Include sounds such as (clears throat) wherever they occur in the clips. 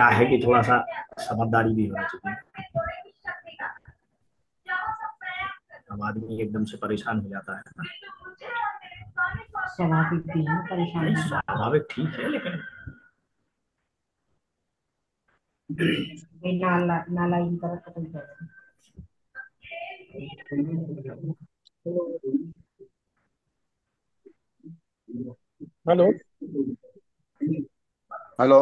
क्या है कि थोड़ा सा समझदारी भी होना चाहिए हम आदमी एकदम से परेशान हो जाता है स्वाभाविक भी है परेशान स्वाभाविक ठीक है लेकिन हेलो हेलो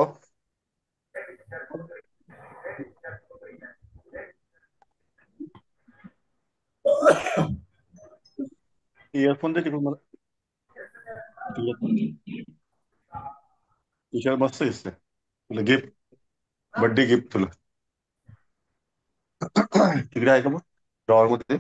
इयरफोन दे तिकडून मला तुषार मस्त दिसते तुला गिफ्ट बर्थडे गिफ्ट तुला तिकडे आहे का मग ड्रॉवर मध्ये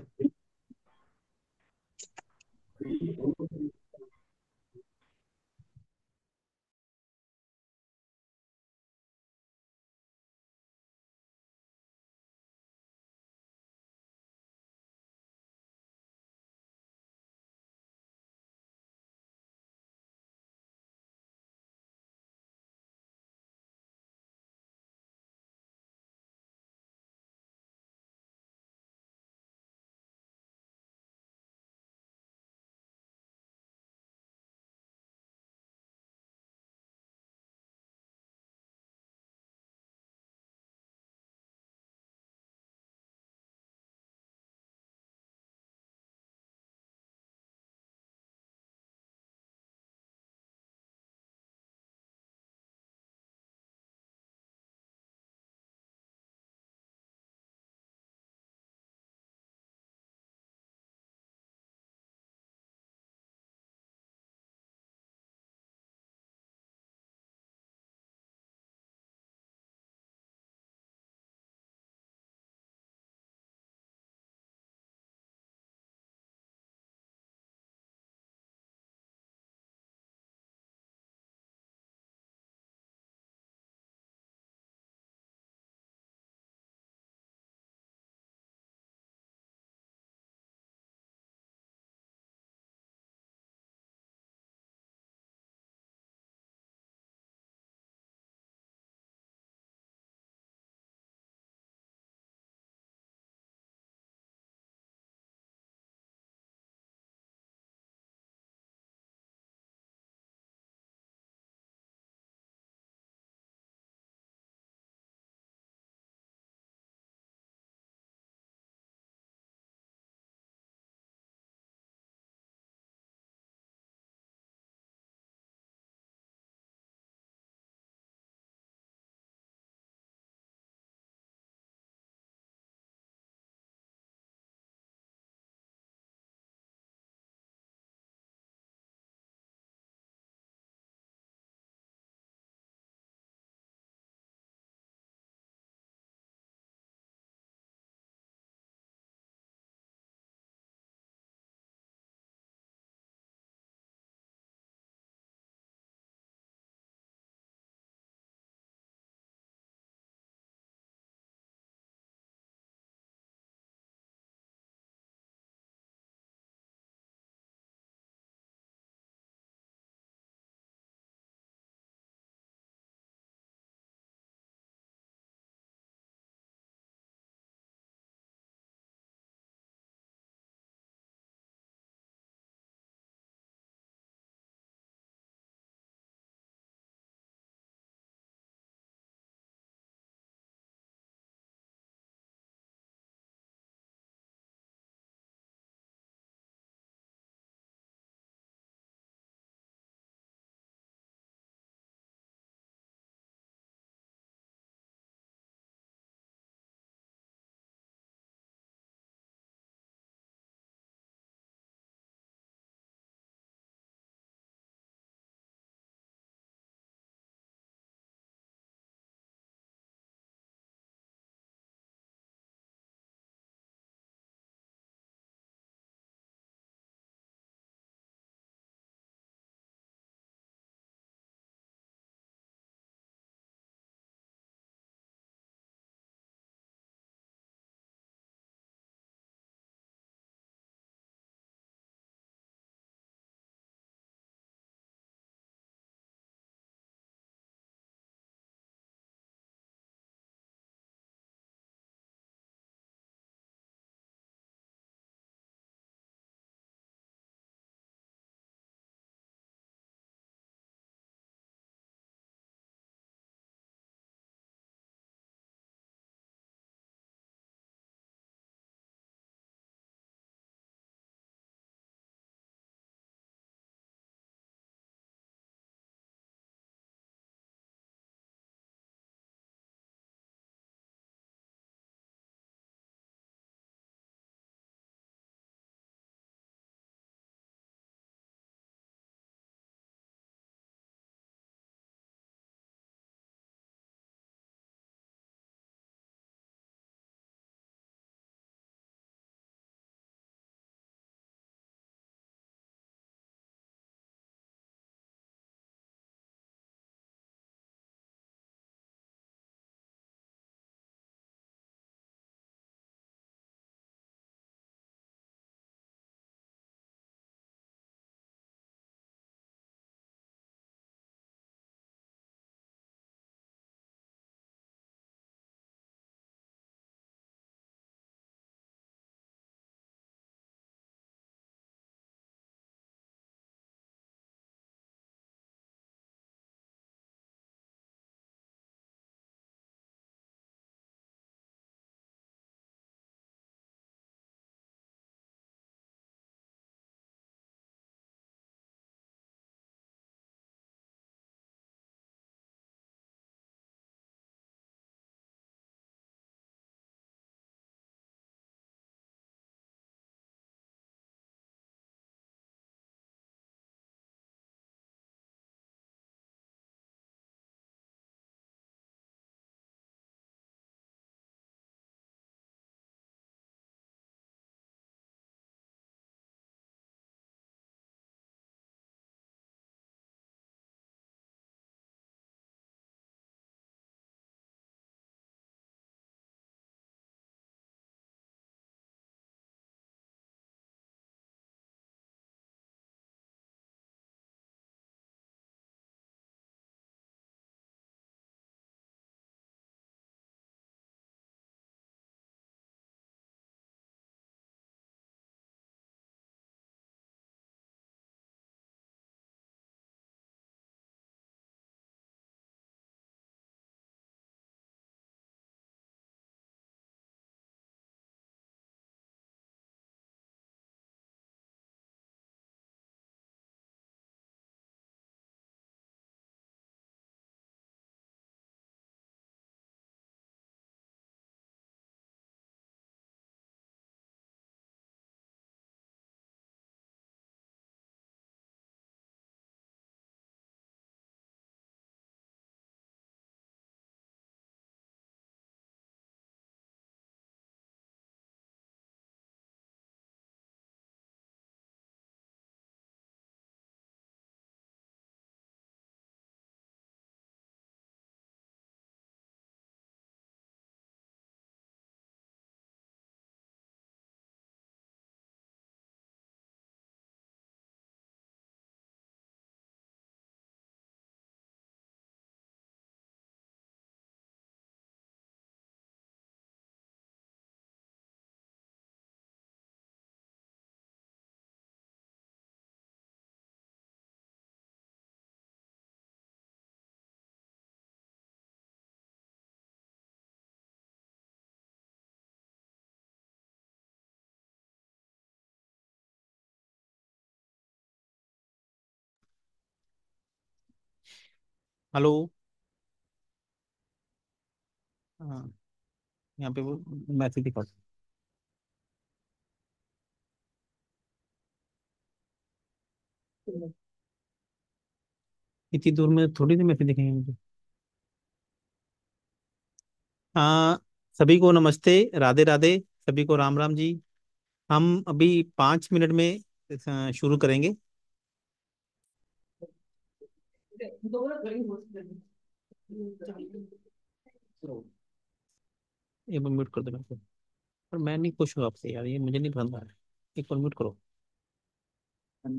हेलो हाँ यहाँ पे वो मैसेज दिखा इतनी दूर में थोड़ी देर मैसेज दिखेंगे मुझे हाँ सभी को नमस्ते राधे राधे सभी को राम राम जी हम अभी पांच मिनट में शुरू करेंगे ये म्यूट कर दो मेरे पर मैं नहीं खुश हूँ आपसे यार ये मुझे नहीं पसंद आ रहा एक बार म्यूट करो हाँ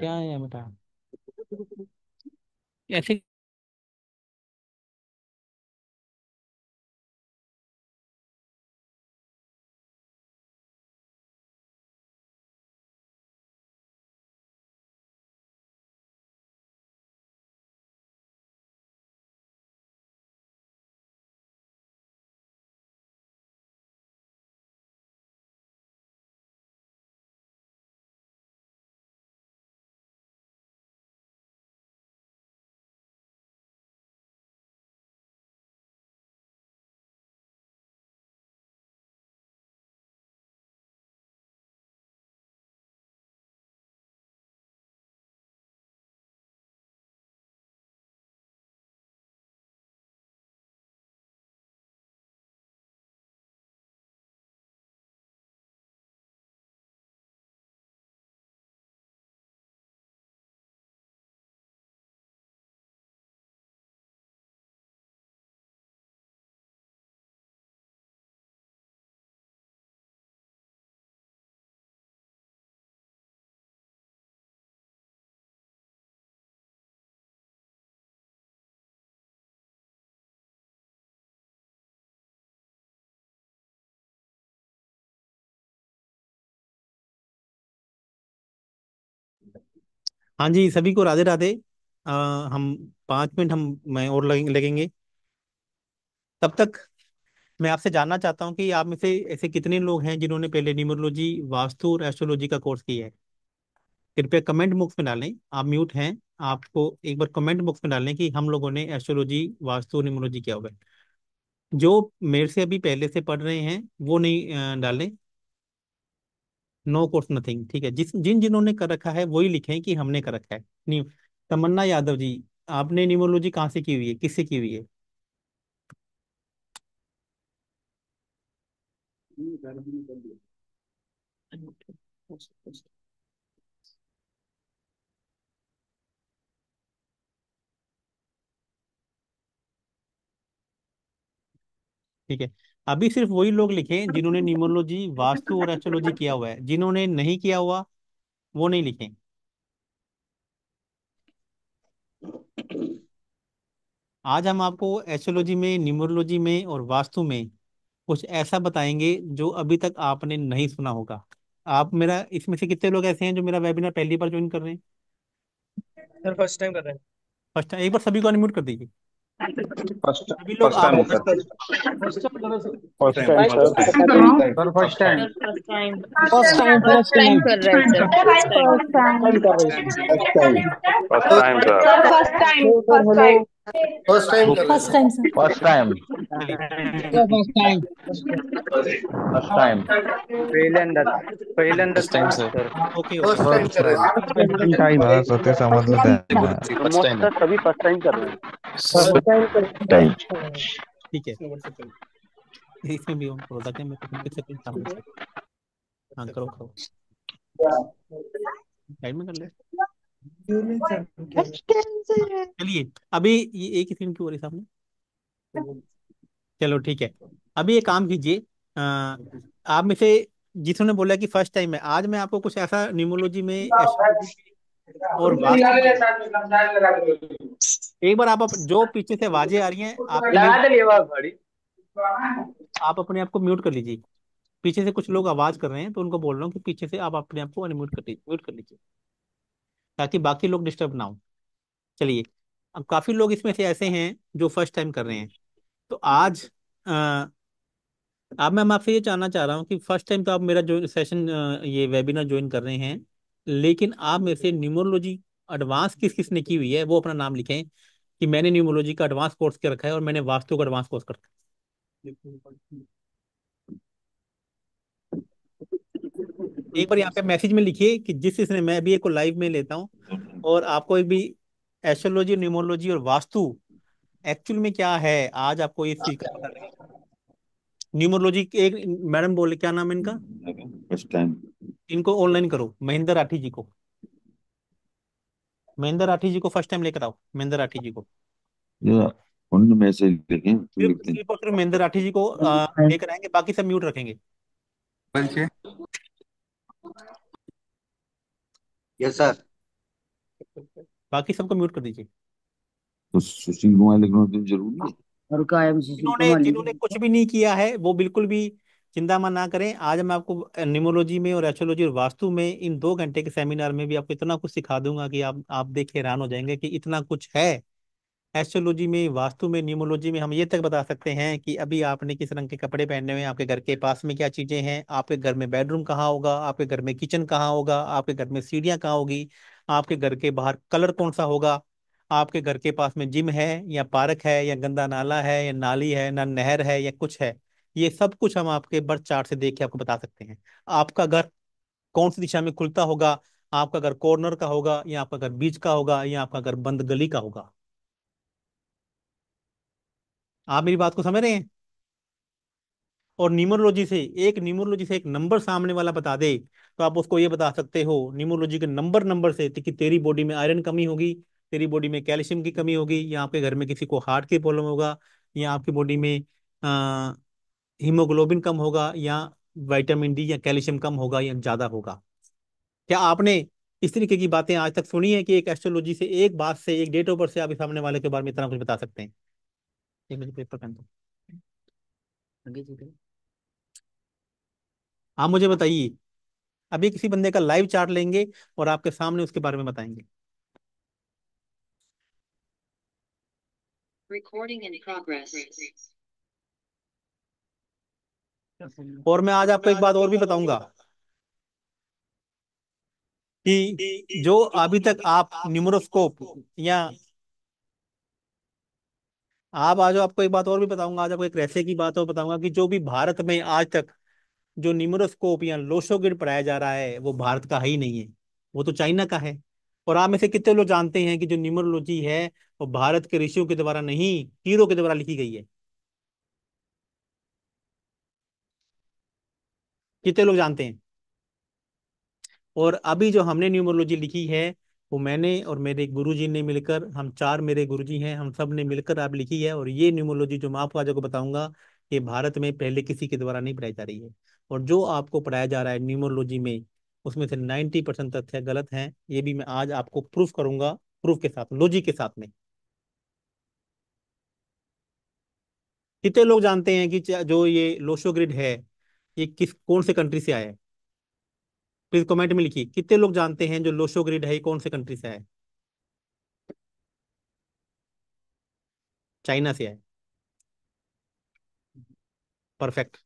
क्या है बेटा ऐसे हाँ जी सभी को राधे राधे हम पाँच मिनट हम मैं और लगेंगे लगेंगे तब तक मैं आपसे जानना चाहता हूँ कि आप में से ऐसे कितने लोग हैं जिन्होंने पहले न्यूमरोलॉजी वास्तु और एस्ट्रोलॉजी का कोर्स किया है कृपया कमेंट बॉक्स में डालें आप म्यूट हैं आपको एक बार कमेंट बॉक्स में डालें कि हम लोगों ने एस्ट्रोलॉजी वास्तु न्यूमरोलॉजी किया होगा जो मेरे से अभी पहले से पढ़ रहे हैं वो नहीं डालें नो कोर्स नथिंग ठीक है जिस जिन जिन्होंने कर रखा है वही लिखे कि हमने कर रखा है नहीं तमन्ना यादव जी आपने न्यूमोलॉजी कहाँ से की हुई है किससे की हुई है ठीक है अभी सिर्फ वही लोग लिखे जिन्होंने (laughs) न्यूमरोलॉजी वास्तु और एस्ट्रोलॉजी किया हुआ है जिन्होंने नहीं किया हुआ वो नहीं लिखे आज हम आपको एस्ट्रोलॉजी में न्यूमरोलॉजी में और वास्तु में कुछ ऐसा बताएंगे जो अभी तक आपने नहीं सुना होगा आप मेरा इसमें से कितने लोग ऐसे हैं जो मेरा वेबिनार पहली बार ज्वाइन कर रहे हैं सर फर्स्ट टाइम कर रहे हैं फर्स्ट टाइम एक बार सभी को अनम्यूट कर दीजिए फर्स्ट अभी लोग first time first time first time first time कर रहे हैं first time first time first time first time first time first time first time first time first time पहिल्यांदा पहिल्यांदाच time sir okay first time time हा sir ते समजलं ते first time sir सभी फर्स्ट टाइम कर रहे हैं फर्स्ट टाइम टाइम ठीक है इसमें भी हम थोड़ा रहे हैं मैं कुछ सेकंड काम हां करो करो टाइम में कर ले चलिए ah, अभी ये एक स्क्रीन क्यों सामने चलो ठीक है अभी एक काम कीजिए आप में से जिसने बोला कि फर्स्ट टाइम है आज मैं आपको कुछ ऐसा न्यूमोलॉजी में और एक बार आप, जो पीछे से वाजे आ रही हैं आप आप अपने आप को म्यूट कर लीजिए पीछे से कुछ लोग आवाज कर रहे हैं तो उनको बोल रहा हूँ कि पीछे से आप अपने आप को अनम्यूट कर लीजिए म्यूट कर लीजिए ताकि बाकी लोग डिस्टर्ब ना हो चलिए अब काफ़ी लोग इसमें से ऐसे हैं जो फर्स्ट टाइम कर रहे हैं तो आज अब मैं आपसे ये जानना चाह रहा हूँ कि फर्स्ट टाइम तो आप मेरा जो सेशन ये वेबिनार ज्वाइन कर रहे हैं लेकिन आप मेरे से न्यूमोलॉजी एडवांस किस किस ने की हुई है वो अपना नाम लिखें कि मैंने न्यूमोलॉजी का एडवांस कोर्स कर रखा है और मैंने वास्तु का एडवांस कोर्स कर रखा है एक बार यहाँ पे मैसेज में लिखिए कि जिस इसने मैं भी एक लाइव में लेता हूँ और आपको एक भी एस्ट्रोलॉजी न्यूमोलॉजी और वास्तु एक्चुअल में क्या है आज आपको ये चीज का न्यूमोलॉजी एक मैडम बोले क्या नाम है इनका इनको ऑनलाइन करो महेंद्र राठी जी को महेंद्र राठी जी को फर्स्ट टाइम लेकर आओ महेंद्र राठी जी को तो महेंद्र राठी जी को लेकर आएंगे बाकी सब म्यूट रखेंगे यस सर बाकी सबको म्यूट कर दीजिए तो सुशील कुमार लिखना तो जरूरी है और का एम सुशील जिन्होंने कुछ भी नहीं किया है वो बिल्कुल भी चिंता मत ना करें आज मैं आपको न्यूमोलॉजी में और एस्ट्रोलॉजी और वास्तु में इन दो घंटे के सेमिनार में भी आपको इतना कुछ सिखा दूंगा कि आप आप देख के हैरान हो जाएंगे कि इतना कुछ है एस्ट्रोलॉजी में वास्तु में न्यूमोलॉजी में हम ये तक बता सकते हैं कि अभी आपने किस रंग के कपड़े पहने हुए हैं आपके घर के पास में क्या चीज़ें हैं आपके घर में बेडरूम कहाँ होगा आपके घर में किचन कहाँ होगा आपके घर में सीढ़ियाँ कहाँ होगी आपके घर के बाहर कलर कौन सा होगा आपके घर के पास में जिम है या पार्क है या गंदा नाला है या नाली है ना नहर है या कुछ है ये सब कुछ हम आपके बर्थ चार्ट से देख के आपको बता सकते हैं आपका घर कौन सी दिशा में खुलता होगा आपका घर कॉर्नर का होगा या आपका घर बीच का होगा या आपका घर बंद गली का होगा आप मेरी बात को समझ रहे हैं और न्यूमरोलॉजी से एक न्यूमरोलॉजी से एक नंबर सामने वाला बता दे तो आप उसको ये बता सकते हो न्यूमरोलॉजी के नंबर नंबर से कि तेरी बॉडी में आयरन कमी होगी तेरी बॉडी में कैल्शियम की कमी होगी या आपके घर में किसी को हार्ट की प्रॉब्लम होगा या आपकी बॉडी में हीमोग्लोबिन कम होगा या वाइटामिन डी या कैल्शियम कम होगा या ज़्यादा होगा क्या आपने इस तरीके की बातें आज तक सुनी है कि एक एस्ट्रोलॉजी से एक बात से एक डेट ऑफ बर्थ से आप सामने वाले के बारे में इतना कुछ बता सकते हैं एक बजे पेपर पहन दो आप मुझे बताइए अभी किसी बंदे का लाइव चार्ट लेंगे और आपके सामने उसके बारे में बताएंगे Recording in progress. और मैं आज आपको एक बात और भी बताऊंगा कि जो अभी तक आप न्यूमरोस्कोप या आप आज आपको एक बात और भी बताऊंगा आज आपको एक रहस्य की बात और बताऊंगा कि जो भी भारत में आज तक जो निमरोस्कोप या लोशोगिड पढ़ाया जा रहा है वो भारत का ही नहीं है वो तो चाइना का है और आप में से कितने लोग जानते हैं कि जो न्यूमरोलॉजी है वो भारत के ऋषियों के द्वारा नहीं हीरो के द्वारा लिखी गई है कितने लोग जानते हैं और अभी जो हमने न्यूमरोलॉजी लिखी है वो मैंने और मेरे एक गुरु ने मिलकर हम चार मेरे गुरु हैं हम सब ने मिलकर आप लिखी है और ये न्यूमोलॉजी जो मैं आपको आज को बताऊंगा ये भारत में पहले किसी के द्वारा नहीं पढ़ाई जा रही है और जो आपको पढ़ाया जा रहा है न्यूमोलॉजी में उसमें से नाइन्टी परसेंट तथ्य गलत हैं ये भी मैं आज आपको प्रूफ करूंगा प्रूफ के साथ लॉजिक के साथ में कितने लोग जानते हैं कि जो ये लोशो ग्रिड है ये किस कौन से कंट्री से आया है प्लीज कमेंट में लिखिए कितने लोग जानते हैं जो लोशो ग्रिड है कौन से कंट्री से है चाइना से है परफेक्ट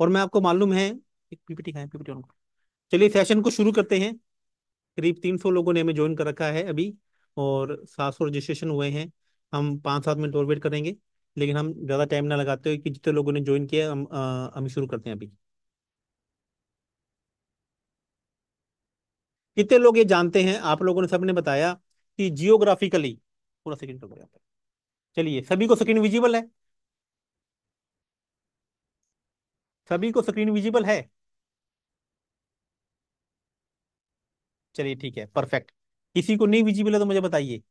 और मैं आपको मालूम है पीपीटी है पीपीटी चलिए सेशन को शुरू करते हैं करीब तीन सौ लोगों ने हमें ज्वाइन कर रखा है अभी और सात सौ रजिस्ट्रेशन हुए हैं हम पाँच सात मिनट और वेट करेंगे लेकिन हम ज़्यादा टाइम ना लगाते हुए कि जितने लोगों ने ज्वाइन किया हम हम शुरू करते हैं अभी कितने लोग ये जानते हैं आप लोगों ने सबने बताया कि जियोग्राफिकली पूरा सेकंड पर जाता चलिए सभी को स्क्रीन विजिबल है सभी को स्क्रीन विजिबल है चलिए ठीक है परफेक्ट किसी को नहीं विजिबल है तो मुझे बताइए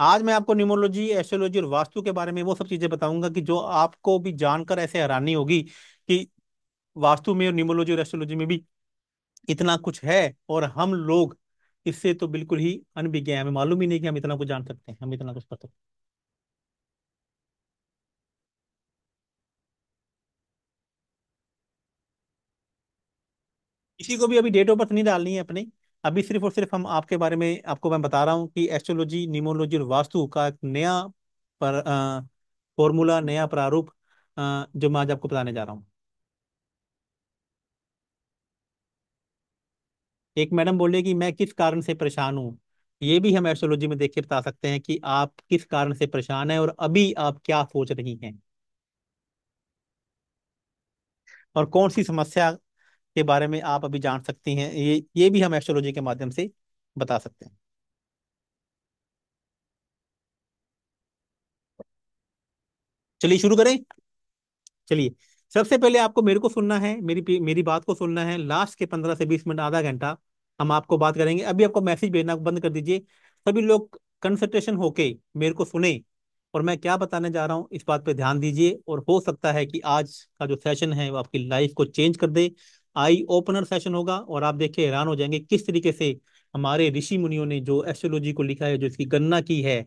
आज मैं आपको न्यूमोलॉजी एस्ट्रोलॉजी और वास्तु के बारे में वो सब चीजें बताऊंगा कि जो आपको भी जानकर ऐसे हैरानी होगी कि वास्तु में और न्यूमोलॉजी और एस्ट्रोलॉजी में भी इतना कुछ है और हम लोग इससे तो बिल्कुल ही अनभिज्ञ हमें मालूम ही नहीं कि हम इतना कुछ जान सकते हैं हम इतना कुछ पता सकते हैं किसी को भी अभी डेट ऑफ बर्थ नहीं डालनी है अपने अभी सिर्फ और सिर्फ हम आपके बारे में आपको मैं बता रहा हूँ कि एस्ट्रोलॉजी न्यूमोलॉजी और वास्तु का एक नया पर फॉर्मूला नया प्रारूप जो मैं आज आपको बताने जा रहा हूँ एक मैडम बोल रही कि मैं किस कारण से परेशान हूँ ये भी हम एस्ट्रोलॉजी में देख के बता सकते हैं कि आप किस कारण से परेशान हैं और अभी आप क्या सोच रही हैं और कौन सी समस्या के बारे में आप अभी जान सकती हैं ये ये भी हम एस्ट्रोलॉजी के माध्यम से बता सकते हैं चलिए शुरू करें चलिए सबसे पहले आपको मेरे को सुनना है मेरी मेरी बात को सुनना है लास्ट के पंद्रह से बीस मिनट आधा घंटा हम आपको बात करेंगे अभी आपको मैसेज भेजना बंद कर दीजिए सभी लोग कंसल्टेशन होके मेरे को सुने और मैं क्या बताने जा रहा हूँ इस बात पे ध्यान दीजिए और हो सकता है कि आज का जो सेशन है वो आपकी लाइफ को चेंज कर दे आई ओपनर सेशन होगा और आप देखिए हैरान हो जाएंगे किस तरीके से हमारे ऋषि मुनियों ने जो एस्ट्रोलॉजी को लिखा है जो इसकी गणना की है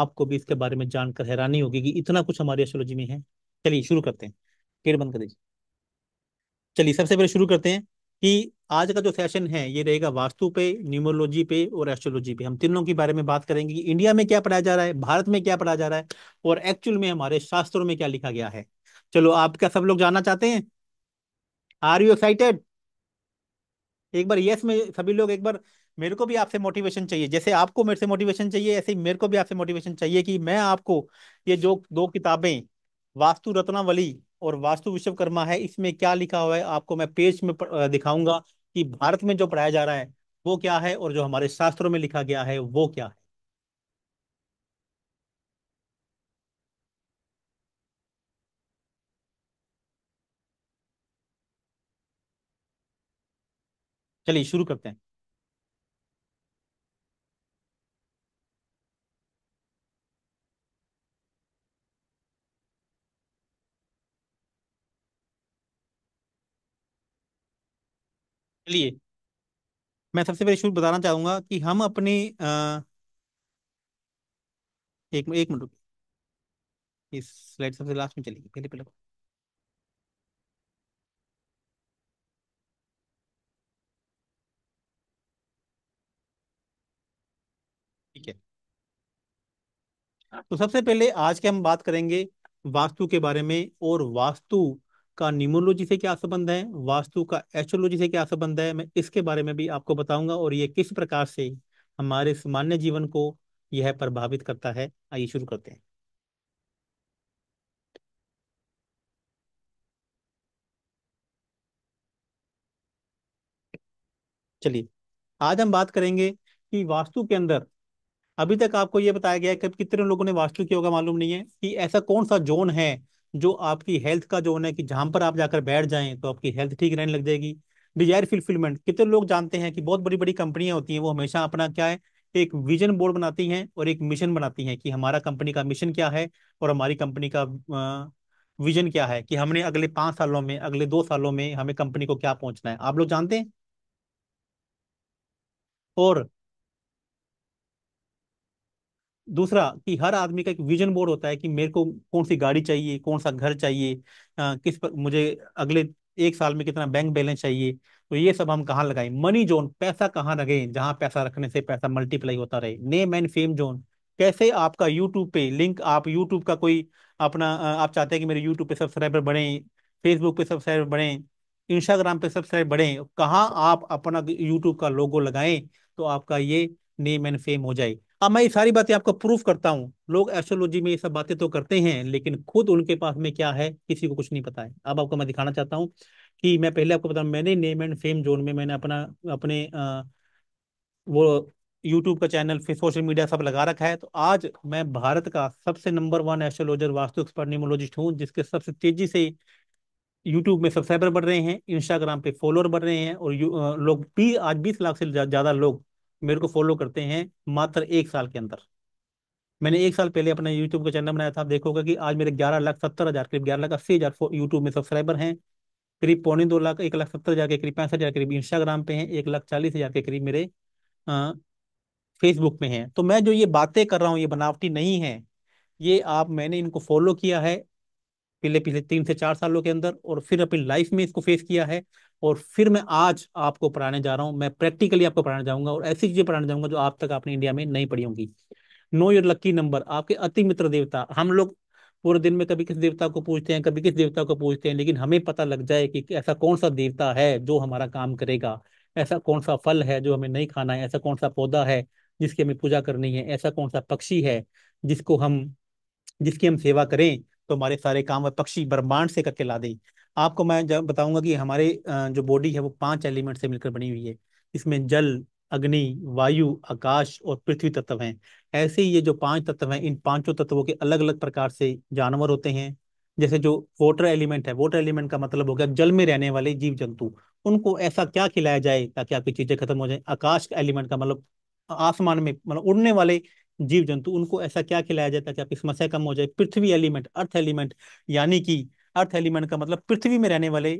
आपको भी इसके बारे में जानकर हैरानी होगी कि इतना कुछ हमारी एस्ट्रोलॉजी में है चलिए शुरू करते हैं फिर बंद कर दीजिए चलिए सबसे पहले शुरू करते हैं कि आज का जो सेशन है ये रहेगा वास्तु पे न्यूमरोलॉजी पे और एस्ट्रोलॉजी पे हम तीनों के बारे में बात करेंगे कि इंडिया में क्या पढ़ाया जा रहा है भारत में क्या पढ़ाया जा रहा है और एक्चुअल में हमारे शास्त्रों में क्या लिखा गया है चलो आप क्या सब लोग जानना चाहते हैं आर यू एक्साइटेड एक बार यस में सभी लोग एक बार मेरे को भी आपसे मोटिवेशन चाहिए जैसे आपको मेरे से मोटिवेशन चाहिए ऐसे ही मेरे को भी आपसे मोटिवेशन चाहिए कि मैं आपको ये जो दो किताबें वास्तु रत्नावली और वास्तु विश्वकर्मा है इसमें क्या लिखा हुआ है आपको मैं पेज में दिखाऊंगा कि भारत में जो पढ़ाया जा रहा है वो क्या है और जो हमारे शास्त्रों में लिखा गया है वो क्या है चलिए शुरू करते हैं चलिए मैं सबसे पहले शुरू बताना चाहूंगा कि हम अपने आ, एक एक मिनट इस स्लाइड सबसे लास्ट में चलेगी पहले पहले ठीक है तो सबसे पहले आज के हम बात करेंगे वास्तु के बारे में और वास्तु का न्यूमोलॉजी से क्या संबंध है वास्तु का एस्ट्रोलॉजी से क्या संबंध है मैं इसके बारे में भी आपको बताऊंगा और ये किस प्रकार से हमारे सामान्य जीवन को यह प्रभावित करता है आइए शुरू करते हैं चलिए आज हम बात करेंगे कि वास्तु के अंदर अभी तक आपको यह बताया गया है कि कितने लोगों ने वास्तु किया होगा मालूम नहीं है कि ऐसा कौन सा जोन है जो आपकी हेल्थ का जो होना है कि जहां पर आप जाकर बैठ जाएं तो आपकी हेल्थ ठीक रहने लग जाएगी डिजायर फुलफिलमेंट कितने लोग जानते हैं कि बहुत बड़ी बड़ी कंपनियां होती हैं वो हमेशा अपना क्या है एक विजन बोर्ड बनाती हैं और एक मिशन बनाती हैं कि हमारा कंपनी का मिशन क्या है और हमारी कंपनी का विजन क्या है कि हमने अगले पांच सालों में अगले दो सालों में हमें कंपनी को क्या पहुंचना है आप लोग जानते हैं और दूसरा कि हर आदमी का एक विजन बोर्ड होता है कि मेरे को कौन सी गाड़ी चाहिए कौन सा घर चाहिए आ, किस पर मुझे अगले एक साल में कितना बैंक बैलेंस चाहिए तो ये सब हम कहाँ लगाएं मनी जोन पैसा कहाँ लगे जहाँ पैसा रखने से पैसा मल्टीप्लाई होता रहे नेम एंड फेम जोन कैसे आपका यूट्यूब पे लिंक आप यूट्यूब का कोई अपना आप चाहते हैं कि मेरे यूट्यूब पे सब्सक्राइबर बढ़े फेसबुक पे सब्सक्राइबर बढ़े इंस्टाग्राम पे सब्सक्राइब बढ़े कहाँ आप अपना यूट्यूब का लोगो लगाएं तो आपका ये नेम एंड फेम हो जाए अब हाँ, मैं ये सारी बातें आपको प्रूफ करता हूँ लोग एस्ट्रोलॉजी में ये सब बातें तो करते हैं लेकिन खुद उनके पास में क्या है किसी को कुछ नहीं पता है अब आपको मैं दिखाना चाहता हूँ कि मैं पहले आपको बताऊँ मैंने नेम एंड फेम जोन में मैंने अपना अपने वो यूट्यूब का चैनल फिर सोशल मीडिया सब लगा रखा है तो आज मैं भारत का सबसे number one astrologer vastu expert numerologist हूँ जिसके सबसे तेजी से यूट्यूब में सब्सक्राइबर बढ़ रहे हैं इंस्टाग्राम पे फॉलोअर बढ़ रहे हैं और लोग भी आज बीस लाख से ज़्यादा लोग मेरे को फॉलो करते हैं मात्र एक साल के अंदर मैंने एक साल पहले अपना यूट्यूब का चैनल बनाया था आप देखोगे कि आज मेरे ग्यारह लाख सत्तर हज़ार करीब ग्यारह लाख अस्सी हज़ार यूट्यूब में सब्सक्राइबर हैं करीब पौने दो लाख एक लाख सत्तर हज़ार के करीब पैंसठ हज़ार करीब इंस्टाग्राम पे हैं एक लाख चालीस हज़ार के करीब मेरे फेसबुक में हैं तो मैं जो ये बातें कर रहा हूँ ये बनावटी नहीं है ये आप मैंने इनको फॉलो किया है पिछले पिछले तीन से चार सालों के अंदर और फिर अपनी लाइफ में इसको फेस किया है और फिर मैं आज आपको पढ़ाने जा रहा हूँ मैं प्रैक्टिकली आपको पढ़ाने जाऊंगा और ऐसी चीजें पढ़ाने जाऊंगा जो आप तक आपने इंडिया में नहीं पढ़ी होंगी नो योर लक्की नंबर आपके अति मित्र देवता हम लोग पूरे दिन में कभी किस देवता को पूछते हैं कभी किस देवता को पूछते हैं लेकिन हमें पता लग जाए कि ऐसा कौन सा देवता है जो हमारा काम करेगा ऐसा कौन सा फल है जो हमें नहीं खाना है ऐसा कौन सा पौधा है जिसकी हमें पूजा करनी है ऐसा कौन सा पक्षी है जिसको हम जिसकी हम सेवा करें तो हमारे सारे काम पक्षी ब्रह्मांड से करके ला दे आपको मैं जब बताऊंगा कि हमारे जो बॉडी है वो पांच एलिमेंट से मिलकर बनी हुई है इसमें जल अग्नि वायु आकाश और पृथ्वी तत्व हैं ऐसे ही ये जो पांच तत्व हैं इन पांचों तत्वों के अलग अलग प्रकार से जानवर होते हैं जैसे जो वोटर एलिमेंट है वोटर एलिमेंट का मतलब हो गया जल में रहने वाले जीव जंतु उनको ऐसा क्या खिलाया जाए ताकि आपकी चीजें खत्म हो जाए आकाश एलिमेंट का मतलब आसमान में मतलब उड़ने वाले जीव जंतु उनको ऐसा क्या खिलाया जाए ताकि आपकी समस्या कम हो जाए पृथ्वी एलिमेंट अर्थ एलिमेंट यानी कि अर्थ एलिमेंट का मतलब पृथ्वी में रहने वाले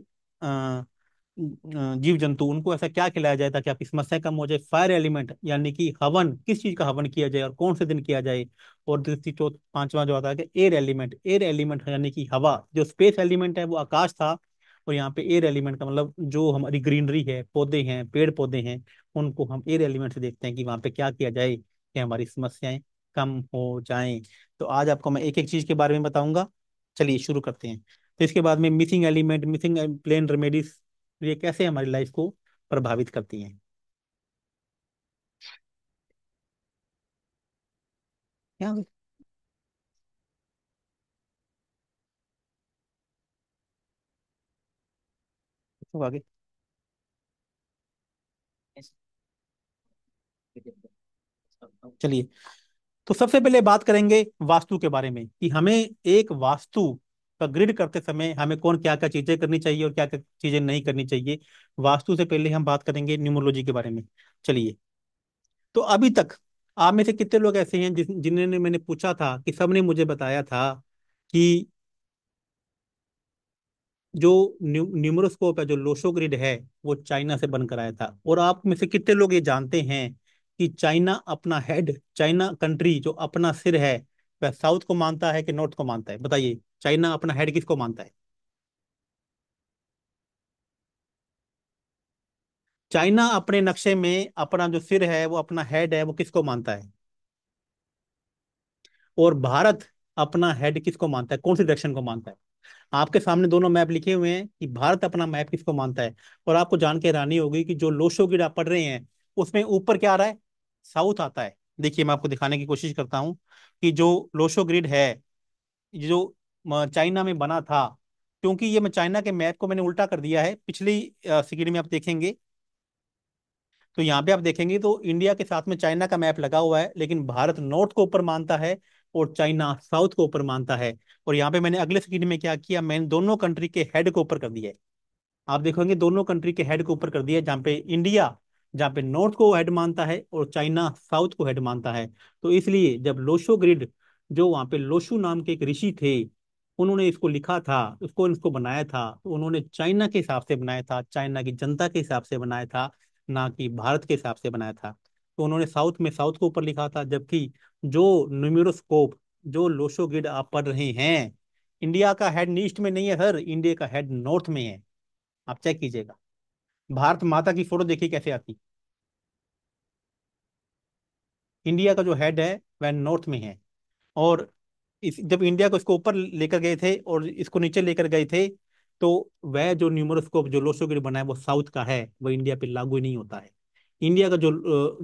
जीव जंतु उनको ऐसा क्या खिलाया जाए ताकि आपकी समस्या कम हो जाए फायर एलिमेंट यानी कि हवन किस चीज का हवन किया जाए और कौन से दिन किया जाए और चौथ पांचवा जो आता है एयर एलिमेंट एयर एलिमेंट यानी कि हवा जो स्पेस एलिमेंट है वो आकाश था और यहाँ पे एयर एलिमेंट का मतलब जो हमारी ग्रीनरी है पौधे हैं पेड़ पौधे हैं उनको हम एयर एलिमेंट से देखते हैं कि वहां पे क्या किया जाए कि हमारी समस्याएं कम हो जाएं तो आज आपको मैं एक एक चीज के बारे में बताऊंगा चलिए शुरू करते हैं तो इसके बाद में missing element missing plane remedies ये कैसे हमारी लाइफ को प्रभावित करती हैं क्या तो आगे चलिए तो सबसे पहले बात करेंगे वास्तु के बारे में कि हमें एक वास्तु का ग्रिड करते समय हमें कौन क्या क्या चीजें करनी चाहिए और क्या क्या चीजें नहीं करनी चाहिए वास्तु से पहले हम बात करेंगे न्यूमोलॉजी के बारे में चलिए तो अभी तक आप में से कितने लोग ऐसे हैं जिन्होंने मैंने पूछा था कि सबने मुझे बताया था कि जो न्यू, न्यूमरोस्कोप है जो लोशो ग्रिड है वो चाइना से बनकर आया था और आप में से कितने लोग ये जानते हैं कि चाइना अपना हेड चाइना कंट्री जो अपना सिर है वह साउथ को मानता है कि नॉर्थ को मानता है बताइए चाइना अपना हेड किसको मानता है चाइना अपने नक्शे में अपना जो सिर है वो अपना हेड है वो किसको मानता है और भारत अपना हेड किसको मानता है कौन सी डायरेक्शन को मानता है आपके सामने दोनों मैप लिखे हुए हैं कि भारत अपना मैप किसको मानता है और आपको जान के हैरानी होगी कि जो लोशो शो पढ़ रहे हैं उसमें ऊपर क्या आ रहा है साउथ आता है देखिए मैं आपको दिखाने की कोशिश करता हूँ कि जो लोशो ग्रिड है जो चाइना में बना था क्योंकि ये मैं चाइना के मैप को मैंने उल्टा कर दिया है पिछली सीरीज में आप देखेंगे तो यहाँ पे आप देखेंगे तो इंडिया के साथ में चाइना का मैप लगा हुआ है लेकिन भारत नॉर्थ को ऊपर मानता है और चाइना साउथ को ऊपर मानता है और यहाँ पे मैंने अगले स्क्रीन में क्या किया मैंने दोनों कंट्री के हेड को ऊपर कर दिया है आप देखेंगे दोनों कंट्री के हेड को ऊपर कर दिया है जहाँ पे इंडिया जहाँ पे नॉर्थ को हेड मानता है और चाइना साउथ को हेड मानता है तो इसलिए जब लोशो ग्रिड जो वहाँ पे लोशु नाम के एक ऋषि थे उन्होंने इसको लिखा था उसको इसको बनाया था तो उन्होंने चाइना के हिसाब से बनाया था चाइना की जनता के हिसाब से बनाया था ना कि भारत के हिसाब से बनाया था तो उन्होंने साउथ में साउथ को ऊपर लिखा था जबकि जो न्यूमिरोस्कोप जो लोशो ग्रिड आप पढ़ रहे हैं इंडिया का हेड ईस्ट में नहीं है सर इंडिया का हेड नॉर्थ में है आप चेक कीजिएगा भारत माता की फोटो देखिए कैसे आती इंडिया का जो हेड है वह नॉर्थ में है और इस जब इंडिया को इसको ऊपर लेकर गए थे और इसको नीचे लेकर गए थे तो वह जो न्यूमरोस्कोप जो लोशो ग्रिड बना है वो साउथ का है वो इंडिया पे लागू नहीं होता है इंडिया का जो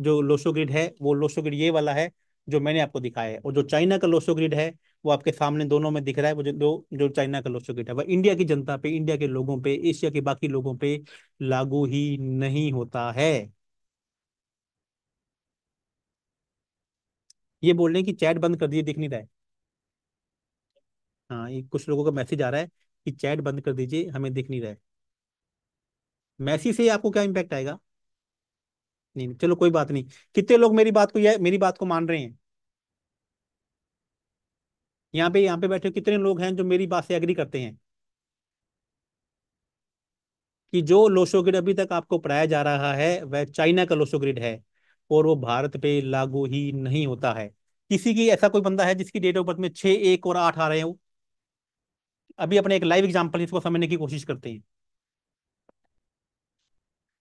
जो लोशो ग्रिड है वो लोशो ग्रिड ये वाला है जो मैंने आपको दिखाया है और जो चाइना का लोसो ग्रिड है वो आपके सामने दोनों में दिख रहा है वो जो जो चाइना का लोसो ग्रिड है वह इंडिया की जनता पे इंडिया के लोगों पे एशिया के बाकी लोगों पे लागू ही नहीं होता है ये बोल रहे हैं कि चैट बंद कर दिए दिख नहीं रहा है हाँ ये कुछ लोगों का मैसेज आ रहा है कि चैट बंद कर दीजिए हमें दिख नहीं रहा है मैसेज से आपको क्या इम्पैक्ट आएगा नहीं चलो कोई बात नहीं कितने लोग मेरी बात को यह मेरी बात को मान रहे हैं यहाँ पे यहाँ पे बैठे कितने लोग हैं जो मेरी बात से एग्री करते हैं कि जो लोशो ग्रिड अभी तक आपको पढ़ाया जा रहा है वह चाइना का लोशो ग्रिड है और वो भारत पे लागू ही नहीं होता है किसी की ऐसा कोई बंदा है जिसकी डेट ऑफ बर्थ में छह एक और आठ आ रहे हो अभी अपने एक लाइव एग्जाम्पल इसको समझने की कोशिश करते हैं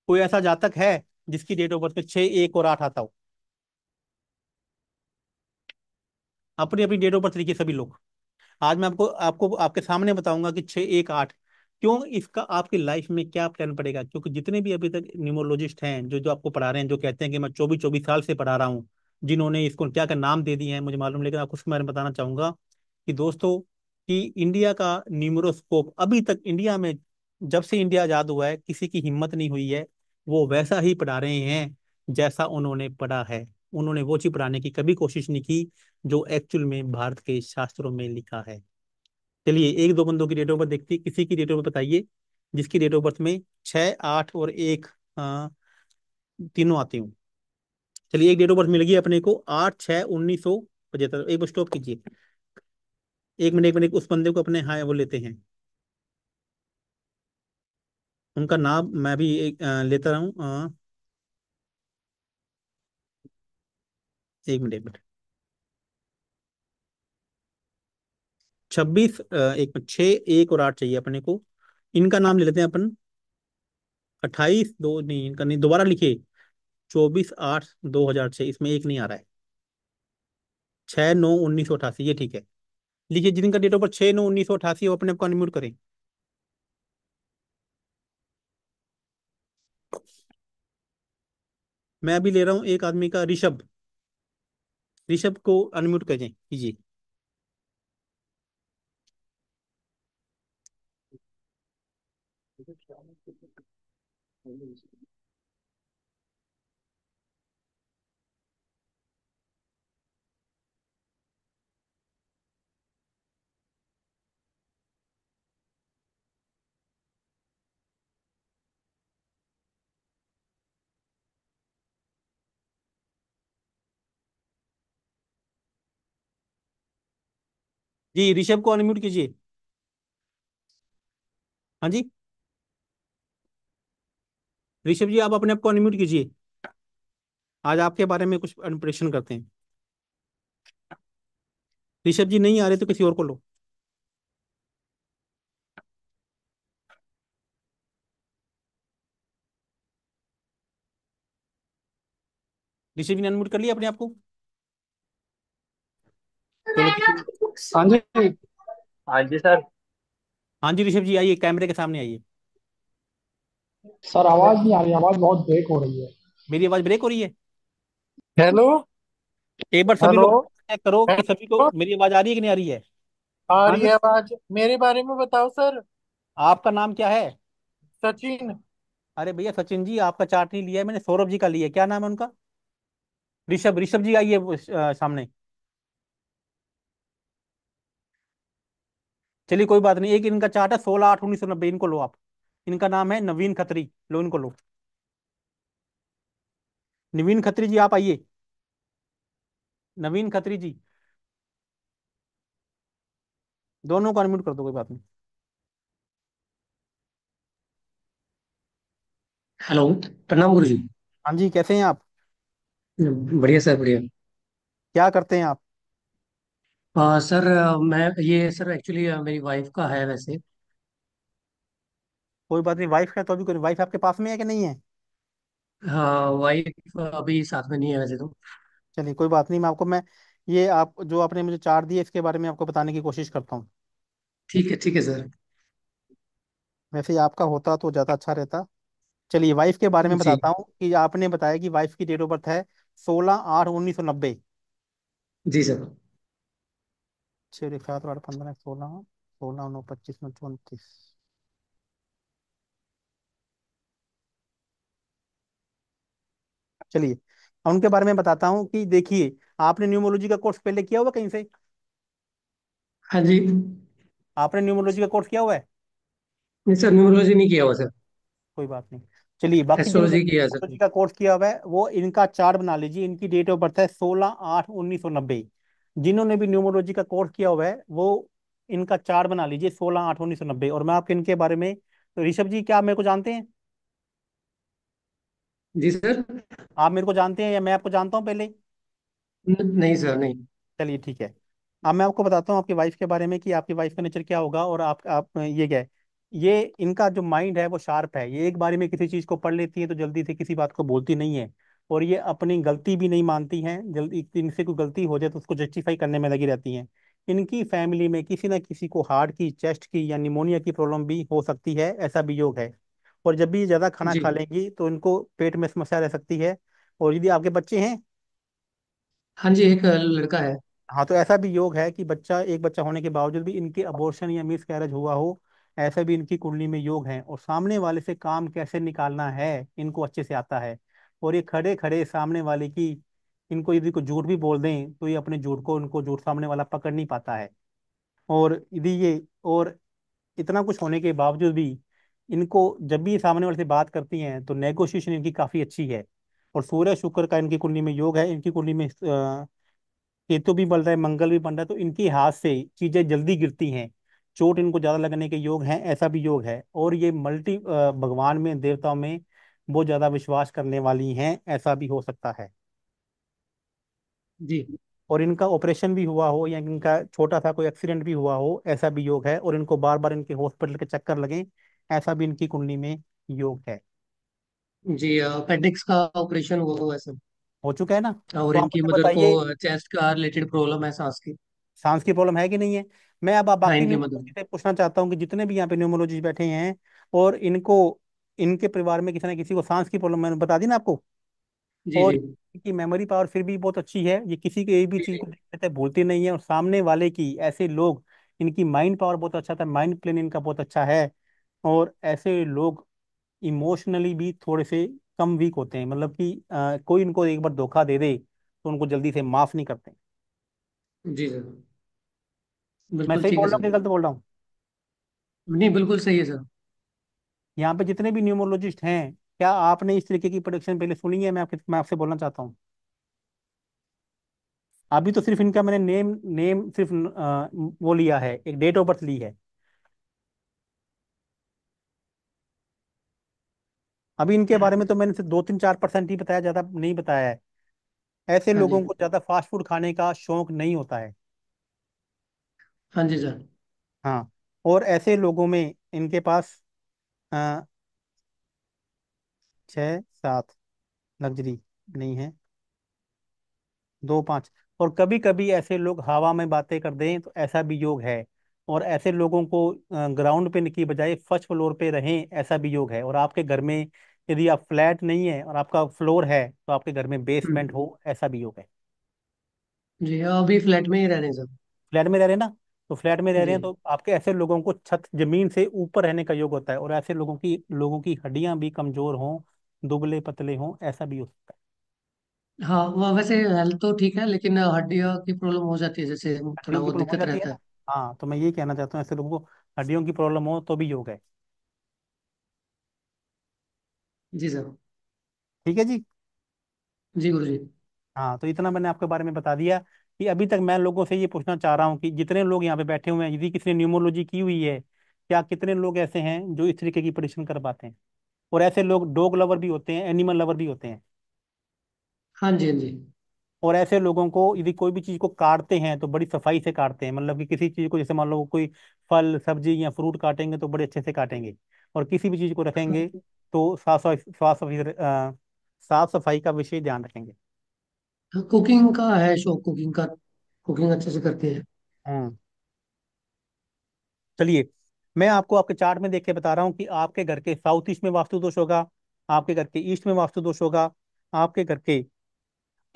कोई ऐसा जातक है जिसकी डेट ऑफ बर्थ में छह एक और आठ आता हो अपनी अपनी डेट ऑफ बर्थ लिखिए सभी लोग आज मैं आपको आपको आपके सामने बताऊंगा कि छह एक आठ क्यों इसका आपकी लाइफ में क्या प्लान पड़ेगा क्योंकि जितने भी अभी तक न्यूमोलॉजिस्ट हैं जो जो आपको पढ़ा रहे हैं जो कहते हैं कि मैं चौबीस चौबीस साल से पढ़ा रहा हूँ जिन्होंने इसको क्या क्या नाम दे दिए हैं मुझे मालूम लेकिन आपको उसके बारे में बताना चाहूंगा कि दोस्तों कि इंडिया का न्यूमरोस्कोप अभी तक इंडिया में जब से इंडिया आज़ाद हुआ है किसी की हिम्मत नहीं हुई है वो वैसा ही पढ़ा रहे हैं जैसा उन्होंने पढ़ा है उन्होंने वो चीज पढ़ाने की कभी कोशिश नहीं की जो एक्चुअल में भारत के शास्त्रों में लिखा है चलिए एक दो बंदों की डेट ऑफ बर्थ देखते किसी की डेट ऑफ बर्थ बताइए जिसकी डेट ऑफ बर्थ में छ आठ और एक तीनों आते हूँ चलिए एक डेट ऑफ बर्थ मिल गई अपने को आठ छः उन्नीस सौ पचहत्तर एक बार स्टॉप कीजिए एक मिनट एक मिनट उस बंदे को अपने हाँ वो लेते हैं उनका नाम मैं भी एक लेता लेता हूँ एक मिनट एक मिनट छब्बीस एक छः एक और आठ चाहिए अपने को इनका नाम ले लेते हैं अपन अट्ठाईस दो नहीं इनका नहीं दोबारा लिखिए चौबीस आठ दो हजार छः इसमें एक नहीं आ रहा है छः नौ उन्नीस सौ अठासी ये ठीक है लिखिए जिनका डेट ऑफ बर्थ छः नौ उन्नीस सौ अठासी वो अपने आप को अनम्यूट करें मैं अभी ले रहा हूं एक आदमी का ऋषभ ऋषभ को अनम्यूट कर जाए कीजिए Thank you. जी ऋषभ को अनम्यूट कीजिए हाँ जी ऋषभ जी आप अपने आप को अनम्यूट कीजिए आज आपके बारे में कुछ इंप्रेशन करते हैं ऋषभ जी नहीं आ रहे तो किसी और को लो ऋषभ जी ने अनम्यूट कर लिया अपने आप को चलो बुक्स हाँ जी हाँ जी सर हाँ जी ऋषभ जी आइए कैमरे के सामने आइए सर आवाज नहीं आ रही आवाज बहुत ब्रेक हो रही है मेरी आवाज ब्रेक हो रही है हेलो एक बार सभी हेलो लोग करो कि सभी को मेरी आवाज आ रही है कि नहीं आ रही है आ हाँ रही है आवाज मेरे बारे में बताओ सर आपका नाम क्या है सचिन अरे भैया सचिन जी आपका चार्ट नहीं लिया है मैंने सौरभ जी का लिया क्या नाम है उनका ऋषभ ऋषभ जी आइए सामने चलिए कोई बात नहीं एक इनका चार्ट है सोलह आठ उन्नीस सौ नब्बे इनको लो आप इनका नाम है नवीन खत्री लो इनको लो नवीन खत्री जी आप आइए नवीन खत्री जी दोनों को अनम्यूट कर दो कोई बात नहीं हेलो प्रणाम गुरु जी हाँ जी कैसे हैं आप बढ़िया सर बढ़िया क्या करते हैं आप आ, सर मैं ये सर एक्चुअली मेरी वाइफ का है वैसे कोई बात नहीं वाइफ है तो अभी कोई वाइफ आपके पास में है कि नहीं है हाँ वाइफ अभी साथ में नहीं है वैसे तो चलिए कोई बात नहीं मैं आपको मैं ये आप जो आपने मुझे चार दिए इसके बारे में आपको बताने की कोशिश करता हूँ ठीक है ठीक है सर वैसे आपका होता तो ज़्यादा अच्छा रहता चलिए वाइफ के बारे में जी बताता हूँ कि आपने बताया कि वाइफ की डेट ऑफ बर्थ है सोलह आठ उन्नीस सौ नब्बे जी सर छः एक सात तो आठ पंद्रह सोलह सोलह नौ पच्चीस में चौंतीस चलिए उनके बारे में बताता हूँ कि देखिए आपने न्यूमोलॉजी का कोर्स पहले किया हुआ कहीं से हाँ जी आपने न्यूमोलॉजी का कोर्स किया हुआ है नहीं सर न्यूमोलॉजी नहीं किया हुआ सर कोई बात नहीं चलिए बाकी एस्ट्रोलॉजी किया सर का कोर्स किया हुआ है वो इनका चार्ट बना लीजिए इनकी डेट ऑफ बर्थ है सोलह आठ उन्नीस सौ नब्बे जिन्होंने भी न्यूमोलॉजी का कोर्स किया हुआ है वो इनका चार बना लीजिए सोलह आठ उन्नीस सौ नब्बे और मैं आपके इनके बारे में तो ऋषभ जी क्या आप मेरे को जानते हैं जी सर आप मेरे को जानते हैं या मैं आपको जानता हूँ पहले नहीं सर नहीं चलिए ठीक है अब मैं आपको बताता हूँ आपकी वाइफ के बारे में कि आपकी वाइफ का नेचर क्या होगा और आप आप ये क्या है ये इनका जो माइंड है वो शार्प है ये एक बारे में किसी चीज़ को पढ़ लेती है तो जल्दी से किसी बात को बोलती नहीं है और ये अपनी गलती भी नहीं मानती हैं जल्दी इनसे कोई गलती हो जाए तो उसको जस्टिफाई करने में लगी रहती हैं इनकी फैमिली में किसी ना किसी को हार्ट की चेस्ट की या निमोनिया की प्रॉब्लम भी हो सकती है ऐसा भी योग है और जब भी ज़्यादा खाना खा लेंगी तो इनको पेट में समस्या रह सकती है और यदि आपके बच्चे हैं हाँ जी एक लड़का है हाँ तो ऐसा भी योग है कि बच्चा एक बच्चा होने के बावजूद भी इनके अबोर्शन या मिस कैरेज हुआ हो ऐसा भी इनकी कुंडली में योग है और सामने वाले से काम कैसे निकालना है इनको अच्छे से आता है और ये खड़े खड़े सामने वाले की इनको यदि कोई झूठ भी बोल दें तो ये अपने झूठ को उनको झूठ सामने वाला पकड़ नहीं पाता है और यदि ये और इतना कुछ होने के बावजूद भी इनको जब भी सामने वाले से बात करती हैं तो नेगोशिएशन इनकी काफ़ी अच्छी है और सूर्य शुक्र का इनकी कुंडली में योग है इनकी कुंडली में केतु भी बन रहा है मंगल भी बन रहा है तो इनके हाथ से चीज़ें जल्दी गिरती हैं चोट इनको ज़्यादा लगने के योग हैं ऐसा भी योग है और ये मल्टी भगवान में देवताओं में वो ज्यादा विश्वास करने वाली हैं ऐसा भी हो सकता है जी और इनका ऑपरेशन भी हुआ हो या इनका छोटा सा कोई एक्सीडेंट भी हुआ हो ऐसा भी योग है और इनको बार बार इनके हॉस्पिटल के चक्कर लगे ऐसा भी इनकी कुंडली में योग है जी अपेंडिक्स का ऑपरेशन हुआ हुआ है हो चुका है ना और तो इनकी मदर को चेस्ट का रिलेटेड प्रॉब्लम है सांस की सांस की प्रॉब्लम है कि नहीं है मैं अब आप बाकी पूछना चाहता हूँ कि जितने भी यहाँ पे न्यूमरोलॉजी बैठे हैं और इनको इनके परिवार में किसी ना किसी को सांस की प्रॉब्लम मैंने बता दी ना आपको जी और इनकी मेमोरी पावर फिर भी बहुत अच्छी है ये किसी के भी चीज को देखते हैं भूलती नहीं है और सामने वाले की ऐसे लोग इनकी माइंड पावर बहुत अच्छा था माइंड प्लेन इनका बहुत अच्छा है और ऐसे लोग इमोशनली भी थोड़े से कम वीक होते हैं मतलब कि कोई इनको एक बार धोखा दे दे तो उनको जल्दी से माफ नहीं करते जी सर मैं बिल्कुल सही ठीक है बोल रहा हूँ कि गलत बोल रहा हूँ नहीं बिल्कुल सही है सर यहाँ पे जितने भी न्यूमोलॉजिस्ट हैं क्या आपने इस तरीके की प्रोडक्शन पहले सुनी है मैं आपके मैं आपसे बोलना चाहता हूँ अभी तो सिर्फ इनका मैंने नेम नेम सिर्फ आ, वो लिया है एक डेट ऑफ बर्थ ली है अभी इनके हम्म। बारे में तो मैंने सिर्फ दो तीन चार परसेंट ही बताया ज्यादा नहीं बताया है ऐसे हाँ लोगों को ज्यादा फास्ट फूड खाने का शौक नहीं होता है हाँ जी सर हाँ और ऐसे लोगों में इनके पास छ सात लग्जरी नहीं है दो पाँच और कभी कभी ऐसे लोग हवा में बातें कर दें तो ऐसा भी योग है और ऐसे लोगों को ग्राउंड पे की बजाय फर्स्ट फ्लोर पे रहें ऐसा भी योग है और आपके घर में यदि आप फ्लैट नहीं है और आपका फ्लोर है तो आपके घर में हम्म। बेसमेंट हो ऐसा भी योग है जी हाँ, अभी फ्लैट में ही रह रहे हैं सर फ्लैट में रह रहे हैं ना तो फ्लैट में रह रहे हैं तो आपके ऐसे लोगों को छत जमीन से ऊपर रहने का योग होता है और ऐसे लोगों की लोगों की हड्डियां भी कमजोर हों दुबले पतले हों ऐसा भी हो सकता है हाँ वो वैसे हेल्थ तो ठीक है लेकिन हड्डियों की प्रॉब्लम हो जाती है जैसे थोड़ा हड्डियों की बहुत प्रॉब्लम हो दिक्कत जाती है रहता ना है हाँ तो मैं ये कहना चाहता हूँ ऐसे लोगों को हड्डियों की प्रॉब्लम हो तो भी योग है जी सर ठीक है जी जी गुरु जी हाँ तो इतना मैंने आपके बारे में बता दिया कि अभी तक मैं लोगों से ये पूछना चाह रहा हूँ कि जितने लोग यहाँ पे बैठे हुए हैं यदि किसी ने न्यूमोलॉजी की हुई है क्या कितने लोग ऐसे हैं जो इस तरीके की परीक्षण कर पाते हैं और ऐसे लोग डॉग लवर भी होते हैं एनिमल लवर भी होते हैं हाँ जी हाँ जी और ऐसे लोगों को यदि कोई भी चीज़ को काटते हैं तो बड़ी सफाई से काटते हैं मतलब कि किसी चीज़ को जैसे मान लो कोई फल सब्जी या फ्रूट काटेंगे तो बड़े अच्छे से काटेंगे और किसी भी चीज़ को रखेंगे हाँ। तो साफ सफाई साफ सफाई साफ सफाई का विशेष ध्यान रखेंगे कुकिंग का है शौक कुकिंग का कुकिंग अच्छे से करते हैं हम्म। चलिए मैं आपको आपके चार्ट में देख के बता रहा हूँ कि आपके घर के साउथ ईस्ट में वास्तु दोष होगा आपके घर के ईस्ट में वास्तु दोष होगा आपके घर के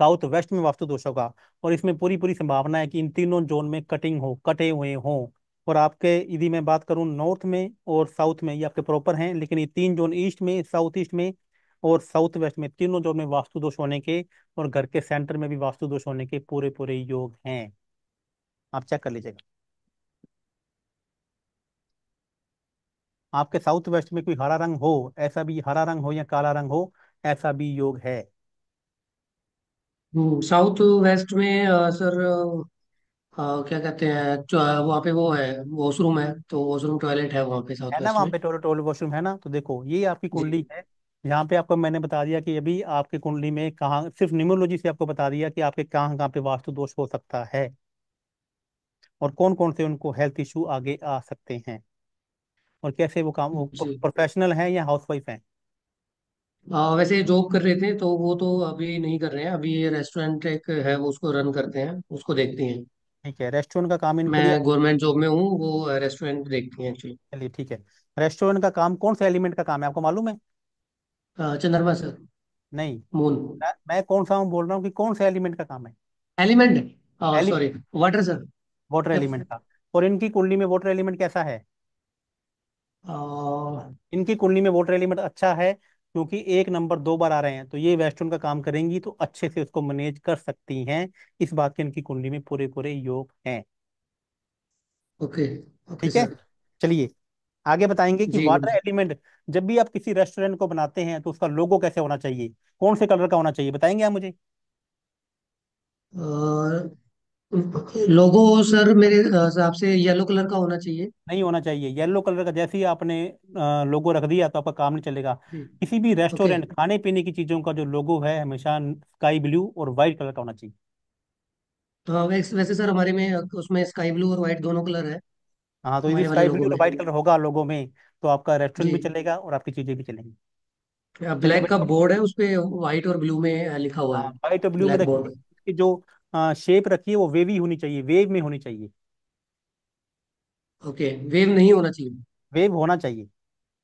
साउथ वेस्ट में वास्तु दोष होगा और इसमें पूरी पूरी संभावना है कि इन तीनों जोन में कटिंग हो कटे हुए हों और आपके यदि मैं बात करूं नॉर्थ में और साउथ में ये आपके प्रॉपर हैं लेकिन ये तीन जोन ईस्ट में साउथ ईस्ट में और साउथ वेस्ट में तीनों जोन में वास्तु दोष होने के और घर के सेंटर में भी वास्तु दोष होने के पूरे पूरे योग हैं आप चेक कर लीजिएगा आपके साउथ वेस्ट में कोई हरा रंग हो ऐसा भी हरा रंग हो या काला रंग हो ऐसा भी योग है हम्म, साउथ वेस्ट में आ, सर आ, क्या कहते हैं वहाँ पे वो है वॉशरूम है तो वॉशरूम टॉयलेट है वहाँ पे साउथ है ना वेस्ट वहाँ में पे टॉयलेट टॉयलेट वॉशरूम है ना तो देखो ये आपकी कुंडली है यहाँ पे आपको मैंने बता दिया कि अभी आपके कुंडली में कहाँ सिर्फ न्यूमरोलॉजी से आपको बता दिया कि आपके कहाँ कहाँ पे वास्तु दोष हो सकता है और कौन कौन से उनको हेल्थ इश्यू आगे आ सकते हैं और कैसे वो काम वो प्रोफेशनल हैं या हाउसवाइफ हैं आ, वैसे जॉब कर रहे थे तो वो तो अभी नहीं कर रहे हैं अभी ये रेस्टोरेंट एक है वो उसको रन करते हैं उसको देखती हैं ठीक है रेस्टोरेंट का काम इनके लिए मैं गवर्नमेंट जॉब में हूँ वो रेस्टोरेंट देखती हैं एक्चुअली चलिए ठीक है रेस्टोरेंट का काम कौन से एलिमेंट का काम है आपको मालूम है चंद्रमा सर नहीं मून मैं कौन सा बोल रहा हूँ कि कौन सा एलिमेंट का काम है element sorry water sir water element का और इनकी कुंडली में वाटर एलिमेंट कैसा है इनकी कुंडली में वाटर एलिमेंट अच्छा है क्योंकि एक नंबर दो बार आ रहे हैं तो ये वेस्टर्न का काम करेंगी तो अच्छे से उसको मैनेज कर सकती हैं इस बात के इनकी कुंडली में पूरे पूरे योग हैं ओके ओके ठीक है चलिए आगे बताएंगे कि वाटर एलिमेंट जब भी आप किसी रेस्टोरेंट को बनाते हैं तो उसका लोगो कैसे होना चाहिए कौन से कलर का होना चाहिए बताएंगे आप मुझे लोगो सर मेरे हिसाब से येलो कलर का होना चाहिए नहीं होना चाहिए येलो कलर का जैसे ही आपने लोगो रख दिया तो आपका काम नहीं चलेगा किसी भी रेस्टोरेंट खाने पीने की चीजों का जो लोगो है हमेशा स्काई ब्लू और वाइट कलर का होना चाहिए हाँ वैसे वैसे सर हमारे में उसमें स्काई ब्लू और वाइट दोनों कलर है हाँ तो यदि स्काई ब्लू का वाइट कलर होगा लोगों में तो आपका रेस्टोरेंट जी भी चलेगा और आपकी चीजें भी चलेंगी चलिए तो ब्लैक का बेटा बोर्ड है उस पे व्हाइट और ब्लू में लिखा हुआ हाँ है व्हाइट और ब्लू में ब्लैक बोर्ड देखिए इसकी जो शेप रखी है वो वेवी होनी चाहिए वेव में होनी चाहिए ओके वेव नहीं होना चाहिए वेव होना चाहिए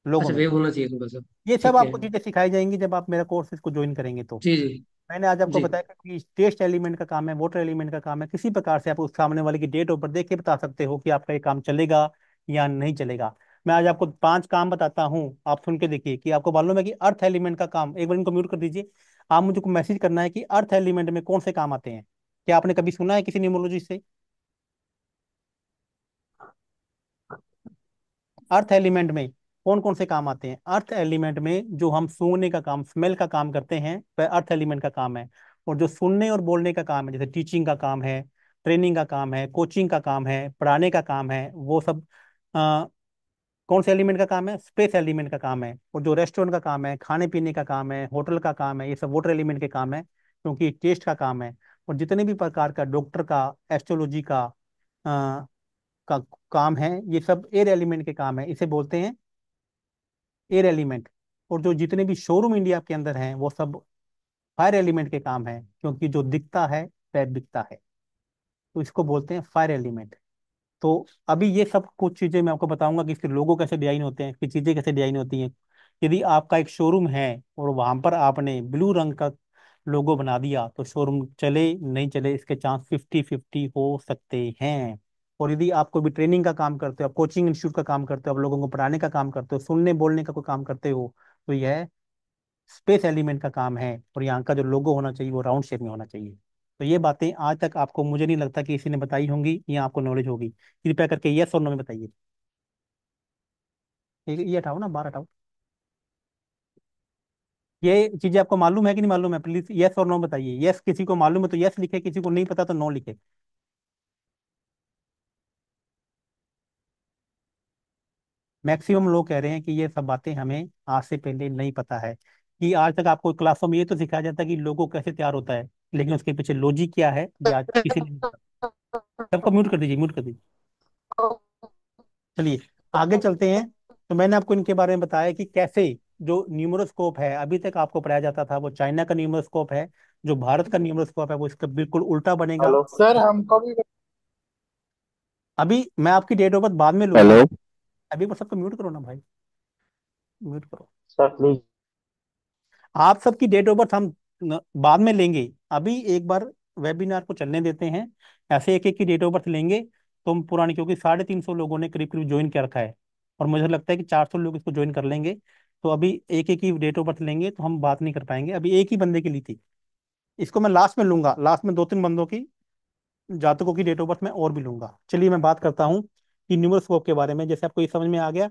लोगों अच्छा में वेव होना चाहिए थोड़ा सा ये सब ठीक है आपको चीजें सिखाई जाएंगी जब आप मेरा कोर्स इसको ज्वाइन करेंगे तो जी जी मैंने आज आपको बताया कि टेस्ट एलिमेंट का काम है वोटर एलिमेंट का काम है किसी प्रकार से आप उस सामने वाले की डेट ऊपर देख के बता सकते हो कि आपका ये काम चलेगा या नहीं चलेगा मैं आज आपको पांच काम बताता हूँ आप सुन के देखिए कि आपको मालूम है कि अर्थ एलिमेंट का काम एक बार इनको म्यूट कर दीजिए आप मुझे को मैसेज करना है कि अर्थ एलिमेंट में कौन से काम आते हैं क्या आपने कभी सुना है किसी न्यूमोलॉजिस्ट से अर्थ एलिमेंट में कौन कौन से काम आते हैं अर्थ एलिमेंट में जो हम सूंघने का काम स्मेल का काम करते हैं वह अर्थ एलिमेंट का काम है और जो सुनने और बोलने का काम है जैसे टीचिंग का काम है ट्रेनिंग का काम है कोचिंग का काम है पढ़ाने का काम है वो सब आ, कौन से एलिमेंट का काम है स्पेस एलिमेंट का काम है और जो रेस्टोरेंट का काम है खाने पीने का काम है होटल का काम है ये सब वोटर एलिमेंट के काम है क्योंकि टेस्ट का काम है और जितने भी प्रकार का डॉक्टर का एस्ट्रोलॉजी का आ, का काम है ये सब एयर एलिमेंट के काम है इसे बोलते हैं एयर एलिमेंट और जो जितने भी शोरूम इंडिया के अंदर हैं वो सब फायर एलिमेंट के काम है क्योंकि जो दिखता है वह बिकता है तो इसको बोलते हैं फायर एलिमेंट तो अभी ये सब कुछ चीज़ें मैं आपको बताऊंगा कि इसके लोगो कैसे डिजाइन होते हैं इसकी चीज़ें कैसे डिजाइन होती हैं यदि आपका एक शोरूम है और वहां पर आपने ब्लू रंग का लोगो बना दिया तो शोरूम चले नहीं चले इसके चांस फिफ्टी फिफ्टी हो सकते हैं और यदि आप कोई भी ट्रेनिंग का काम करते हो आप कोचिंग इंस्टीट्यूट का काम करते हो आप लोगों को पढ़ाने का काम करते हो सुनने बोलने का कोई काम करते हो तो यह स्पेस एलिमेंट का काम है और यहाँ का जो लोगो होना चाहिए वो राउंड शेप में होना चाहिए तो ये बातें आज तक आपको मुझे नहीं लगता कि किसी ने बताई होंगी या आपको नॉलेज होगी कृपया करके यस और नो में बताइए ये हटाओ ना बार हटाओ ये चीजें आपको मालूम है कि नहीं मालूम है प्लीज यस और नो बताइए यस किसी को मालूम है तो यस लिखे किसी को नहीं पता तो नो लिखे मैक्सिमम लोग कह रहे हैं कि ये सब बातें हमें आज से पहले नहीं पता है कि आज तक आपको क्लासों में ये तो सिखाया जाता है कि लोगो कैसे तैयार होता है लेकिन उसके पीछे लॉजिक क्या है किसी ने सबको म्यूट कर दीजिए म्यूट कर दीजिए चलिए आगे चलते हैं तो मैंने आपको इनके बारे में बताया कि कैसे जो न्यूमरोस्कोप है अभी तक आपको पढ़ाया जाता था वो चाइना का न्यूमरोस्कोप है जो भारत का न्यूमरोस्कोप है वो इसका बिल्कुल उल्टा बनेगा सर हमको भी अभी मैं आपकी डेट ऑफ बर्थ बाद में लूंगा अभी एक सबको म्यूट करो ना भाई म्यूट करो सर प्लीज आप सबकी डेट ऑफ बर्थ हम बाद में लेंगे अभी एक बार वेबिनार को चलने देते हैं ऐसे एक एक की डेट ऑफ बर्थ लेंगे तो हम पुराने क्योंकि साढ़े तीन सौ लोगों ने करीब करीब ज्वाइन कर रखा है और मुझे लगता है कि चार सौ लोग इसको ज्वाइन कर लेंगे तो अभी एक एक की डेट ऑफ बर्थ लेंगे तो हम बात नहीं कर पाएंगे अभी एक ही बंदे की ली थी इसको मैं लास्ट में लूंगा लास्ट में दो तीन बंदों की जातकों की डेट ऑफ बर्थ मैं और भी लूंगा चलिए मैं बात करता हूँ कि न्यूमर स्कोप के बारे में जैसे आपको ये समझ में आ गया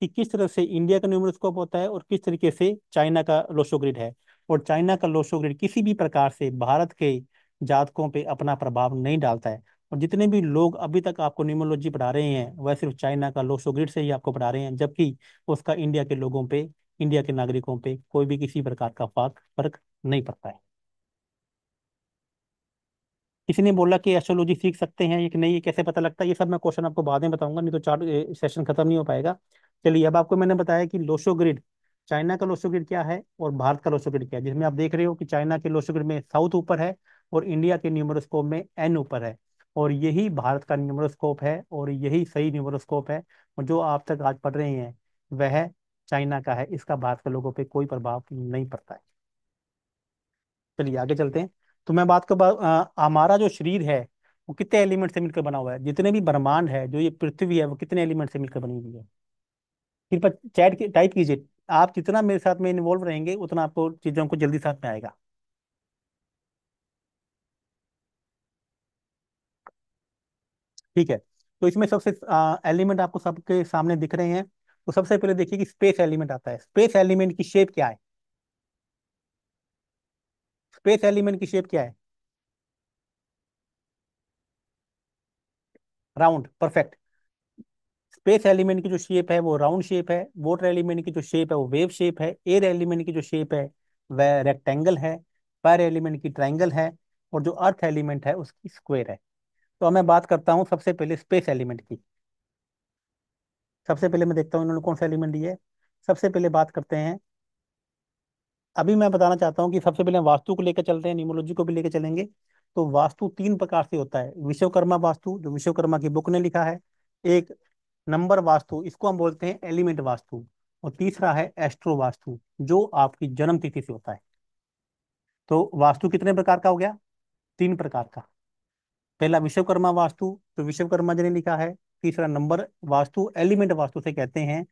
कि किस तरह से इंडिया का न्यूमर स्कोप होता है और किस तरीके से चाइना का लोशो ग्रिड है और चाइना का लोशो ग्रिड किसी भी प्रकार से भारत के जातकों पर अपना प्रभाव नहीं डालता है और जितने भी लोग अभी तक आपको न्यूमोलॉजी पढ़ा रहे हैं वह सिर्फ चाइना का लोशो ग्रिड से ही आपको पढ़ा रहे हैं जबकि उसका इंडिया के लोगों पर इंडिया के नागरिकों पे कोई भी किसी प्रकार का फर्क नहीं पड़ता है किसी ने बोला कि एस्ट्रोलॉजी सीख सकते हैं एक नहीं ये कैसे पता लगता है ये सब मैं क्वेश्चन आपको बाद में बताऊंगा नहीं तो चार सेशन खत्म नहीं हो पाएगा चलिए अब आपको मैंने बताया कि लोशो ग्रिड चाइना का लोशो ग्रिड क्या है और भारत का लोशो ग्रिड क्या है जिसमें आप देख रहे हो कि चाइना के लोशो ग्रिड में साउथ ऊपर है और इंडिया के न्यूमरोस्कोप में एन ऊपर है और यही भारत का न्यूमरोस्कोप है और यही सही न्यूमरोस्कोप है और जो आप तक आज पढ़ रहे हैं वह चाइना का है इसका भारत के लोगों पर कोई प्रभाव नहीं पड़ता है चलिए आगे चलते हैं तो मैं बात कर हमारा जो शरीर है वो कितने एलिमेंट से मिलकर बना हुआ है जितने भी ब्रह्मांड है जो ये पृथ्वी है वो कितने एलिमेंट से मिलकर बनी हुई है फिर पर चैट की, टाइप कीजिए आप जितना मेरे साथ में इन्वॉल्व रहेंगे उतना आपको चीज़ों को जल्दी साथ में आएगा ठीक है तो इसमें सबसे एलिमेंट आपको सबके सामने दिख रहे हैं तो सबसे पहले देखिए कि स्पेस एलिमेंट आता है स्पेस एलिमेंट की शेप क्या है स्पेस एलिमेंट की शेप क्या है राउंड परफेक्ट स्पेस एलिमेंट की जो शेप है वो राउंड शेप है वोटर एलिमेंट की जो शेप है वो वेव शेप है एयर एलिमेंट की जो शेप है वह रेक्टेंगल है फायर एलिमेंट की ट्राइंगल है और जो अर्थ एलिमेंट है उसकी स्क्वेयर है तो मैं बात करता हूँ सबसे पहले स्पेस एलिमेंट की सबसे पहले मैं देखता हूँ इन्होंने कौन सा एलिमेंट दिया है सबसे पहले बात करते हैं अभी मैं बताना चाहता हूँ कि सबसे पहले वास्तु को लेकर चलते हैं न्यूमोलॉजी को भी लेकर चलेंगे तो वास्तु तीन प्रकार से होता है विश्वकर्मा वास्तु जो विश्वकर्मा की बुक ने लिखा है एक नंबर वास्तु इसको हम बोलते हैं एलिमेंट वास्तु और तीसरा है एस्ट्रो वास्तु जो आपकी जन्म तिथि से होता है तो वास्तु कितने प्रकार का हो गया तीन प्रकार का पहला विश्वकर्मा वास्तु जो तो विश्वकर्मा जी ने लिखा है तीसरा नंबर वास्तु एलिमेंट वास्तु से कहते हैं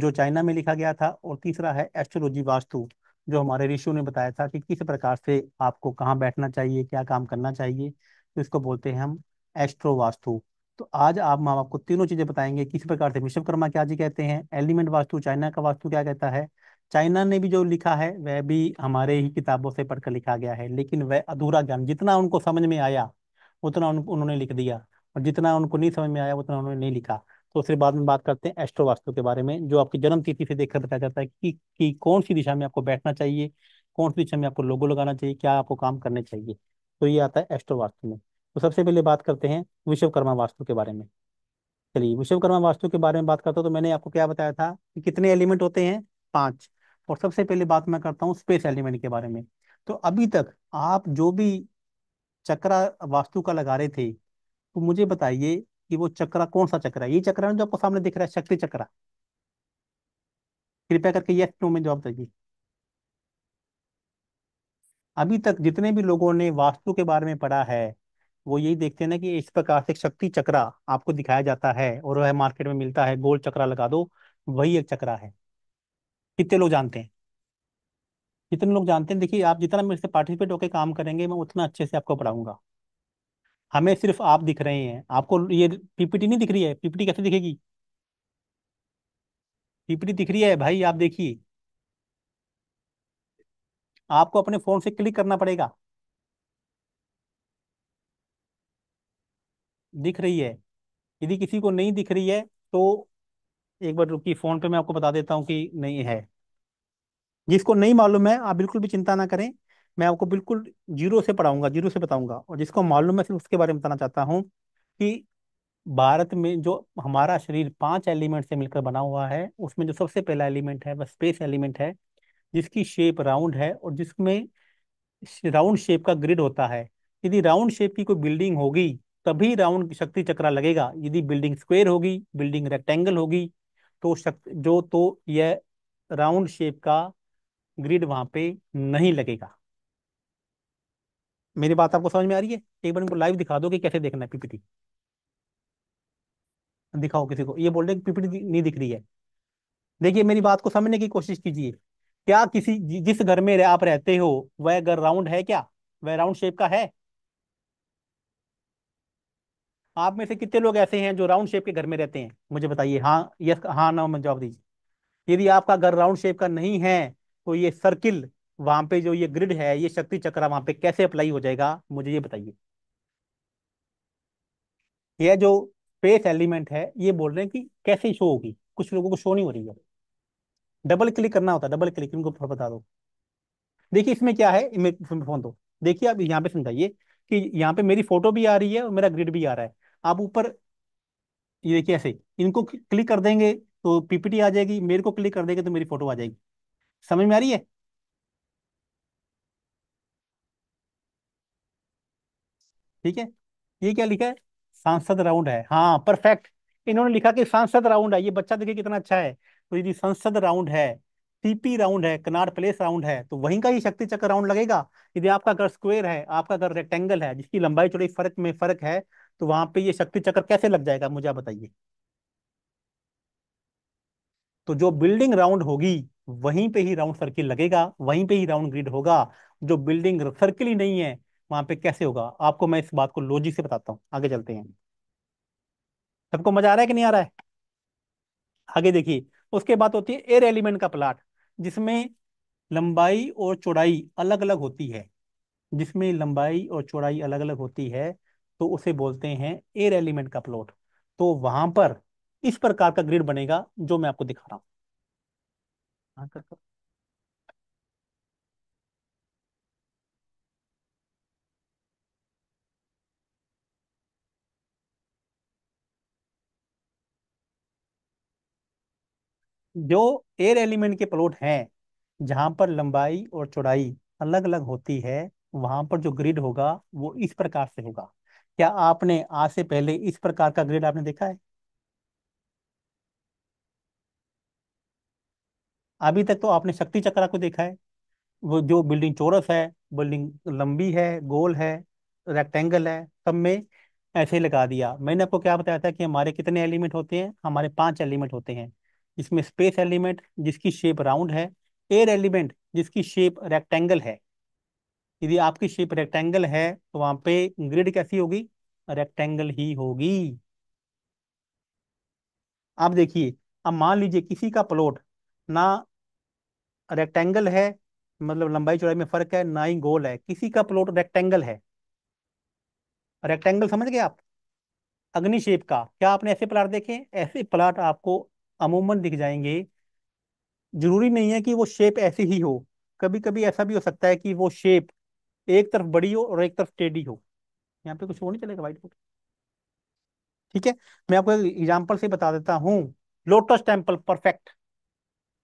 जो चाइना में लिखा गया था और तीसरा है एस्ट्रोलॉजी वास्तु जो हमारे ऋषियों ने बताया था कि किस प्रकार से आपको कहाँ बैठना चाहिए क्या काम करना चाहिए तो इसको बोलते हैं हम एस्ट्रो वास्तु तो आज आप माँ आपको तीनों चीजें बताएंगे किस प्रकार से विश्वकर्मा क्या जी कहते हैं एलिमेंट वास्तु चाइना का वास्तु क्या कहता है चाइना ने भी जो लिखा है वह भी हमारे ही किताबों से पढ़कर लिखा गया है लेकिन वह अधूरा ज्ञान जितना उनको समझ में आया उतना उन, उन्होंने लिख दिया और जितना उनको नहीं समझ में आया उतना उन्होंने नहीं लिखा तो उसके बाद में बात करते हैं एस्ट्रोवास्तु के बारे में जो आपकी जन्म तिथि से देखकर बताया जाता है कि, कि कौन सी दिशा में आपको बैठना चाहिए कौन सी दिशा में आपको लोगो लगाना चाहिए क्या आपको काम करने चाहिए तो ये आता है एस्ट्रोवास्तु में तो सबसे पहले बात करते हैं विश्वकर्मा वास्तु के बारे में चलिए विश्वकर्मा वास्तु के बारे में बात करता हूँ तो मैंने आपको क्या बताया था कि कितने एलिमेंट होते हैं पांच और सबसे पहले बात मैं करता हूँ स्पेस एलिमेंट के बारे में तो अभी तक आप जो भी चक्रा वास्तु का लगा रहे थे तो मुझे बताइए कि वो चक्र कौन सा चक्र है ये चक्र है जो आपको सामने दिख रहा है शक्ति चक्र कृपया करके यस नो में जवाब दीजिए अभी तक जितने भी लोगों ने वास्तु के बारे में पढ़ा है वो यही देखते हैं ना कि इस प्रकार से शक्ति चक्रा आपको दिखाया जाता है और वह मार्केट में मिलता है गोल चक्रा लगा दो वही एक चक्रा है कितने लोग जानते हैं जितने लोग जानते हैं देखिए आप जितना मेरे से पार्टिसिपेट होकर काम करेंगे मैं उतना अच्छे से आपको पढ़ाऊंगा हमें सिर्फ आप दिख रहे हैं आपको ये पीपीटी नहीं दिख रही है पीपीटी कैसे दिखेगी पीपीटी दिख रही है भाई आप देखिए आपको अपने फोन से क्लिक करना पड़ेगा दिख रही है यदि किसी को नहीं दिख रही है तो एक बार रुकी फोन पे मैं आपको बता देता हूं कि नहीं है जिसको नहीं मालूम है आप बिल्कुल भी चिंता ना करें मैं आपको बिल्कुल जीरो से पढ़ाऊंगा जीरो से बताऊंगा और जिसको मालूम है सिर्फ उसके बारे में बताना चाहता हूँ कि भारत में जो हमारा शरीर पांच एलिमेंट से मिलकर बना हुआ है उसमें जो सबसे पहला एलिमेंट है वह स्पेस एलिमेंट है जिसकी शेप राउंड है और जिसमें राउंड शेप का ग्रिड होता है यदि राउंड शेप की कोई बिल्डिंग होगी तभी राउंड शक्ति चक्रा लगेगा यदि बिल्डिंग स्क्वेयर होगी बिल्डिंग रेक्टेंगल होगी तो शक्ति जो तो यह राउंड शेप का ग्रिड वहां पे नहीं लगेगा मेरी बात आपको समझ में आ रही है एक बार इनको लाइव दिखा दो कि कैसे देखना है पीपीटी दिखाओ किसी को ये बोल रहे पीपीटी नहीं दिख रही है देखिए मेरी बात को समझने की कोशिश कीजिए क्या किसी जिस घर में रह, आप रहते हो वह घर राउंड है क्या वह राउंड शेप का है आप में से कितने लोग ऐसे हैं जो राउंड शेप के घर में रहते हैं मुझे बताइए हाँ यस हाँ ना मैं जवाब दीजिए यदि आपका घर राउंड शेप का नहीं है तो ये सर्किल वहां पे जो ये ग्रिड है ये शक्ति चक्र वहां पे कैसे अप्लाई हो जाएगा मुझे ये बताइए यह जो स्पेस एलिमेंट है ये बोल रहे हैं कि कैसे शो होगी कुछ लोगों को शो नहीं हो रही है डबल क्लिक करना होता है डबल क्लिक इनको बता दो देखिए इसमें क्या है फोन दो देखिए आप यहाँ पे समझाइए कि यहाँ पे मेरी फोटो भी आ रही है और मेरा ग्रिड भी आ रहा है आप ऊपर ये देखिए ऐसे इनको क्लिक कर देंगे तो पीपीटी आ जाएगी मेरे को क्लिक कर देंगे तो मेरी फोटो आ जाएगी समझ में आ रही है ठीक है ये क्या लिखा है सांसद राउंड है हाँ परफेक्ट इन्होंने लिखा कि सांसद राउंड है ये बच्चा देखिए कितना अच्छा है तो यदि संसद राउंड है टीपी राउंड है कनाड प्लेस राउंड है तो वहीं का ही शक्ति चक्र राउंड लगेगा यदि आपका घर स्क्वेयर है आपका घर रेक्टेंगल है जिसकी लंबाई चौड़ाई फर्क में फर्क है तो वहां पे ये शक्ति चक्र कैसे लग जाएगा मुझे आप बताइए तो जो बिल्डिंग राउंड होगी वहीं पे ही राउंड सर्किल लगेगा वहीं पे ही राउंड ग्रिड होगा जो बिल्डिंग सर्किल ही नहीं है वहां पे कैसे होगा आपको मैं इस बात को लॉजिक से बताता हूँ आगे चलते हैं सबको मजा आ रहा है कि नहीं आ रहा है आगे देखिए उसके बाद होती है एयर एलिमेंट का प्लाट जिसमें लंबाई और चौड़ाई अलग अलग होती है जिसमें लंबाई और चौड़ाई अलग अलग होती है तो उसे बोलते हैं एयर एलिमेंट का प्लॉट तो वहां पर इस प्रकार का ग्रिड बनेगा जो मैं आपको दिखा रहा हूँ हाँ, जो एयर एलिमेंट के प्लॉट हैं जहां पर लंबाई और चौड़ाई अलग अलग होती है वहां पर जो ग्रिड होगा वो इस प्रकार से होगा क्या आपने आज से पहले इस प्रकार का ग्रिड आपने देखा है अभी तक तो आपने शक्ति चक्र को देखा है वो जो बिल्डिंग चौरस है बिल्डिंग लंबी है गोल है रेक्टेंगल है सब में ऐसे ही लगा दिया मैंने आपको क्या बताया था कि हमारे कितने एलिमेंट होते हैं हमारे पांच एलिमेंट होते हैं जिसमें स्पेस एलिमेंट जिसकी शेप राउंड है एयर एलिमेंट जिसकी शेप रेक्टेंगल है यदि आपकी शेप रेक्टेंगल है तो वहां पे ग्रिड कैसी होगी रेक्टेंगल ही होगी आप देखिए अब मान लीजिए किसी का प्लॉट ना रेक्टेंगल है मतलब लंबाई चौड़ाई में फर्क है ना ही गोल है किसी का प्लॉट रेक्टेंगल है रेक्टेंगल समझ गए आप अग्नि शेप का क्या आपने ऐसे प्लाट देखे ऐसे प्लाट आपको अमूमन दिख जाएंगे जरूरी नहीं है कि वो शेप ऐसी ही हो कभी कभी ऐसा भी हो सकता है कि वो शेप एक तरफ बड़ी हो और एक तरफ टेडी हो यहाँ पे कुछ वो नहीं चलेगा व्हाइट बोर्ड ठीक है मैं आपको एग्जाम्पल से बता देता हूँ लोटस टेम्पल परफेक्ट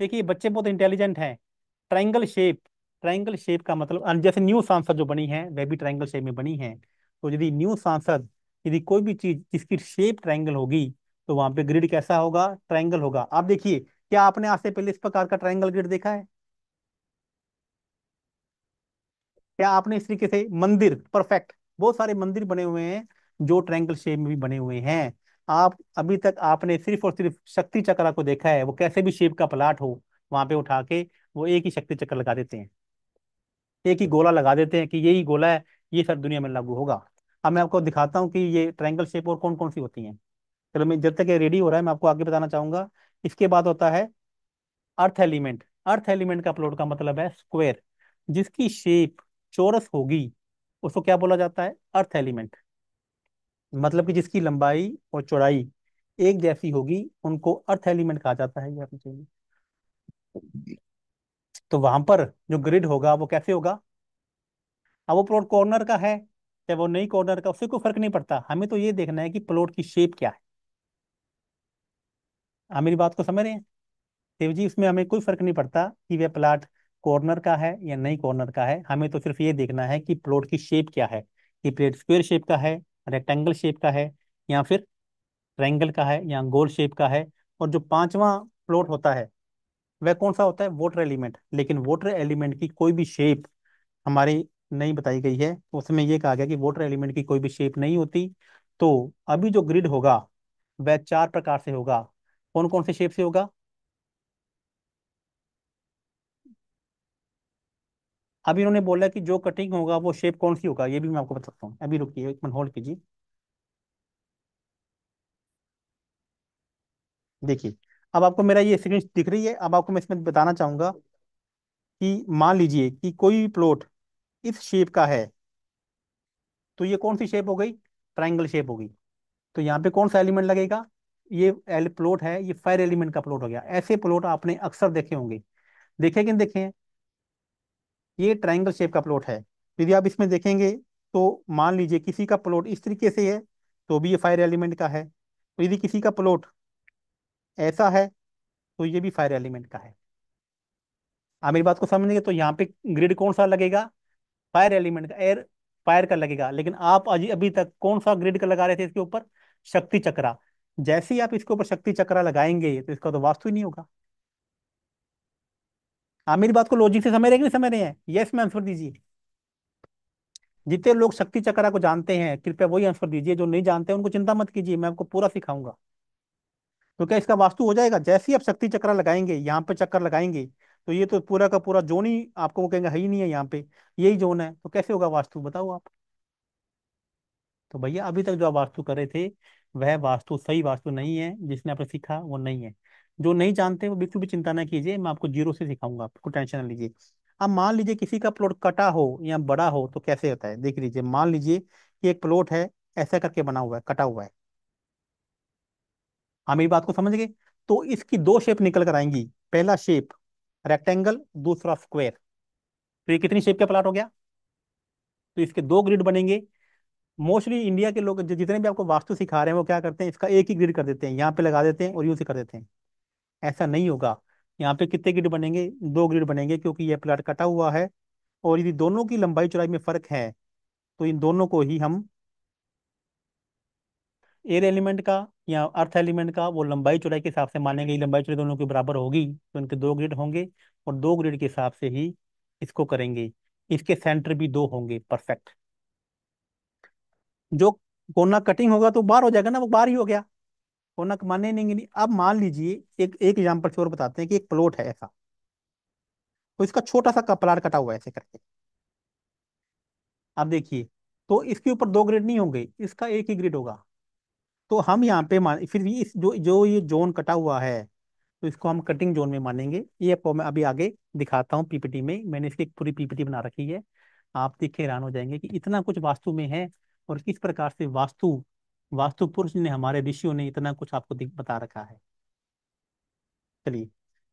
देखिए बच्चे बहुत इंटेलिजेंट हैं ट्राइंगल शेप ट्राइंगल शेप का मतलब जैसे न्यू सांसद जो बनी है वह भी ट्राइंगल शेप में बनी है तो यदि न्यू सांसद यदि कोई भी चीज जिसकी शेप ट्राइंगल होगी तो वहां पे ग्रिड कैसा होगा ट्राइंगल होगा आप देखिए क्या आपने आज से पहले इस प्रकार का ट्रायंगल ग्रिड देखा है क्या आपने इस तरीके से मंदिर परफेक्ट बहुत सारे मंदिर बने हुए हैं जो ट्रायंगल शेप में भी बने हुए हैं आप अभी तक आपने सिर्फ और सिर्फ शक्ति चक्र को देखा है वो कैसे भी शेप का प्लाट हो वहां पे उठा के वो एक ही शक्ति चक्र लगा देते हैं एक ही गोला लगा देते हैं कि यही गोला है ये सर दुनिया में लागू होगा अब मैं आपको दिखाता हूँ कि ये ट्रायंगल शेप और कौन कौन सी होती हैं चलो मैं जब तक ये रेडी हो रहा है मैं आपको आगे बताना चाहूंगा इसके बाद होता है अर्थ एलिमेंट अर्थ एलिमेंट का प्लॉट का मतलब है स्क्वेयर जिसकी शेप चोरस होगी उसको क्या बोला जाता है अर्थ एलिमेंट मतलब कि जिसकी लंबाई और चौड़ाई एक जैसी होगी उनको अर्थ एलिमेंट कहा जाता है तो वहां पर जो ग्रिड होगा वो कैसे होगा अब वो प्लॉट कॉर्नर का है चाहे वो नई कॉर्नर का उससे कोई फर्क नहीं पड़ता हमें तो ये देखना है कि प्लॉट की शेप क्या है आप मेरी बात को समझ रहे हैं शिव जी उसमें हमें कोई फर्क नहीं पड़ता कि वह प्लाट कॉर्नर का है या नहीं कॉर्नर का है हमें तो सिर्फ ये देखना है कि प्लॉट की शेप क्या है कि प्लेट स्क्वेयर शेप का है रेक्टेंगल शेप का है या फिर ट्रैंगल का है या गोल शेप का है और जो पांचवा प्लॉट होता है वह कौन सा होता है वोटर एलिमेंट लेकिन वोटर एलिमेंट की कोई भी शेप हमारी नहीं बताई गई है उसमें यह कहा गया कि वोटर एलिमेंट की कोई भी शेप नहीं होती तो अभी जो ग्रिड होगा वह चार प्रकार से होगा कौन कौन से शेप से होगा अभी इन्होंने बोला कि जो कटिंग होगा वो शेप कौन सी होगा ये भी मैं आपको बता सकता हूँ अभी रुकिए एक मिनट होल्ड कीजिए देखिए अब आपको मेरा ये स्क्रीन दिख रही है अब आपको मैं इसमें बताना चाहूंगा कि मान लीजिए कि कोई भी प्लॉट इस शेप का है तो ये कौन सी शेप हो गई ट्राइंगल शेप हो गई तो यहाँ पे कौन सा एलिमेंट लगेगा ये एल प्लॉट है ये फायर एलिमेंट का प्लॉट हो गया ऐसे प्लॉट आपने अक्सर देखे होंगे देखे कि देखे ये ट्राइंगल शेप का प्लॉट है यदि आप इसमें देखेंगे तो मान लीजिए किसी का प्लॉट इस तरीके से है तो भी ये फायर एलिमेंट का है तो यदि किसी का प्लॉट ऐसा है तो ये भी फायर एलिमेंट का है आप मेरी बात को समझेंगे तो यहाँ पे ग्रिड कौन सा लगेगा फायर एलिमेंट का एयर फायर का लगेगा लेकिन आप अभी अभी तक कौन सा ग्रिड का लगा रहे थे इसके ऊपर शक्ति चक्रा जैसे ही आप इसके ऊपर शक्ति चक्र लगाएंगे तो इसका तो वास्तु ही नहीं होगा आप मेरी बात को लॉजिक से समझ रहे नहीं समझ रहे हैं यस में आंसर दीजिए जितने लोग शक्ति चक्रा को जानते हैं कृपया वही आंसर दीजिए जो नहीं जानते उनको चिंता मत कीजिए मैं आपको पूरा सिखाऊंगा तो क्या इसका वास्तु हो जाएगा जैसे ही आप शक्ति चक्र लगाएंगे यहाँ पे चक्कर लगाएंगे तो ये तो पूरा का पूरा जोन ही आपको वो कहेंगे है ही नहीं है यहाँ पे यही जोन है तो कैसे होगा वास्तु बताओ आप तो भैया अभी तक जो आप वास्तु कर रहे थे वह वास्तु सही वास्तु नहीं है जिसने आपने सीखा वो नहीं है जो नहीं जानते वो बिल्कुल भी चिंता ना कीजिए मैं आपको जीरो से सिखाऊंगा आपको टेंशन ना लीजिए अब मान लीजिए किसी का प्लॉट कटा हो या बड़ा हो तो कैसे होता है देख लीजिए मान लीजिए कि एक प्लॉट है ऐसा करके बना हुआ है कटा हुआ है हम हाँ, ये बात को समझ गए तो इसकी दो शेप निकल कर आएंगी पहला शेप रेक्टेंगल दूसरा स्क्वायर तो ये कितनी शेप का प्लाट हो गया तो इसके दो ग्रिड बनेंगे मोस्टली इंडिया के लोग जितने भी आपको वास्तु सिखा रहे हैं वो क्या करते हैं इसका एक ही ग्रिड कर देते हैं यहाँ पे लगा देते हैं और यूं से कर देते हैं ऐसा नहीं होगा यहाँ पे कितने ग्रिड बनेंगे दो ग्रिड बनेंगे क्योंकि ये प्लाट कटा हुआ है और यदि दोनों की लंबाई चौड़ाई में फ़र्क है तो इन दोनों को ही हम एयर एलिमेंट का या अर्थ एलिमेंट का वो लंबाई चौड़ाई के हिसाब से मानेंगे लंबाई चौड़ाई दोनों के बराबर होगी तो इनके दो ग्रिड होंगे और दो ग्रिड के हिसाब से ही इसको करेंगे इसके सेंटर भी दो होंगे परफेक्ट जो कोना कटिंग होगा तो बार हो जाएगा ना वो बार ही हो गया कोना माने नहीं, नहीं अब मान लीजिए एक एक एग्जाम्पल से और बताते हैं कि एक प्लॉट है ऐसा तो इसका छोटा सा कपलार कटा हुआ ऐसे करके अब देखिए तो इसके ऊपर दो ग्रेड नहीं होंगे इसका एक ही ग्रेड होगा तो हम यहाँ पे मान फिर इस जो जो ये जोन कटा हुआ है तो इसको हम कटिंग जोन में मानेंगे ये आपको मैं अभी आगे दिखाता हूँ पीपीटी में मैंने इसकी पूरी पीपीटी बना रखी है आप देख के हैरान हो जाएंगे कि इतना कुछ वास्तु में है और किस प्रकार से वास्तु वास्तु पुरुष ने हमारे ऋषियों ने इतना कुछ आपको बता रखा है चलिए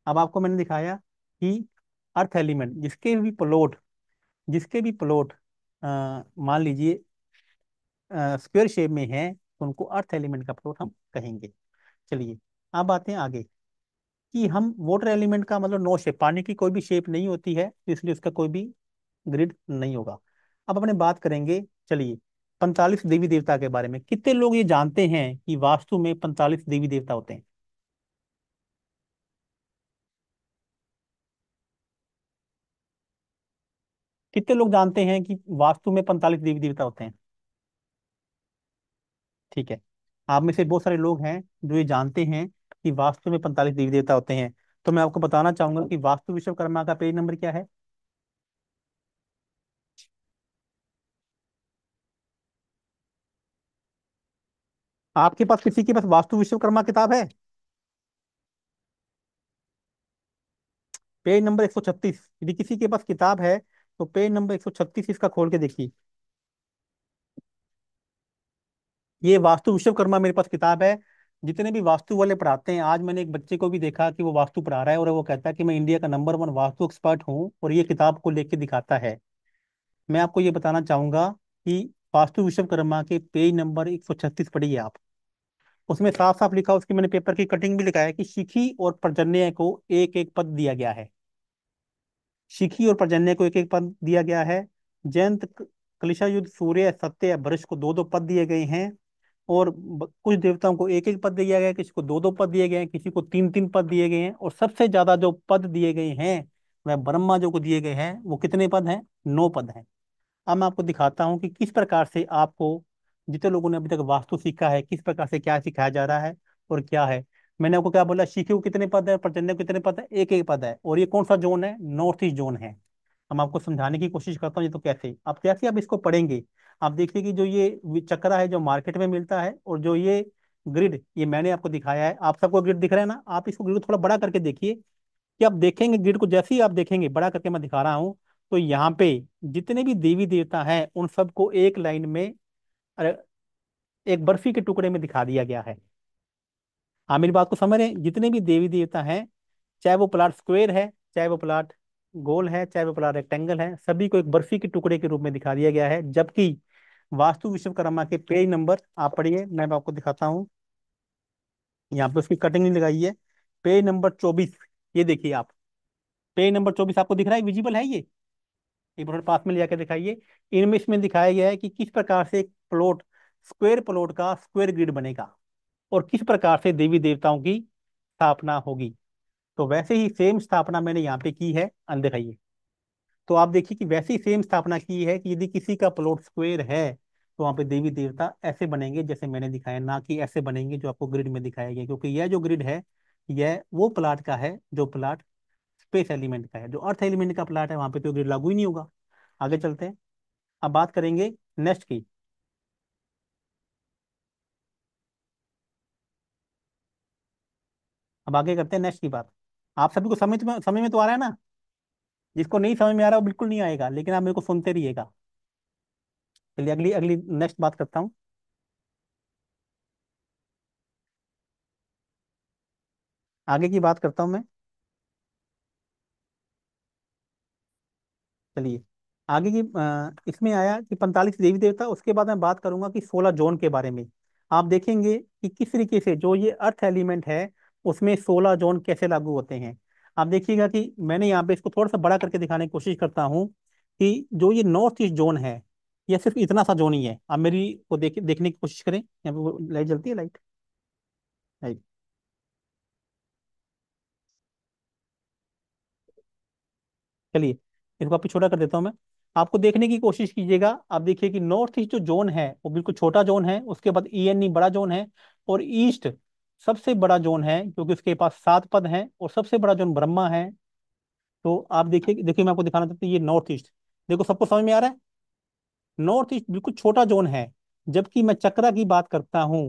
अब आपको मैंने दिखाया कि अर्थ एलिमेंट जिसके भी प्लॉट जिसके भी प्लॉट मान लीजिए स्क्वायर शेप में है तो उनको अर्थ एलिमेंट का प्लॉट हम कहेंगे चलिए अब आते हैं आगे कि हम वाटर एलिमेंट का मतलब नो शेप पानी की कोई भी शेप नहीं होती है इसलिए उसका कोई भी ग्रिड नहीं होगा अब अपने बात करेंगे चलिए पैंतालीस देवी देवता के बारे में कितने लोग ये जानते हैं कि वास्तु में पैंतालीस देवी देवता होते हैं कितने लोग जानते हैं कि वास्तु में पैंतालीस देवी देवता होते हैं ठीक है आप में से बहुत सारे लोग हैं जो ये जानते हैं कि वास्तु में पैंतालीस देवी देवता होते हैं तो मैं आपको बताना चाहूंगा कि वास्तु विश्वकर्मा का पेज नंबर क्या है आपके पास किसी के पास वास्तु विश्वकर्मा किताब है पेज नंबर 136 यदि किसी के पास किताब है तो पेज नंबर 136 इसका खोल के देखिए ये वास्तु विश्वकर्मा मेरे पास किताब है जितने भी वास्तु वाले पढ़ाते हैं आज मैंने एक बच्चे को भी देखा कि वो वास्तु पढ़ा रहा है और वो कहता है कि मैं इंडिया का नंबर वन वास्तु एक्सपर्ट हूँ और ये किताब को लेके दिखाता है मैं आपको ये बताना चाहूंगा कि वास्तु विश्वकर्मा के पेज नंबर एक पढ़िए आप उसमें साफ साफ लिखा उसकी मैंने पेपर की कटिंग भी लिखा है कि शिखी और पर्जन्य को एक एक पद दिया गया है शिखी और पर्जन्य को एक एक पद दिया गया है जयंत कलिशा युद्ध सूर्य सत्य वृक्ष को दो दो पद दिए गए हैं और कुछ देवताओं को एक एक पद दिया गया है किसी को दो दो पद दिए गए हैं किसी को तीन तीन पद दिए गए हैं और सबसे ज्यादा जो पद दिए गए हैं वह ब्रह्मा जो को दिए गए हैं वो कितने पद हैं नौ पद हैं अब मैं आपको दिखाता हूँ कि किस प्रकार से आपको जितने लोगों ने अभी तक वास्तु सीखा है किस प्रकार से क्या सिखाया जा रहा है और क्या है मैंने आपको क्या बोला शिखे को कितने पद है प्रचंड को कितने पद है एक एक पद है और ये कौन सा जोन है नॉर्थ ईस्ट जोन है हम आपको समझाने की कोशिश करता हूँ ये तो कैसे आप कैसे आप इसको पढ़ेंगे आप देखिए कि जो ये चक्रा है जो मार्केट में मिलता है और जो ये ग्रिड ये मैंने आपको दिखाया है आप सबको ग्रिड दिख रहा है ना आप इसको ग्रिड थोड़ा बड़ा करके देखिए कि आप देखेंगे ग्रिड को जैसे ही आप देखेंगे बड़ा करके मैं दिखा रहा हूँ तो यहाँ पे जितने भी देवी देवता हैं उन सबको एक लाइन में अरे एक बर्फी के टुकड़े में दिखा दिया गया है आप हाँ, मेरी बात को समझ रहे हैं जितने भी देवी देवता हैं चाहे वो प्लाट स्क्वेयर है चाहे वो प्लाट गोल है चाहे वो प्लाट रेक्टेंगल है सभी को एक बर्फी के टुकड़े के रूप में दिखा दिया गया है जबकि वास्तु विश्वकर्मा के पेज नंबर आप पढ़िए मैं आपको दिखाता हूँ यहाँ पे उसकी कटिंग नहीं लगाई है पेज नंबर चौबीस ये देखिए आप पेज नंबर चौबीस आपको दिख रहा है विजिबल है ये ये प्लॉट पास में ले जाकर दिखाइए इनमें इसमें दिखाया गया है कि किस प्रकार से एक प्लॉट स्क्वेयर प्लॉट का स्क्वेयर ग्रिड बनेगा और किस प्रकार से देवी देवताओं की स्थापना होगी तो वैसे ही सेम स्थापना मैंने यहाँ पे की है अन दिखाइए तो आप देखिए कि वैसे ही सेम स्थापना की है कि यदि किसी का प्लॉट स्क्वेयर है तो वहाँ पे देवी देवता ऐसे बनेंगे जैसे मैंने दिखाया ना कि ऐसे बनेंगे जो आपको ग्रिड में दिखाया गया क्योंकि यह जो ग्रिड है यह वो प्लाट का है जो प्लाट स्पेस एलिमेंट का है जो अर्थ एलिमेंट का प्लाट है वहां पे तो ग्रिड लागू ही नहीं होगा आगे चलते हैं अब बात करेंगे नेक्स्ट की अब आगे करते हैं नेक्स्ट की बात आप सभी को समय में समय में तो आ रहा है ना जिसको नहीं समय में आ रहा वो बिल्कुल नहीं आएगा लेकिन आप मेरे को सुनते रहिएगा चलिए अगली अगली नेक्स्ट बात करता हूँ आगे की बात करता हूँ मैं चलिए आगे की इसमें आया कि पैंतालीस देवी देवता उसके बाद मैं बात करूंगा कि सोलह जोन के बारे में आप देखेंगे कि किस तरीके से जो ये अर्थ एलिमेंट है उसमें सोलह जोन कैसे लागू होते हैं आप देखिएगा कि मैंने यहाँ पे इसको थोड़ा सा बड़ा करके दिखाने की कोशिश करता हूँ कि जो ये नॉर्थ ईस्ट जोन है यह सिर्फ इतना सा जोन ही है आप मेरी को देख देखने की कोशिश करें यहाँ पे लाइट जलती है लाइट लाइट चलिए इनको आप छोटा कर देता हूँ मैं आपको देखने की कोशिश कीजिएगा आप देखिए कि नॉर्थ ईस्ट जो जोन है वो बिल्कुल छोटा जोन है उसके बाद ई एन बड़ा जोन है और ईस्ट सबसे बड़ा जोन है क्योंकि उसके पास सात पद हैं और सबसे बड़ा जोन ब्रह्मा है तो आप देखिए देखिए मैं आपको दिखाना चाहता हूँ ये नॉर्थ ईस्ट देखो सबको समझ में आ रहा है नॉर्थ ईस्ट बिल्कुल छोटा जोन है जबकि मैं चक्रा की बात करता हूँ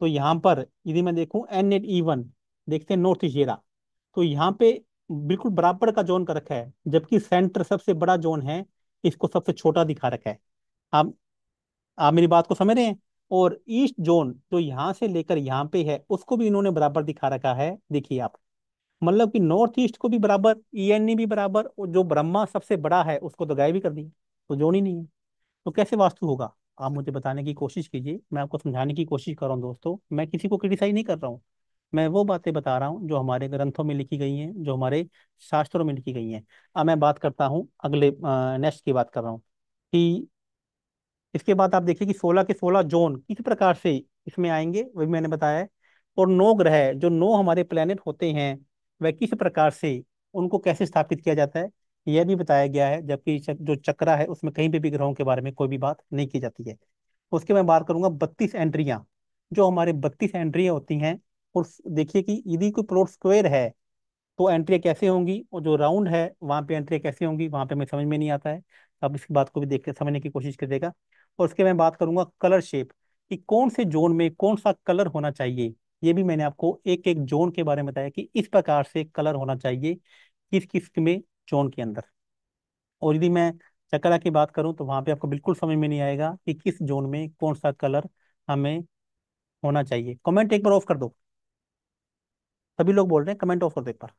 तो यहाँ पर यदि मैं देखूँ एन एट ई वन देखते हैं नॉर्थ ईस्ट ये तो यहाँ पे बिल्कुल बराबर का जोन कर रखा है जबकि सेंटर सबसे बड़ा जोन है इसको सबसे छोटा दिखा रखा है आप आप मेरी बात को समझ रहे हैं और ईस्ट जोन जो यहाँ से लेकर यहाँ पे है उसको भी इन्होंने बराबर दिखा रखा है देखिए आप मतलब कि नॉर्थ ईस्ट को भी बराबर ई एन ई भी बराबर और जो ब्रह्मा सबसे बड़ा है उसको तो गायब भी कर दिया तो जोन ही नहीं है तो कैसे वास्तु होगा आप मुझे बताने की कोशिश कीजिए मैं आपको समझाने की कोशिश कर रहा हूँ दोस्तों मैं किसी को क्रिटिसाइज नहीं कर रहा हूँ मैं वो बातें बता रहा हूँ जो हमारे ग्रंथों में लिखी गई हैं जो हमारे शास्त्रों में लिखी गई हैं अब मैं बात करता हूँ अगले नेक्स्ट की बात कर रहा हूँ कि इसके बाद आप देखिए कि सोलह के सोलह जोन किस प्रकार से इसमें आएंगे वही मैंने बताया और नौ ग्रह जो नौ हमारे प्लेनेट होते हैं वह किस प्रकार से उनको कैसे स्थापित किया जाता है यह भी बताया गया है जबकि जो चक्रा है उसमें कहीं पर भी ग्रहों के बारे में कोई भी बात नहीं की जाती है उसके मैं बात करूंगा बत्तीस एंट्रियाँ जो हमारे बत्तीस एंट्रियाँ होती हैं और देखिए कि यदि कोई प्लॉट स्क्वायर है तो एंट्रियाँ कैसे होंगी और जो राउंड है वहाँ पे एंट्रियाँ कैसे होंगी वहाँ पे हमें समझ में नहीं आता है आप इस बात को भी देख समझने की कोशिश करिएगा और उसके मैं बात करूंगा कलर शेप कि कौन से जोन में कौन सा कलर होना चाहिए ये भी मैंने आपको एक एक जोन के बारे में बताया कि इस प्रकार से कलर होना चाहिए किस किस में जोन के अंदर और यदि मैं चक्रा की बात करूं तो वहां पे आपको बिल्कुल समझ में नहीं आएगा कि किस जोन में कौन सा कलर हमें होना चाहिए कमेंट एक बार ऑफ कर दो सभी लोग बोल रहे हैं कमेंट ऑफ कर दो एक बार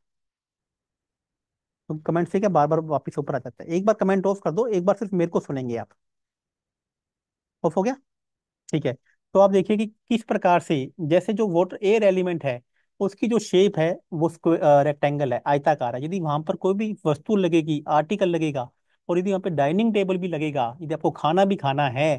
तो कमेंट से क्या बार बार वापस ऊपर आ जाता है एक बार कमेंट ऑफ कर दो एक बार सिर्फ मेरे को सुनेंगे आप ऑफ हो गया ठीक है तो आप देखिए कि किस प्रकार से जैसे जो वोटर एयर एलिमेंट है उसकी जो शेप है वो रेक्टेंगल है आयताकार है यदि वहां पर कोई भी वस्तु लगेगी आर्टिकल लगेगा और यदि वहां पर डाइनिंग टेबल भी लगेगा यदि आपको खाना भी खाना है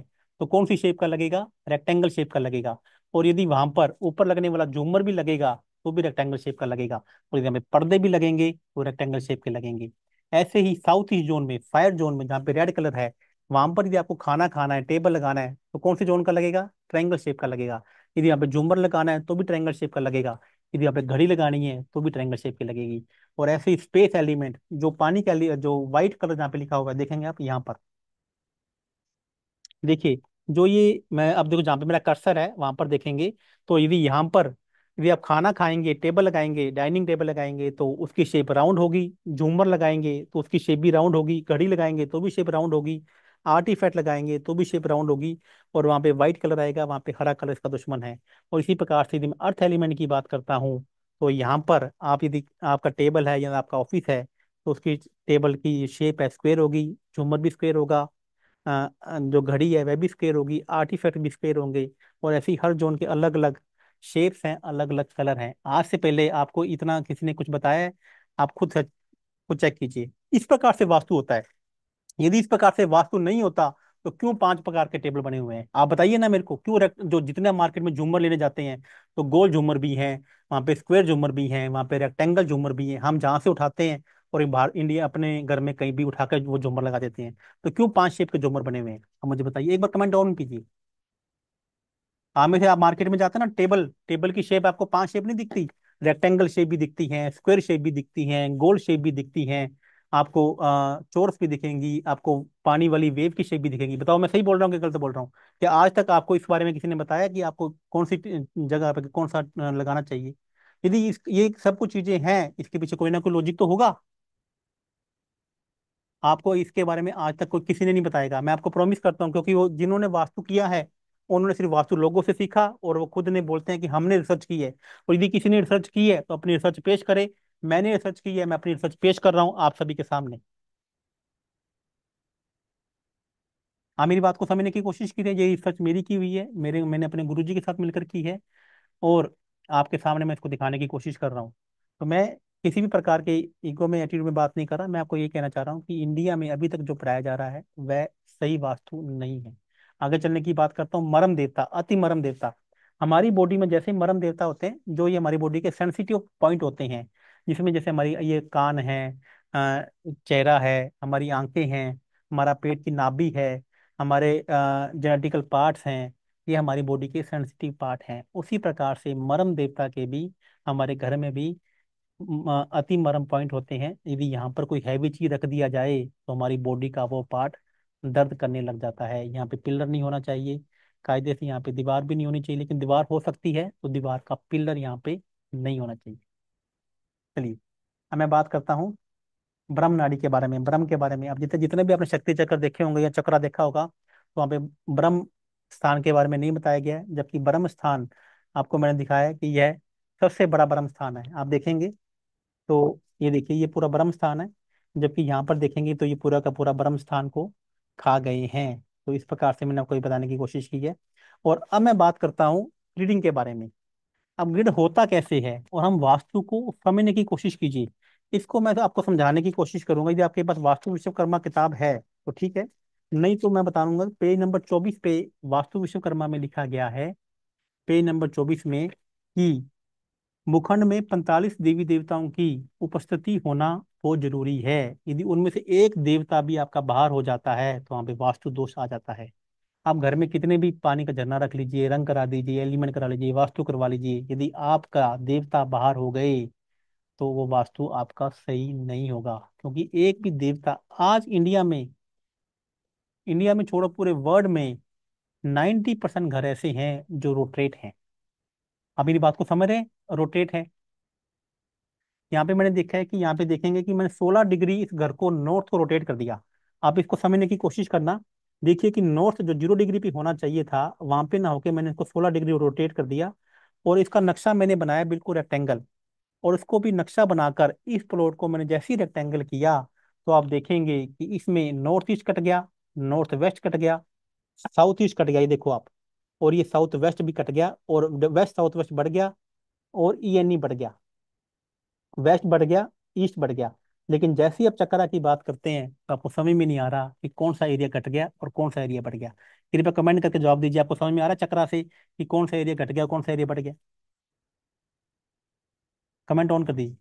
तो कौन सी शेप का लगेगा रेक्टेंगल शेप का लगेगा और यदि वहां पर ऊपर लगने वाला झूमर भी लगेगा वो भी रेक्टेंगल शेप का लगेगा और यहाँ पे पर्दे भी लगेंगे वो रेक्टेंगल शेप के लगेंगे ऐसे ही साउथ ईस्ट जोन में फायर जोन में जहाँ पे रेड कलर है वहां पर यदि आपको खाना खाना है टेबल लगाना है तो कौन से जोन का लगेगा ट्रैंगल शेप का लगेगा यदि यहाँ पे झूमर लगाना है तो भी ट्रैंगल शेप का लगेगा यदि यहाँ पे घड़ी लगानी है तो भी ट्रैंगल शेप की लगेगी और ऐसे ही स्पेस एलिमेंट जो पानी का जो व्हाइट कलर यहाँ पे लिखा होगा देखेंगे आप यहाँ पर देखिए जो ये मैं अब देखो जहाँ पे मेरा कर्सर है वहां पर देखेंगे तो यदि यहाँ पर यदि आप खाना खाएंगे टेबल लगाएंगे डाइनिंग टेबल लगाएंगे तो उसकी शेप राउंड होगी झूमर लगाएंगे तो उसकी शेप भी राउंड होगी घड़ी लगाएंगे तो भी शेप राउंड होगी आर्टिफैक्ट लगाएंगे तो भी शेप राउंड होगी और वहाँ पे व्हाइट कलर आएगा वहाँ पे हरा कलर इसका दुश्मन है और इसी प्रकार से यदि मैं अर्थ एलिमेंट की बात करता हूँ तो यहाँ पर आप यदि आपका टेबल है या आपका ऑफिस है तो उसकी टेबल की शेप है स्क्वेयर होगी झूमर भी स्क्वेयर होगा जो घड़ी है वह भी स्क्वेयर होगी आर्टिफैक्ट भी स्क्वेयर होंगे और ऐसी हर जोन के अलग अलग शेप्स हैं अलग अलग कलर हैं आज से पहले आपको इतना किसी ने कुछ बताया है आप खुद खुद चेक कीजिए इस प्रकार से वास्तु होता है यदि इस प्रकार से वास्तु नहीं होता तो क्यों पांच प्रकार के टेबल बने हुए हैं आप बताइए ना मेरे को क्यों रेक्ट जो जितने मार्केट में झूमर लेने जाते हैं तो गोल झूमर भी हैं वहाँ पे स्क्वायर झूमर भी हैं वहाँ पे रेक्टेंगल झूमर भी हैं हम जहाँ से उठाते हैं और बाहर इंडिया अपने घर में कहीं भी उठाकर वो झूमर लगा देते हैं तो क्यों पांच शेप के झूमर बने हुए हैं आप मुझे बताइए एक बार कमेंट डाउन कीजिए आमिर हाँ, से आप मार्केट में जाते हैं ना टेबल टेबल की शेप आपको पांच शेप नहीं दिखती रेक्टेंगल शेप भी दिखती है स्क्वायर शेप भी दिखती है गोल शेप भी दिखती है आपको चोर्स भी दिखेंगी आपको पानी वाली वेव की शेप भी दिखेगी बताओ मैं सही बोल रहा हूँ कि गलत बोल रहा हूँ कि आज तक आपको इस बारे में किसी ने बताया कि आपको कौन सी जगह पर कौन सा लगाना चाहिए यदि ये सब कुछ चीजें हैं इसके पीछे कोई ना कोई लॉजिक तो होगा आपको इसके बारे में आज तक कोई किसी ने नहीं बताएगा मैं आपको प्रॉमिस करता हूँ क्योंकि वो जिन्होंने वास्तु किया है उन्होंने सिर्फ वास्तु लोगों से सीखा और वो खुद ने बोलते हैं कि हमने रिसर्च की है और यदि किसी ने रिसर्च की है तो अपनी रिसर्च पेश करे मैंने रिसर्च की है मैं अपनी रिसर्च पेश कर रहा हूँ आप सभी के सामने हाँ मेरी बात को समझने की कोशिश की थी ये रिसर्च मेरी की हुई है मेरे मैंने अपने गुरु जी के साथ मिलकर की है और आपके सामने मैं इसको दिखाने की कोशिश कर रहा हूँ तो मैं किसी भी प्रकार के ईगो में एटीट्यूड में बात नहीं कर रहा मैं आपको ये कहना चाह रहा हूँ कि इंडिया में अभी तक जो पढ़ाया जा रहा है वह सही वास्तु नहीं है आगे चलने की बात करता हूँ मरम देवता अति मरम देवता हमारी बॉडी में जैसे मरम देवता होते हैं जो ये हमारी बॉडी के सेंसिटिव पॉइंट होते हैं जिसमें जैसे हमारी ये कान है चेहरा है हमारी आंखें हैं हमारा पेट की नाभि है हमारे जेनेटिकल पार्ट्स हैं ये हमारी बॉडी के सेंसिटिव पार्ट हैं उसी प्रकार से मरम देवता के भी हमारे घर में भी अति मरम पॉइंट होते हैं यदि यहाँ पर कोई हैवी चीज रख दिया जाए तो हमारी बॉडी का वो पार्ट दर्द करने लग जाता है यहाँ पे पिलर नहीं होना चाहिए कायदे से यहाँ पे दीवार भी नहीं होनी चाहिए लेकिन दीवार हो सकती है तो दीवार का पिलर यहाँ पे नहीं होना चाहिए चलिए अब मैं बात करता हूँ ब्रह्म नाड़ी के बारे में ब्रह्म के बारे में अब जितने जितने भी आपने शक्ति चक्र देखे होंगे या चक्रा देखा होगा तो वहाँ पे ब्रह्म स्थान के बारे में नहीं बताया गया है जबकि ब्रह्म स्थान आपको मैंने दिखाया कि यह सबसे बड़ा ब्रह्म स्थान है आप देखेंगे तो ये देखिए ये पूरा ब्रह्म स्थान है जबकि यहाँ पर देखेंगे तो ये पूरा का पूरा ब्रह्म स्थान को खा गए हैं तो इस प्रकार से मैंने आपको ये बताने की कोशिश की है और अब मैं बात करता हूँ ग्रिडिंग के बारे में अब ग्रिड होता कैसे है और हम वास्तु को समझने की कोशिश कीजिए इसको मैं तो आपको समझाने की कोशिश करूंगा यदि आपके पास वास्तु विश्वकर्मा किताब है तो ठीक है नहीं तो मैं दूंगा पेज नंबर चौबीस पे वास्तु विश्वकर्मा में लिखा गया है पेज नंबर चौबीस में कि मुखंड में पैंतालीस देवी देवताओं की उपस्थिति होना हो जरूरी है यदि उनमें से एक देवता भी आपका बाहर हो जाता है तो वहाँ पे वास्तु दोष आ जाता है आप घर में कितने भी पानी का झरना रख लीजिए रंग करा दीजिए एलिमेंट करा लीजिए वास्तु करवा लीजिए यदि आपका देवता बाहर हो गए तो वो वास्तु आपका सही नहीं होगा क्योंकि एक भी देवता आज इंडिया में इंडिया में छोड़ो पूरे वर्ल्ड में नाइन्टी परसेंट घर ऐसे हैं जो रोटेट हैं आप मेरी बात को समझ रहे हैं रोटेट है यहाँ पे मैंने देखा है कि यहाँ पे देखेंगे कि मैंने 16 डिग्री इस घर को नॉर्थ को रोटेट कर दिया आप इसको समझने की कोशिश करना देखिए कि नॉर्थ जो जीरो डिग्री पे होना चाहिए था वहां पे ना होके मैंने इसको 16 डिग्री रोटेट कर दिया और इसका नक्शा मैंने बनाया बिल्कुल रेक्टेंगल और इसको भी नक्शा बनाकर इस प्लॉट को मैंने जैसे ही रेक्टेंगल किया तो आप देखेंगे कि इसमें नॉर्थ ईस्ट कट गया नॉर्थ वेस्ट कट गया साउथ ईस्ट कट गया ये देखो आप और ये साउथ वेस्ट भी कट गया और वेस्ट साउथ वेस्ट बढ़ गया और ई एन ई बढ़ गया वेस्ट बढ़ गया ईस्ट बढ़ गया लेकिन जैसे ही आप चक्रा की बात करते हैं तो आपको समझ में नहीं आ रहा कि कौन सा एरिया घट गया और कौन सा एरिया बढ़ गया कृपया कमेंट करके जवाब दीजिए आपको समझ में आ रहा है चक्रा से कि कौन सा एरिया घट गया और कौन सा एरिया बढ़ गया कमेंट ऑन कर दीजिए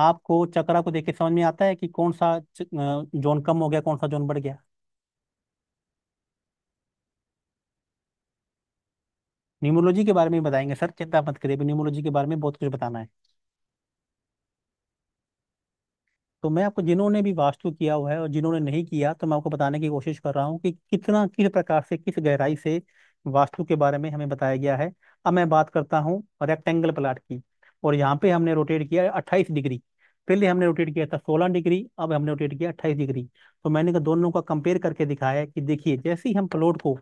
आपको चक्रा को देख के समझ में आता है कि कौन सा जोन कम हो गया कौन सा जोन बढ़ गया न्यूमोलॉजी के बारे में बताएंगे सर चिंता मत करिए न्यूमोलॉजी के बारे में बहुत कुछ बताना है तो मैं आपको जिन्होंने भी वास्तु किया हुआ है और जिन्होंने नहीं किया तो मैं आपको बताने की कोशिश कर रहा हूँ कि कितना किस प्रकार से किस गहराई से वास्तु के बारे में हमें बताया गया है अब मैं बात करता हूँ रेक्टेंगल प्लाट की और यहाँ पे हमने रोटेट किया अट्ठाईस डिग्री पहले हमने रोटेट किया था सोलह डिग्री अब हमने रोटेट किया अट्ठाईस डिग्री तो मैंने दोनों का कंपेयर करके दिखाया कि देखिए जैसे ही हम प्लॉट को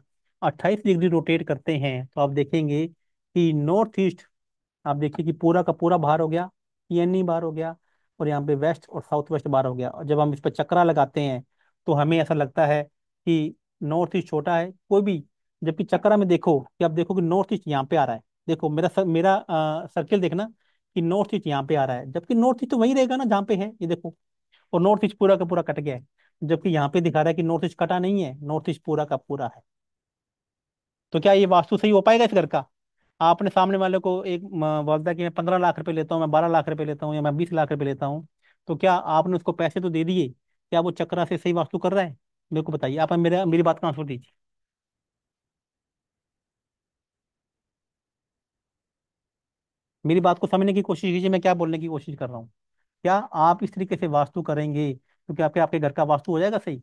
अट्ठाईस डिग्री रोटेट करते हैं तो आप देखेंगे कि नॉर्थ ईस्ट आप देखिए कि पूरा का पूरा बाहर हो गया ई बाहर हो गया और यहाँ पे वेस्ट और साउथ वेस्ट बाहर हो गया और जब हम इस पर चक्रा लगाते हैं तो हमें ऐसा लगता है कि नॉर्थ ईस्ट छोटा है कोई भी जबकि चक्रा में देखो कि आप देखो कि नॉर्थ ईस्ट यहाँ पे आ रहा है देखो मेरा सर, मेरा आ, सर्किल देखना कि नॉर्थ ईस्ट यहाँ पे आ रहा है जबकि नॉर्थ ईस्ट तो वही रहेगा ना जहाँ पे है ये देखो और नॉर्थ ईस्ट पूरा का पूरा कट गया है जबकि यहाँ पे दिखा रहा है कि नॉर्थ ईस्ट कटा नहीं है नॉर्थ ईस्ट पूरा का पूरा है तो क्या ये वास्तु सही हो पाएगा इस घर का आपने सामने वाले को एक वादा कि मैं पंद्रह लाख रुपए लेता हूँ मैं बारह लाख रुपए लेता हूँ या मैं बीस लाख रुपए लेता हूँ तो क्या आपने उसको पैसे तो दे दिए क्या वो चक्रा से सही वास्तु कर रहा है मेरे को बताइए आप मेरा मेरी बात का आंसर दीजिए मेरी बात को समझने की कोशिश कीजिए मैं क्या बोलने की कोशिश कर रहा हूँ क्या आप इस तरीके से वास्तु करेंगे तो क्या आपके आपके घर का वास्तु हो जाएगा सही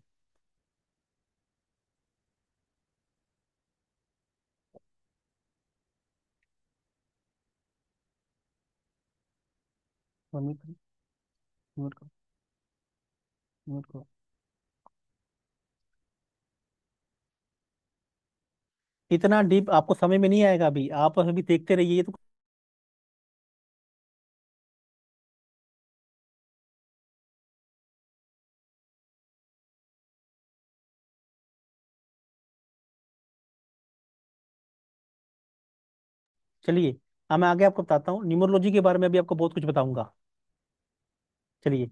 और म्यूट करो म्यूट करो इतना डीप आपको समय में नहीं आएगा अभी आप अभी देखते रहिए तो चलिए अब मैं आगे आपको बताता हूँ न्यूमरोलॉजी के बारे में भी आपको बहुत कुछ बताऊंगा चलिए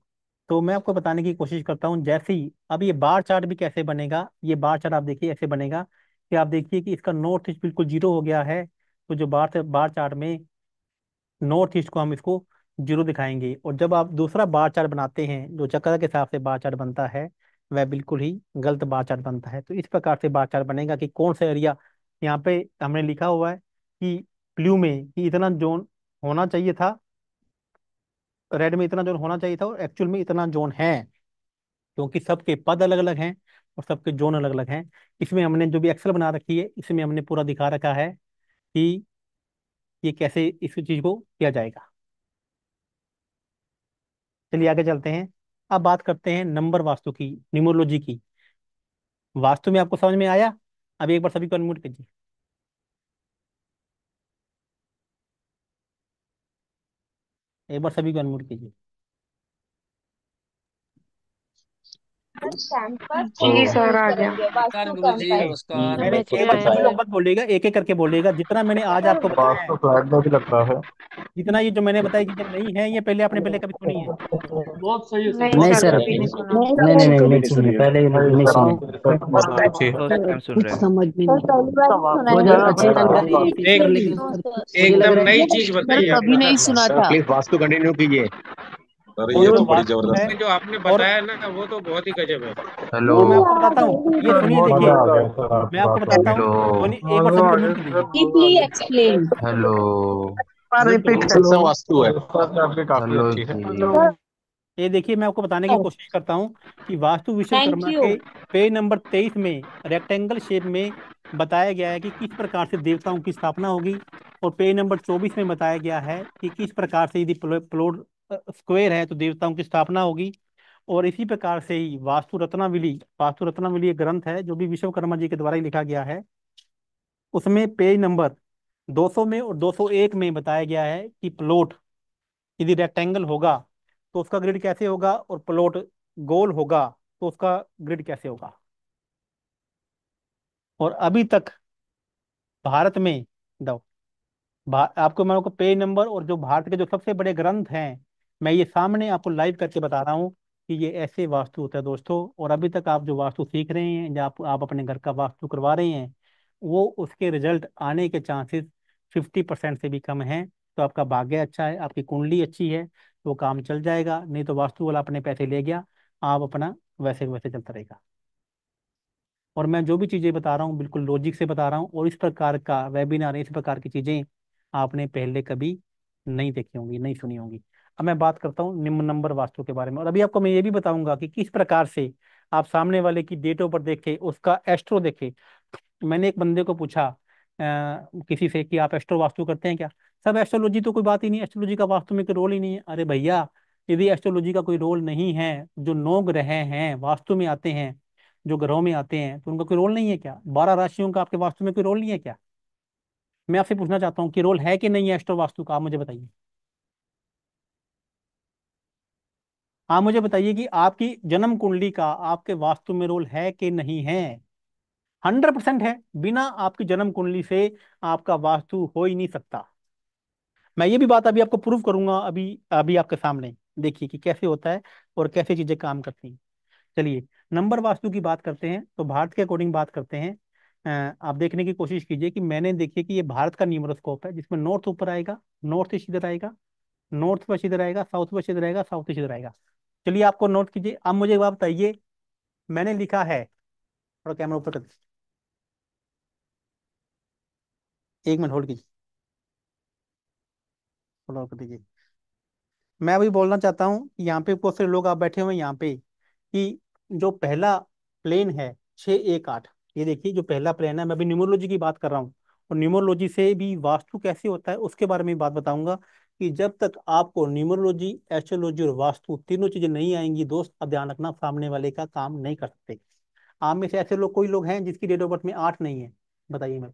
तो मैं आपको बताने की कोशिश करता हूँ जैसे ही अब ये बार चार्ट भी कैसे बनेगा ये बार चार्ट आप देखिए ऐसे बनेगा कि आप देखिए कि इसका नॉर्थ ईस्ट बिल्कुल जीरो हो गया है तो जो बार बार चार्ट में नॉर्थ ईस्ट को हम इसको जीरो दिखाएंगे और जब आप दूसरा बार चार्ट बनाते हैं जो चक्र के हिसाब से बार चार्ट बनता है वह बिल्कुल ही गलत बार चार्ट बनता है तो इस प्रकार से बार चार्ट बनेगा कि कौन सा एरिया यहाँ पे हमने लिखा हुआ है कि ब्लू में कि इतना जोन होना चाहिए था रेड में इतना जोन होना चाहिए था और एक्चुअल में इतना जोन है क्योंकि सबके पद अलग अलग हैं और सबके जोन अलग अलग हैं इसमें हमने जो भी एक्सल बना रखी है इसमें हमने पूरा दिखा रखा है कि ये कैसे इस चीज को किया जाएगा चलिए आगे चलते हैं अब बात करते हैं नंबर वास्तु की न्यूमोलॉजी की वास्तु में आपको समझ में आया अभी एक बार सभी को अनम्यूट कीजिए এই ବର୍ଷ ବି ଗନମୁଡ଼ କେଜି बोलेगा एक एक करके बोलेगा जितना मैंने आज आपको बताया जितना ये जो मैंने बताया चीजें नहीं है ये पहले आपने पहले कभी सुनी है बहुत सही नहीं सर नहीं नहीं नहीं नहीं पहले नहीं सुनी अच्छा अच्छा समझ में एकदम नई चीज बताइए कभी नहीं सुना था वास्तु कंटिन्यू कीजिए अरे ये तो बड़ी तो जबरदस्त जो आपने बताया ना वो तो बहुत ही गजब है हेलो मैं आपको बताता हूँ ये सुनिए देखिए मैं आपको बताता हूँ एक बार डीपली एक्सप्लेन हेलो तो रिपीट वास्तु है हेलो ये देखिए मैं आपको बताने की कोशिश करता हूँ कि वास्तु विश्वकर्मा के पेज नंबर तेईस में रेक्टेंगल शेप में बताया गया है कि किस प्रकार से देवताओं की स्थापना होगी और पेज नंबर चौबीस में बताया गया है कि किस प्रकार से यदि प्लॉट स्क्वेयर है तो देवताओं की स्थापना होगी और इसी प्रकार से ही वास्तु रत्नावली वास्तु रत्नावली एक ग्रंथ है जो भी विश्वकर्मा जी के द्वारा ही लिखा गया है उसमें पेज नंबर 200 में और 201 में बताया गया है कि प्लॉट यदि रेक्टेंगल होगा तो उसका ग्रिड कैसे होगा और प्लॉट गोल होगा तो उसका ग्रिड कैसे होगा और अभी तक भारत में दो आपको मैं आपको पेज नंबर और जो भारत के जो सबसे बड़े ग्रंथ हैं मैं ये सामने आपको लाइव करके बता रहा हूँ कि ये ऐसे वास्तु होता है दोस्तों और अभी तक आप जो वास्तु सीख रहे हैं या आप, आप अपने घर का वास्तु करवा रहे हैं वो उसके रिजल्ट आने के चांसेस फिफ्टी परसेंट से भी कम है तो आपका भाग्य अच्छा है आपकी कुंडली अच्छी है तो काम चल जाएगा नहीं तो वास्तु वाला अपने पैसे ले गया आप अपना वैसे वैसे चलता रहेगा और मैं जो भी चीज़ें बता रहा हूँ बिल्कुल लॉजिक से बता रहा हूँ और इस प्रकार का वेबिनार इस प्रकार की चीज़ें आपने पहले कभी नहीं देखी होंगी नहीं सुनी होंगी अब मैं बात करता हूँ निम्न नंबर वास्तु के बारे में और अभी आपको मैं ये भी बताऊंगा कि किस प्रकार से आप सामने वाले की डेटों पर देखे उसका एस्ट्रो देखे मैंने एक बंदे को पूछा किसी से कि आप एस्ट्रो वास्तु करते हैं क्या सब एस्ट्रोलॉजी तो कोई बात ही नहीं एस्ट्रोलॉजी का वास्तु में कोई रोल ही नहीं है अरे भैया यदि एस्ट्रोलॉजी का कोई रोल नहीं है जो नौ ग्रह हैं वास्तु में आते हैं जो ग्रहों में आते हैं तो उनका कोई रोल नहीं है क्या बारह राशियों का आपके वास्तु में कोई रोल नहीं है क्या मैं आपसे पूछना चाहता हूँ कि रोल है कि नहीं है एस्ट्रो वास्तु का आप मुझे बताइए आप हाँ, मुझे बताइए कि आपकी जन्म कुंडली का आपके वास्तु में रोल है कि नहीं है हंड्रेड परसेंट है बिना आपकी जन्म कुंडली से आपका वास्तु हो ही नहीं सकता मैं ये भी बात अभी आपको प्रूव करूंगा अभी अभी आपके सामने देखिए कि कैसे होता है और कैसे चीजें काम करती हैं चलिए नंबर वास्तु की बात करते हैं तो भारत के अकॉर्डिंग बात करते हैं आप देखने की कोशिश कीजिए कि मैंने देखिए कि ये भारत का न्यूमरोस्कोप है जिसमें नॉर्थ ऊपर आएगा नॉर्थ ईस्ट इधर आएगा नॉर्थ वेस्ट इधर आएगा साउथ वेस्ट इधर आएगा साउथ ईस्ट इधर आएगा चलिए आपको नोट कीजिए आप मुझे एक बात बताइए मैंने लिखा है थोड़ा कैमरा ऊपर कर एक मिनट होल्ड कीजिए कर दीजिए मैं अभी बोलना चाहता हूँ यहाँ पे बहुत सारे लोग आप बैठे हुए हैं यहाँ पे कि जो पहला प्लेन है छः एक आठ ये देखिए जो पहला प्लेन है मैं अभी न्यूमोलॉजी की बात कर रहा हूँ और न्यूमोलॉजी से भी वास्तु कैसे होता है उसके बारे में बात बताऊंगा कि जब तक आपको न्यूमरोलॉजी एस्ट्रोलॉजी और वास्तु तीनों चीजें नहीं आएंगी दोस्त आप ध्यान रखना सामने वाले का काम नहीं कर सकते आप में से ऐसे लोग कोई लोग हैं जिसकी डेट ऑफ बर्थ में आठ नहीं है बताइए मैं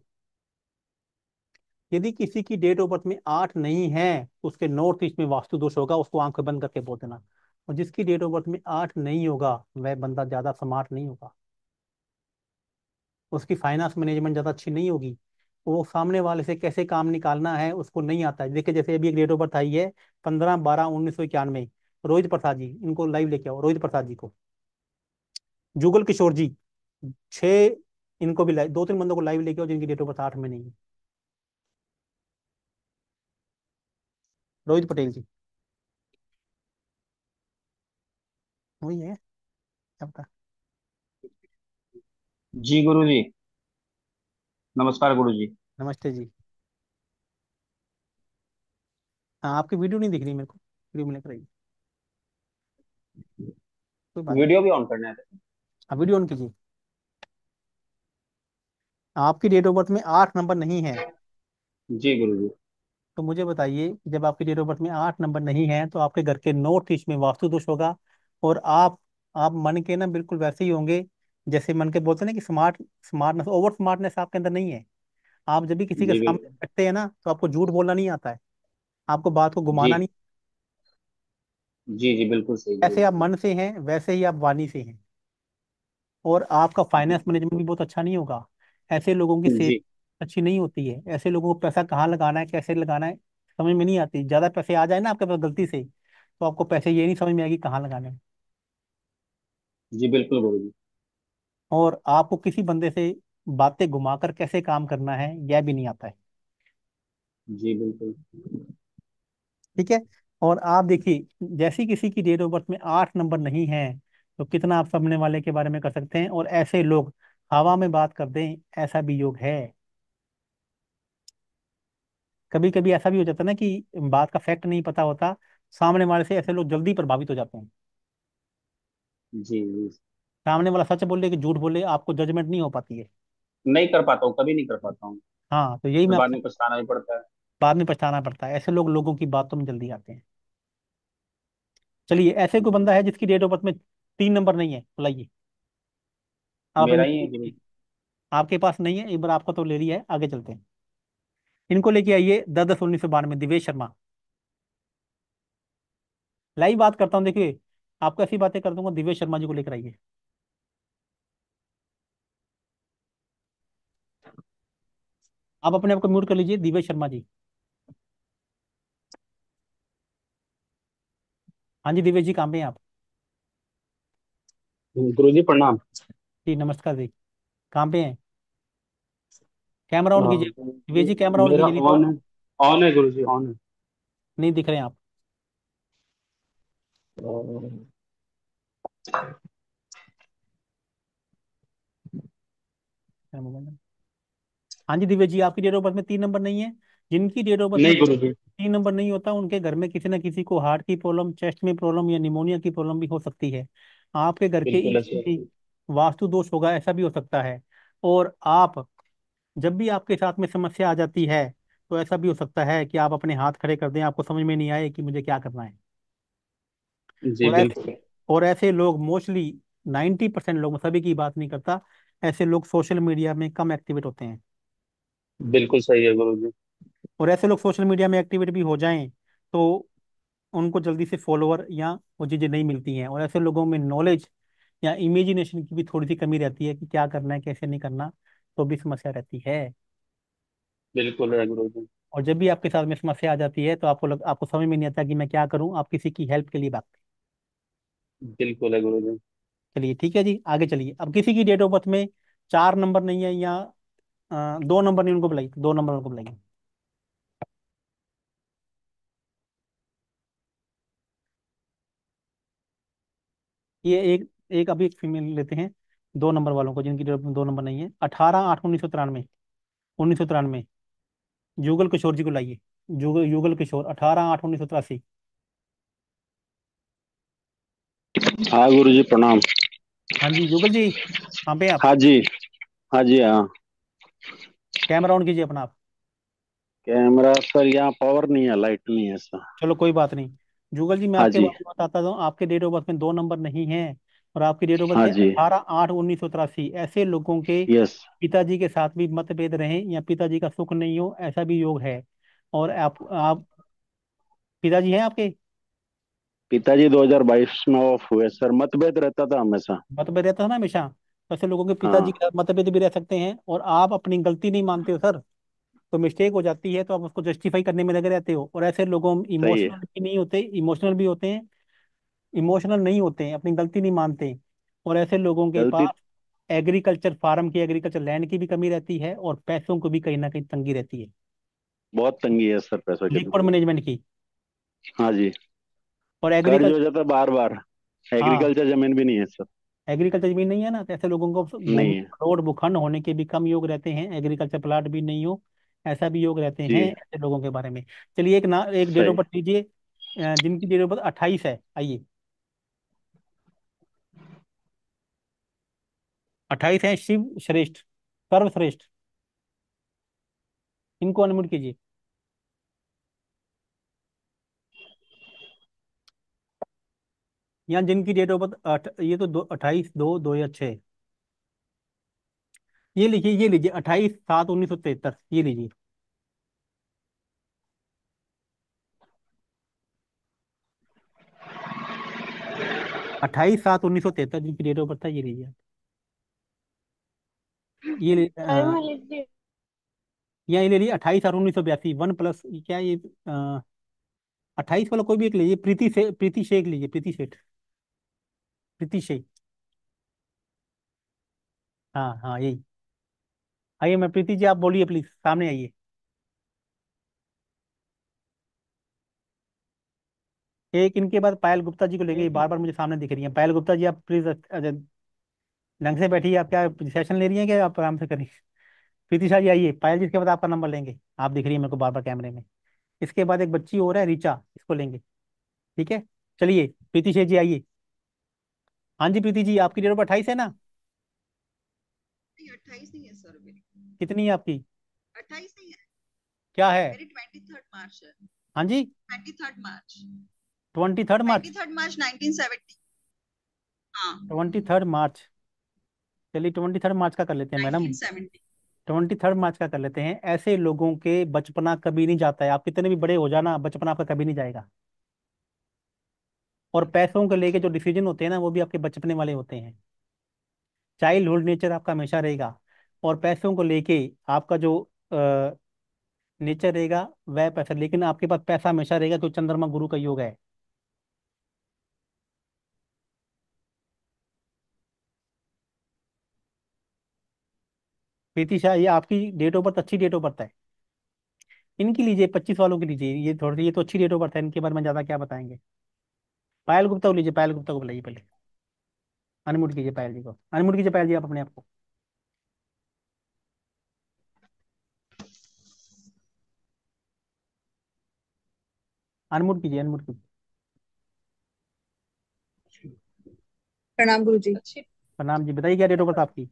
यदि किसी की डेट ऑफ बर्थ में आठ नहीं है तो उसके नॉर्थ ईस्ट में वास्तु दोष होगा उसको आंखें बंद करके बोल देना और जिसकी डेट ऑफ बर्थ में आठ नहीं होगा वह बंदा ज्यादा स्मार्ट नहीं होगा उसकी फाइनेंस मैनेजमेंट ज्यादा अच्छी नहीं होगी वो सामने वाले से कैसे काम निकालना है उसको नहीं आता है देखिए जैसे अभी एक डेट ऑफ बर्थ आई है पंद्रह बारह उन्नीस सौ इक्यानवे रोहित प्रसाद जी इनको लाइव लेके आओ रोहित प्रसाद जी को जुगल किशोर जी छह इनको भी लाइव दो तीन बंदों को लाइव लेके आओ जिनकी डेट ऑफ बर्थ आठ में नहीं है रोहित पटेल जी वही है जी गुरु जी नमस्कार गुरु जी नमस्ते जी हाँ आपकी वीडियो नहीं दिख रही मेरे को वीडियो में लेकर कोई बात वीडियो भी ऑन करना है हाँ वीडियो ऑन कीजिए आपकी डेट ऑफ बर्थ में आठ नंबर नहीं है जी गुरु जी तो मुझे बताइए कि जब आपकी डेट ऑफ बर्थ में आठ नंबर नहीं है तो आपके घर के नॉर्थ ईस्ट में वास्तु दोष होगा और आप आप मन के ना बिल्कुल वैसे ही होंगे जैसे मन के बोलते हैं ना कि स्मार्ट स्मार्टनेस ओवर स्मार्टनेस आपके अंदर नहीं है आप जब भी किसी के सामने बैठते हैं ना तो आपको झूठ बोलना नहीं आता है आपको बात को जी घुमाना नहीं जी जी बिल्कुल सही जैसे बोला आप मन से हैं वैसे ही आप वाणी से हैं और आपका फाइनेंस मैनेजमेंट भी बहुत अच्छा नहीं होगा ऐसे लोगों की जी सेविंग अच्छी नहीं होती है ऐसे लोगों को पैसा कहाँ लगाना है कैसे लगाना है समझ में नहीं आती ज्यादा पैसे आ जाए ना आपके पास गलती से तो आपको पैसे ये नहीं समझ में आएगी कहाँ लगाने हैं जी बिल्कुल गुरु जी और आपको किसी बंदे से बातें घुमाकर कैसे काम करना है यह भी नहीं आता है जी बिल्कुल ठीक है और आप देखिए जैसी किसी की डेट ऑफ बर्थ में आठ नंबर नहीं है तो कितना आप सामने वाले के बारे में कर सकते हैं और ऐसे लोग हवा में बात कर दें ऐसा भी योग है कभी कभी ऐसा भी हो जाता है ना कि बात का फैक्ट नहीं पता होता सामने वाले से ऐसे लोग जल्दी प्रभावित हो जाते हैं जी जी सामने वाला सच बोले कि झूठ बोले आपको जजमेंट नहीं हो पाती है नहीं कर पाता हूँ कभी नहीं कर पाता हूँ हाँ तो यही तो मैं बाद में पछताना भी पड़ता है बाद में पछताना पड़ता है ऐसे लोग लोगों की बातों में जल्दी आते हैं चलिए ऐसे कोई बंदा है जिसकी डेट ऑफ बर्थ में तीन नंबर नहीं है बुलाइए आप मेरा ही है कि नहीं आपके पास नहीं है एक बार आपका तो ले लिया है आगे चलते हैं इनको लेके आइए दस दस उन्नीस सौ बानवे दिवेश शर्मा लाइव बात करता हूँ देखिए आपको ऐसी बातें कर दूंगा दिवेश शर्मा जी को लेकर आइए आप अपने आप को म्यूट कर लीजिए दिव्य शर्मा जी हाँ जी दिव्य जी कहाँ पे हैं आप गुरु जी प्रणाम जी नमस्कार जी कहाँ पे हैं कैमरा हाँ, ऑन कीजिए दिव्य जी कैमरा ऑन कीजिए ऑन है ऑन है गुरु जी ऑन है नहीं दिख रहे हैं आप मोबाइल हाँ जी दिव्य जी आपकी डेट ऑफ बर्थ में तीन नंबर नहीं है जिनकी डेट ऑफ बर्थ में तीन नंबर नहीं होता उनके घर में किसी ना किसी को हार्ट की प्रॉब्लम चेस्ट में प्रॉब्लम या निमोनिया की प्रॉब्लम भी हो सकती है आपके घर के वास्तु दोष होगा ऐसा भी हो सकता है और आप जब भी आपके साथ में समस्या आ जाती है तो ऐसा भी हो सकता है कि आप अपने हाथ खड़े कर दें आपको समझ में नहीं आए कि मुझे क्या करना है जी और ऐसे और ऐसे लोग मोस्टली नाइन्टी परसेंट लोग सभी की बात नहीं करता ऐसे लोग सोशल मीडिया में कम एक्टिवेट होते हैं बिल्कुल सही है गुरु जी और ऐसे लोग सोशल मीडिया में एक्टिवेट भी हो जाएं तो उनको जल्दी से फॉलोअर या वो चीज़ें नहीं मिलती हैं और ऐसे लोगों में नॉलेज या इमेजिनेशन की भी थोड़ी सी कमी रहती है कि क्या करना है कैसे नहीं करना तो भी समस्या रहती है बिल्कुल है गुरु जी और जब भी आपके साथ में समस्या आ जाती है तो आपको लग, आपको समझ में नहीं आता कि मैं क्या करूं आप किसी की हेल्प के लिए बात करें बिल्कुल है गुरु जी चलिए ठीक है जी आगे चलिए अब किसी की डेट ऑफ बर्थ में चार नंबर नहीं है या आ, दो नंबर नहीं उनको बुलाई दो नंबर उनको बुलाई ये एक एक अभी एक फीमेल लेते हैं दो नंबर वालों को जिनकी डेट दो नंबर नहीं है अठारह आठ उन्नीस सौ तिरानवे उन्नीस सौ तिरानवे युगल किशोर जी को लाइए युगल युगल किशोर अठारह आठ उन्नीस सौ तिरासी हाँ गुरु जी प्रणाम हाँ जी युगल जी हाँ भैया हाँ जी हाँ जी हाँ कैमरा ऑन कीजिए अपना आप कैमरा सर यहाँ पावर नहीं है लाइट नहीं है सर चलो कोई बात नहीं जुगल जी मैं हाँ आपके जी बारे में बताता हूँ आपके डेट ऑफ बर्थ में दो नंबर नहीं है और आपकी डेट ऑफ बर्थ हाँ है जी अठारह आठ उन्नीस सौ तिरासी ऐसे लोगों के यस पिताजी के साथ भी मतभेद रहे या पिताजी का सुख नहीं हो ऐसा भी योग है और आप आप पिताजी हैं आपके पिताजी 2022 में ऑफ हुए सर मतभेद रहता था हमेशा मतभेद रहता था ना हमेशा ऐसे लोगों के हाँ। पिताजी हाँ के मतभेद भी रह सकते हैं और आप अपनी गलती नहीं मानते हो सर तो मिस्टेक हो जाती है तो आप उसको जस्टिफाई करने में लगे रहते हो और ऐसे लोग सही है इमोशनल भी नहीं होते इमोशनल भी होते हैं इमोशनल नहीं होते हैं अपनी गलती नहीं मानते और ऐसे लोगों के गलती पास एग्रीकल्चर फार्म की एग्रीकल्चर लैंड की भी कमी रहती है और पैसों को भी कहीं ना कहीं तंगी रहती है बहुत तंगी है सर पैसों की लिक्विड बिल्कुल मैनेजमेंट की हाँ जी और कर्ज हो एग्रीकल्चर जाता बार बार हाँ एग्रीकल्चर जमीन भी नहीं है सर एग्रीकल्चर जमीन नहीं है ना तो ऐसे लोगों को नहीं है रोड भूखंड होने के भी कम योग रहते हैं एग्रीकल्चर प्लाट भी नहीं हो ऐसा भी योग रहते जी हैं ऐसे लोगों के बारे में चलिए एक ना एक डेट सही ऑफ बर्थ लीजिए अ, जिनकी डेट ऑफ बर्थ अट्ठाईस है आइए अट्ठाईस है शिव श्रेष्ठ सर्वश्रेष्ठ इनको अनम्यूट कीजिए यहाँ जिनकी डेट ऑफ बर्थ ये तो दो अट्ठाईस दो दो हजार छह ये लिखिए ये लीजिए अट्ठाईस सात उन्नीस सौ तिहत्तर ये लीजिए अट्ठाईस सात उन्नीस सौ तिहत्तर जिनकी डेट ऑफ बर्थ था ये लीजिए आप ये हाँ, ये ले लीजिए अट्ठाईस और उन्नीस सौ बयासी वन प्लस क्या ये अट्ठाईस वाला कोई भी एक लीजिए प्रीति से प्रीति शेख लीजिए प्रीति शेठ प्रीतिशय हाँ हाँ यही आइए मैं प्रीति जी आप बोलिए प्लीज सामने आइए एक इनके बाद पायल गुप्ता जी को लेके हम्म, हम्म। बार बार मुझे सामने दिख रही है पायल गुप्ता जी आप प्लीज ढंग से बैठिए आप क्या सेशन ले रही हैं क्या आप आराम से करिए प्रीति शाह जी आइए पायल जी इसके बाद आपका नंबर लेंगे आप दिख रही है मेरे को बार बार कैमरे में इसके बाद एक बच्ची और है रिचा इसको लेंगे ठीक है चलिए प्रीति शाह जी आइए हाँ जी प्रीति जी आपकी डेट ऑफ अट्ठाईस है ना अट्ठाईस नहीं है सर मेरी कितनी है आपकी अट्ठाईस नहीं है क्या है मेरी ट्वेंटी थर्ड मार्च है हाँ जी twenty third March twenty third March twenty third March nineteen seventy हाँ ट्वेंटी थर्ड मार्च चलिए ट्वेंटी थर्ड मार्च का कर लेते हैं मैडम ट्वेंटी थर्ड मार्च का कर लेते हैं ऐसे लोगों के बचपना कभी नहीं जाता है आप कितने भी बड़े हो जाना बचपना आपका कभी नहीं जाएगा और पैसों को लेके जो डिसीजन होते हैं ना वो भी आपके बचपने वाले होते हैं चाइल्ड हुड नेचर आपका हमेशा रहेगा और पैसों को लेके आपका जो आ, नेचर रहेगा वह पैसा लेकिन आपके पास पैसा हमेशा रहेगा तो चंद्रमा गुरु का योग है प्रीति शाह ये आपकी डेट ऑफ बर्थ अच्छी डेट ऑफ बर्थ है इनकी लीजिए पच्चीस वालों की लीजिए ये थोड़ी ये तो अच्छी डेट ऑफ बर्थ है इनके बारे में ज़्यादा क्या बताएंगे पायल गुप्ता को लीजिए पायल गुप्ता को बुलाइए पहले अनमुट कीजिए पायल जी को अनमुट कीजिए पायल जी आप अपने आप को अनमुट कीजिए अनमुट कीजिए प्रणाम गुरु जी प्रणाम जी बताइए क्या डेट ऑफ बर्थ आपकी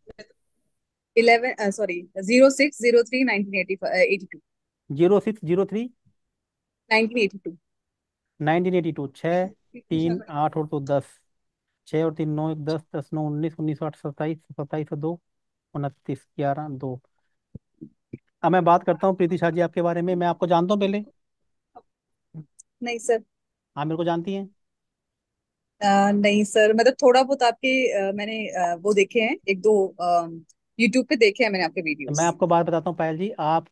eleven sorry zero six zero three nineteen eighty two zero six zero three nineteen eighty two nineteen eighty two छः तीन अच्छा। आठ और तो दस छः और तीन नौ एक दस दस नौ उन्नीस उन्नीस आठ सत्ताईस सत्ताईस दो उनतीस ग्यारह दो अब मैं बात करता हूँ प्रीति शाह जी आपके बारे में मैं आपको जानता हूँ पहले नहीं सर आप मेरे को जानती हैं आ, नहीं सर मतलब थोड़ा बहुत आपके आ, मैंने आ, वो देखे हैं एक दो यूट्यूब पे देखे हैं मैंने आपके वीडियोस मैं आपको बात बताता हूँ पायल जी आप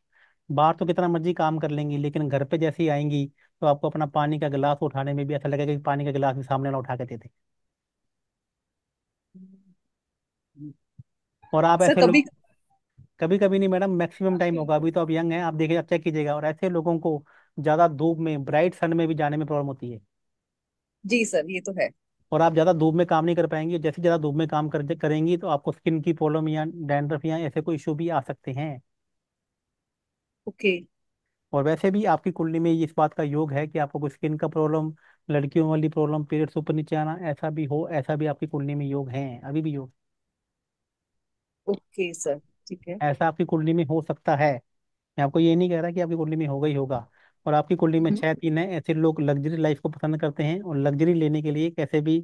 बाहर तो कितना मर्जी काम कर लेंगी लेकिन घर पे जैसे ही आएंगी तो आपको अपना पानी का गिलास उठाने में भी ऐसा लगेगा कि पानी का गिलास भी सामने वाला उठा के देते और आप सर ऐसे कभी लोग कभी कभी नहीं मैडम मैक्सिमम हाँ टाइम होगा अभी तो आप यंग हैं आप देखिए आप चेक कीजिएगा और ऐसे लोगों को ज्यादा धूप में ब्राइट सन में भी जाने में प्रॉब्लम होती है जी सर ये तो है और आप ज्यादा धूप में काम नहीं कर पाएंगे जैसे ज्यादा धूप में काम कर करेंगी तो आपको स्किन की प्रॉब्लम या डैंड्रफ या ऐसे कोई इशू भी आ सकते हैं ओके okay. और वैसे भी आपकी कुंडली में इस बात का योग है कि आपको कोई स्किन का प्रॉब्लम लड़कियों वाली प्रॉब्लम पीरियड्स ऊपर नीचे आना ऐसा भी हो ऐसा भी आपकी कुंडली में योग है अभी भी योग ओके सर ठीक है ऐसा आपकी कुंडली में हो सकता है मैं आपको ये नहीं कह रहा कि आपकी कुंडली में होगा ही होगा और आपकी कुंडली में हम्म। छह तीन है ऐसे लोग लग्जरी लाइफ को पसंद करते हैं और लग्जरी लेने के लिए कैसे भी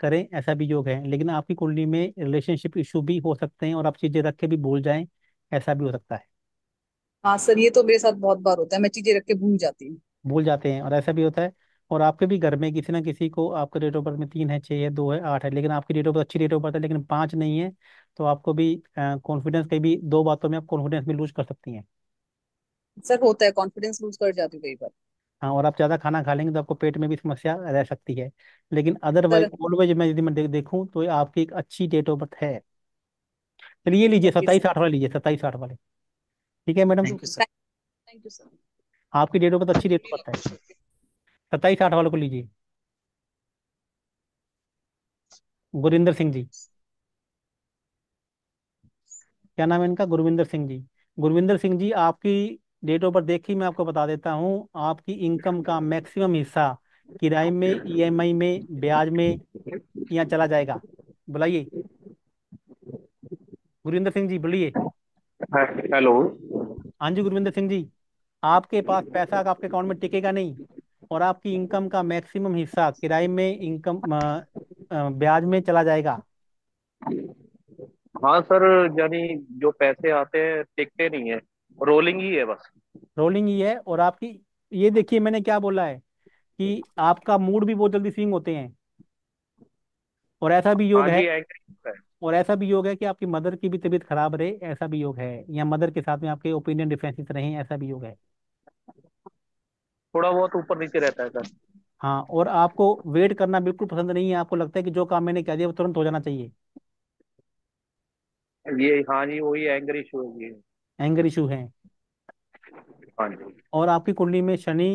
करें ऐसा भी योग है लेकिन आपकी कुंडली में रिलेशनशिप इशू भी हो सकते हैं और आप चीजें रख के भी भूल जाएं ऐसा भी हो सकता है हाँ सर ये तो मेरे साथ बहुत बार होता है मैं चीजें रख के भूल जाती हूँ भूल जाते हैं और ऐसा भी होता है और आपके भी घर में किसी ना किसी को आपके डेट ऑफ बर्थ में तीन है छः है दो है आठ है लेकिन आपकी डेट ऑफ बर्थ अच्छी डेट ऑफ बर्थ है लेकिन पाँच नहीं है तो आपको भी कॉन्फिडेंस कहीं भी दो बातों में आप कॉन्फिडेंस भी लूज कर सकती हैं सर होता है कॉन्फिडेंस लूज कर जाती हूँ कई बार हाँ और आप ज़्यादा खाना खा लेंगे तो आपको पेट में भी समस्या रह सकती है लेकिन अदरवाइज सर ऑलवेज मैं यदि मैं दे, देखूँ तो आपकी एक अच्छी डेट ऑफ बर्थ है चलिए तो लीजिए ओके सत्ताईस सर आठ वाले लीजिए सत्ताईस आठ वाले ठीक है madam thank you sir thank you sir आपकी डेट ऑफ बर्थ अच्छी डेट ऑफ बर्थ है सत्ताईस आठ वालों को लीजिए गुरिंदर सिंह जी क्या नाम है इनका गुरविंदर सिंह जी गुरविंदर सिंह जी आपकी डेट ऑफ बर्थ देखी मैं आपको बता देता हूँ आपकी इनकम का मैक्सिमम हिस्सा किराए में ईएमआई e में ब्याज में यहाँ चला जाएगा बुलाइए गुरिंदर सिंह जी बोलिए हेलो हाँ जी गुरविंदर सिंह जी आपके पास पैसा आपके अकाउंट में टिकेगा नहीं और आपकी इनकम का मैक्सिमम हिस्सा किराए में इनकम ब्याज में चला जाएगा हाँ सर यानी जो पैसे आते हैं टिकते नहीं है रोलिंग ही है बस रोलिंग ही है और आपकी ये देखिए मैंने क्या बोला है कि आपका मूड भी बहुत जल्दी स्विंग होते हैं और ऐसा भी योग हाँ है जी और ऐसा भी योग है कि आपकी मदर की भी तबीयत खराब रहे ऐसा भी योग है या मदर के साथ में आपके ओपिनियन डिफरेंसेस रहे ऐसा भी योग है थोड़ा बहुत ऊपर नीचे रहता है सर हाँ और आपको वेट करना बिल्कुल पसंद नहीं है आपको लगता है कि जो काम मैंने कह दिया वो तुरंत हो जाना चाहिए ये हाँ जी वही एंगर इशू है एंगर इशू है हाँ जी और आपकी कुंडली में शनि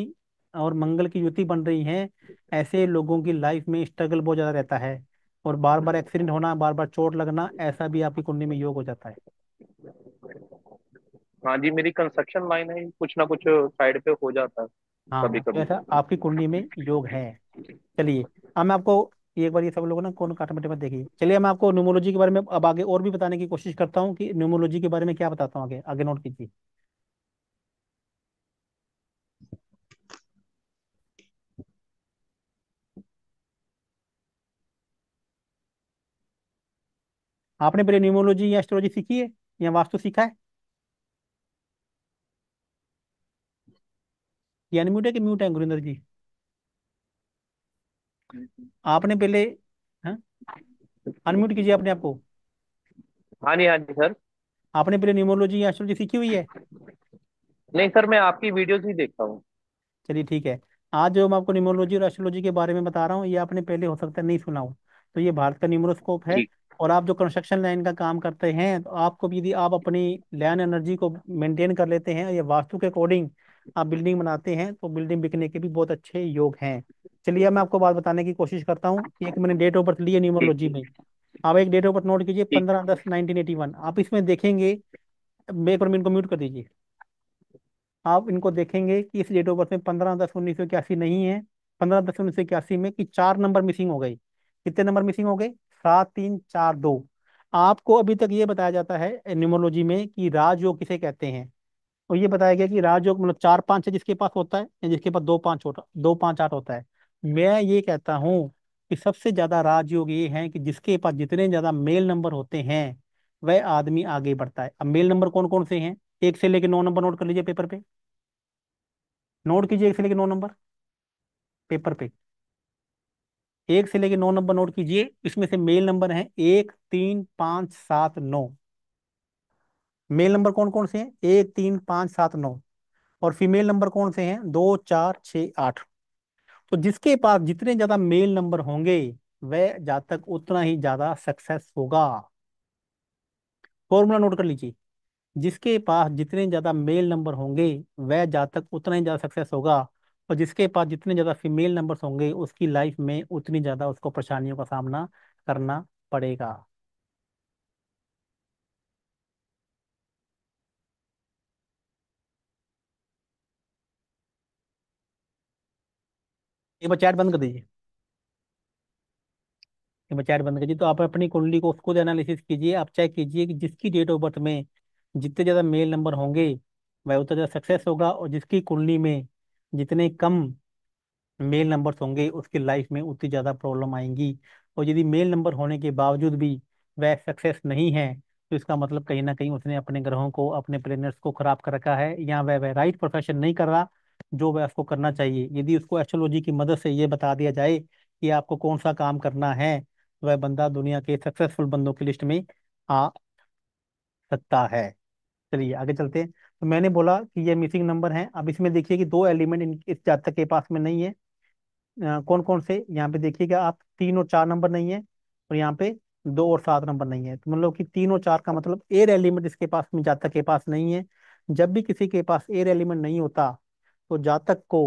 और मंगल की युति बन रही है ऐसे लोगों की लाइफ में स्ट्रगल बहुत ज्यादा रहता है और बार बार एक्सीडेंट होना बार बार चोट लगना ऐसा भी आपकी कुंडली में योग हो जाता है हाँ जी मेरी कंस्ट्रक्शन लाइन है कुछ ना कुछ साइड पे हो जाता है हाँ, हाँ कभी कभी ऐसा आपकी कुंडली में योग है चलिए अब मैं आपको एक बार ये सब लोगों ने कौन काटमटे में देखिए चलिए मैं आपको न्यूमोलॉजी के बारे में अब आगे और भी बताने की कोशिश करता हूँ कि न्यूमोलॉजी के बारे में क्या बताता हूँ आगे आगे नोट कीजिए आपने पहले न्यूमोलॉजी या एस्ट्रोलॉजी सीखी है या वास्तु सीखा है ये अनम्यूट है कि म्यूट है गुरिंदर जी आपने पहले हाँ? अनम्यूट कीजिए अपने आपको हाँ जी हाँ जी सर आपने पहले न्यूमोलॉजी या एस्ट्रोलॉजी सीखी हुई है नहीं सर मैं आपकी वीडियोस ही देखता हूँ चलिए ठीक है आज जो मैं आपको न्यूमोलॉजी और एस्ट्रोलॉजी के बारे में बता रहा हूँ ये आपने पहले हो सकता है नहीं सुना हो तो ये भारत का न्यूमरोस्कोप है और आप जो कंस्ट्रक्शन लाइन का काम करते हैं तो आपको भी यदि आप अपनी लैंड एनर्जी को मेंटेन कर लेते हैं या वास्तु के अकॉर्डिंग आप बिल्डिंग बनाते हैं तो बिल्डिंग बिकने के भी बहुत अच्छे योग हैं चलिए मैं आपको बात बताने की कोशिश करता हूँ एक मैंने डेट ऑफ बर्थ ली है न्यूमोलॉजी में आप एक डेट ऑफ बर्थ नोट कीजिए पंद्रह दस नाइनटीन एटी वन आप इसमें देखेंगे एक बार इनको म्यूट कर दीजिए आप इनको देखेंगे कि इस डेट ऑफ बर्थ में पंद्रह दस उन्नीस सौ इक्यासी नहीं है पंद्रह दस उन्नीस सौ इक्यासी में कि चार नंबर मिसिंग हो गई कितने नंबर मिसिंग हो गए सात तीन चार दो आपको अभी तक ये बताया जाता है न्यूमोलॉजी में कि राजयोग किसे कहते हैं और ये बताया गया कि राजयोग मतलब चार पाँच है जिसके पास होता है या जिसके पास दो पाँच होता दो पाँच आठ होता है मैं ये कहता हूँ कि सबसे ज़्यादा राजयोग ये है कि जिसके पास जितने ज़्यादा मेल नंबर होते हैं वह आदमी आगे बढ़ता है अब मेल नंबर कौन कौन से हैं एक से लेकर नौ नंबर नोट कर लीजिए पेपर पे नोट कीजिए एक से लेकर नौ नंबर पेपर पे एक से लेके नौ नंबर नोट कीजिए इसमें से मेल नंबर है एक तीन पांच सात नौ मेल नंबर कौन कौन से हैं एक तीन पांच सात नौ और फीमेल नंबर कौन से हैं दो चार छ आठ तो जिसके पास जितने ज़्यादा मेल नंबर होंगे वह जातक उतना ही ज़्यादा सक्सेस होगा फॉर्मूला नोट कर लीजिए जिसके पास जितने ज़्यादा मेल नंबर होंगे वह जातक उतना ही ज़्यादा सक्सेस होगा और जिसके पास जितने ज़्यादा फीमेल नंबर्स होंगे उसकी लाइफ में उतनी ज़्यादा उसको परेशानियों का सामना करना पड़ेगा एक बार चैट बंद कर दीजिए एक बार चैट बंद कर दीजिए तो आप अपनी कुंडली को उसको एनालिसिस कीजिए आप चेक कीजिए कि जिसकी डेट ऑफ बर्थ में जितने ज़्यादा मेल नंबर होंगे वह उतना ज़्यादा सक्सेस होगा और जिसकी कुंडली में जितने कम मेल नंबर्स होंगे उसकी लाइफ में उतनी ज़्यादा प्रॉब्लम आएंगी और यदि मेल नंबर होने के बावजूद भी वह सक्सेस नहीं है तो इसका मतलब कहीं ना कहीं उसने अपने ग्रहों को अपने प्लेनेट्स को खराब कर रखा है या वह वह राइट प्रोफेशन नहीं कर रहा जो वह उसको करना चाहिए यदि उसको एस्ट्रोलॉजी की मदद से ये बता दिया जाए कि आपको कौन सा काम करना है तो वह बंदा दुनिया के सक्सेसफुल बंदों की लिस्ट में आ सकता है चलिए आगे चलते हैं तो मैंने बोला कि ये मिसिंग नंबर हैं अब इसमें देखिए कि दो एलिमेंट इस जातक के पास में नहीं है आ, कौन कौन से यहाँ पे देखिएगा आप तीन और चार नंबर नहीं है और यहाँ पे दो और सात नंबर नहीं है तो मतलब कि तीन और चार का मतलब एयर एलिमेंट इसके पास में जातक के पास नहीं है जब भी किसी के पास एयर एलिमेंट नहीं होता तो जातक को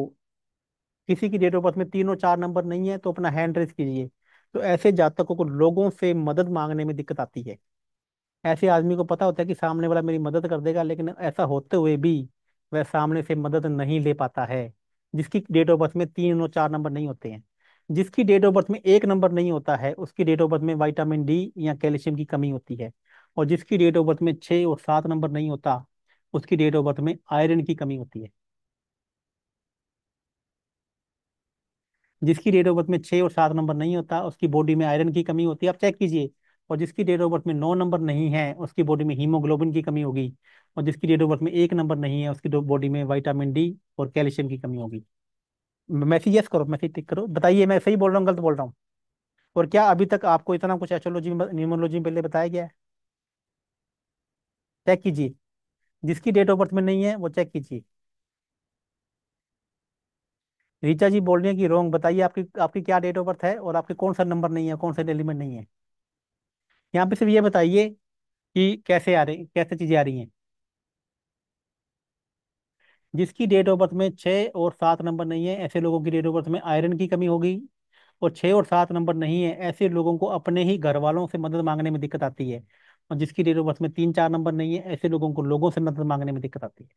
किसी की डेट ऑफ बर्थ में तीन और चार नंबर नहीं है तो अपना हैंड रेस कीजिए तो ऐसे जातकों को लोगों से मदद मांगने में दिक्कत आती है ऐसे आदमी को पता होता है कि सामने वाला मेरी मदद कर देगा लेकिन ऐसा होते हुए भी वह सामने से मदद नहीं ले पाता है जिसकी डेट ऑफ बर्थ में तीन और चार नंबर नहीं होते हैं जिसकी डेट ऑफ बर्थ में एक नंबर नहीं होता है उसकी डेट ऑफ बर्थ में वाइटामिन डी या कैल्शियम की कमी होती है और जिसकी डेट ऑफ बर्थ में छः और सात नंबर नहीं होता उसकी डेट ऑफ बर्थ में आयरन की कमी होती है जिसकी डेट ऑफ बर्थ में छः और सात नंबर नहीं होता उसकी बॉडी में आयरन की कमी होती है आप चेक कीजिए और जिसकी डेट ऑफ बर्थ में नौ नंबर नहीं है उसकी बॉडी में हीमोग्लोबिन की कमी होगी और जिसकी डेट ऑफ बर्थ में एक नंबर नहीं है उसकी बॉडी में वाइटामिन डी और कैल्शियम की कमी होगी मैसेज यस करो मैसेज टिक करो बताइए मैं सही बोल रहा हूँ गलत बोल रहा हूँ और क्या अभी तक आपको इतना कुछ एस्ट्रोलॉजी न्यूमोलॉजी में पहले बताया गया है चेक कीजिए जिसकी डेट ऑफ बर्थ में नहीं है वो चेक कीजिए रीचा जी बोल रही है कि रॉन्ग बताइए आपकी आपकी क्या डेट ऑफ बर्थ है और आपके कौन सा नंबर नहीं है कौन सा एलिमेंट नहीं है यहाँ पे सिर्फ ये बताइए कि कैसे आ रही कैसे चीज़ें आ रही हैं जिसकी डेट ऑफ बर्थ में छः और सात नंबर नहीं है ऐसे लोगों की डेट ऑफ बर्थ में आयरन की कमी होगी और छः और सात नंबर नहीं है ऐसे लोगों को अपने ही घर वालों से मदद मांगने में दिक्कत आती है और जिसकी डेट ऑफ बर्थ में तीन चार नंबर नहीं है ऐसे लोगों को लोगों से मदद मांगने में दिक्कत आती है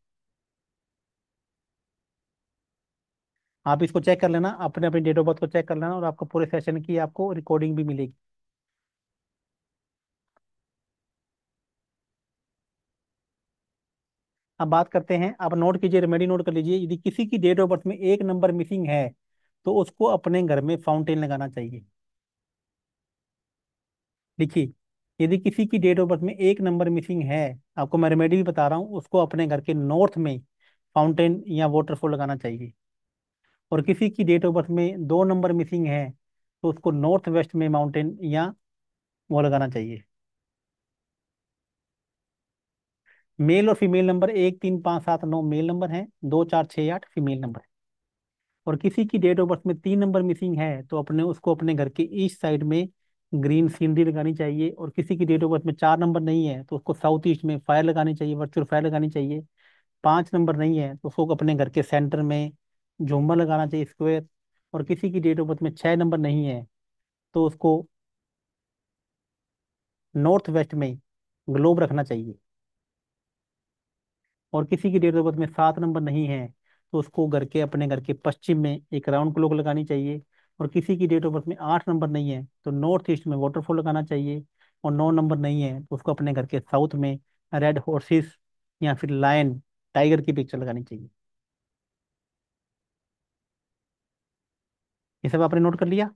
आप इसको चेक कर लेना अपने अपने डेट ऑफ बर्थ को चेक कर लेना और आपको पूरे सेशन की आपको रिकॉर्डिंग भी मिलेगी अब बात करते हैं आप नोट कीजिए रेमेडी नोट कर लीजिए यदि किसी की डेट ऑफ बर्थ में एक नंबर मिसिंग है तो उसको अपने घर में फाउंटेन लगाना चाहिए देखिए यदि किसी की डेट ऑफ बर्थ में एक नंबर मिसिंग है आपको मैं रेमेडी भी बता रहा हूँ उसको अपने घर के नॉर्थ में फाउंटेन या वाटरफॉल लगाना चाहिए और किसी की डेट ऑफ बर्थ में दो नंबर मिसिंग है तो उसको नॉर्थ वेस्ट में माउंटेन या वो लगाना चाहिए मेल और फीमेल नंबर एक तीन पाँच सात नौ मेल नंबर हैं दो चार छः आठ फीमेल नंबर है और किसी की डेट ऑफ बर्थ में तीन नंबर मिसिंग है तो अपने उसको अपने घर के ईस्ट साइड में ग्रीन सीनरी लगानी चाहिए और किसी की डेट ऑफ बर्थ में चार नंबर नहीं है तो उसको साउथ ईस्ट में फायर लगानी चाहिए वर्चुअल फायर लगानी चाहिए पाँच नंबर नहीं है तो उसको अपने घर के सेंटर में झूमर लगाना चाहिए स्क्वेयर और किसी की डेट ऑफ बर्थ में छः नंबर नहीं है तो उसको नॉर्थ वेस्ट में ग्लोब रखना चाहिए और किसी की डेट ऑफ बर्थ में सात नंबर नहीं है तो उसको घर के अपने घर के पश्चिम में एक राउंड क्लॉक लगानी चाहिए और किसी की डेट ऑफ बर्थ में आठ नंबर नहीं है तो नॉर्थ ईस्ट में वाटरफॉल लगाना चाहिए और नौ नंबर नहीं है तो उसको अपने घर के साउथ में रेड हॉर्सेस या फिर लायन टाइगर की पिक्चर लगानी चाहिए ये सब आपने नोट कर लिया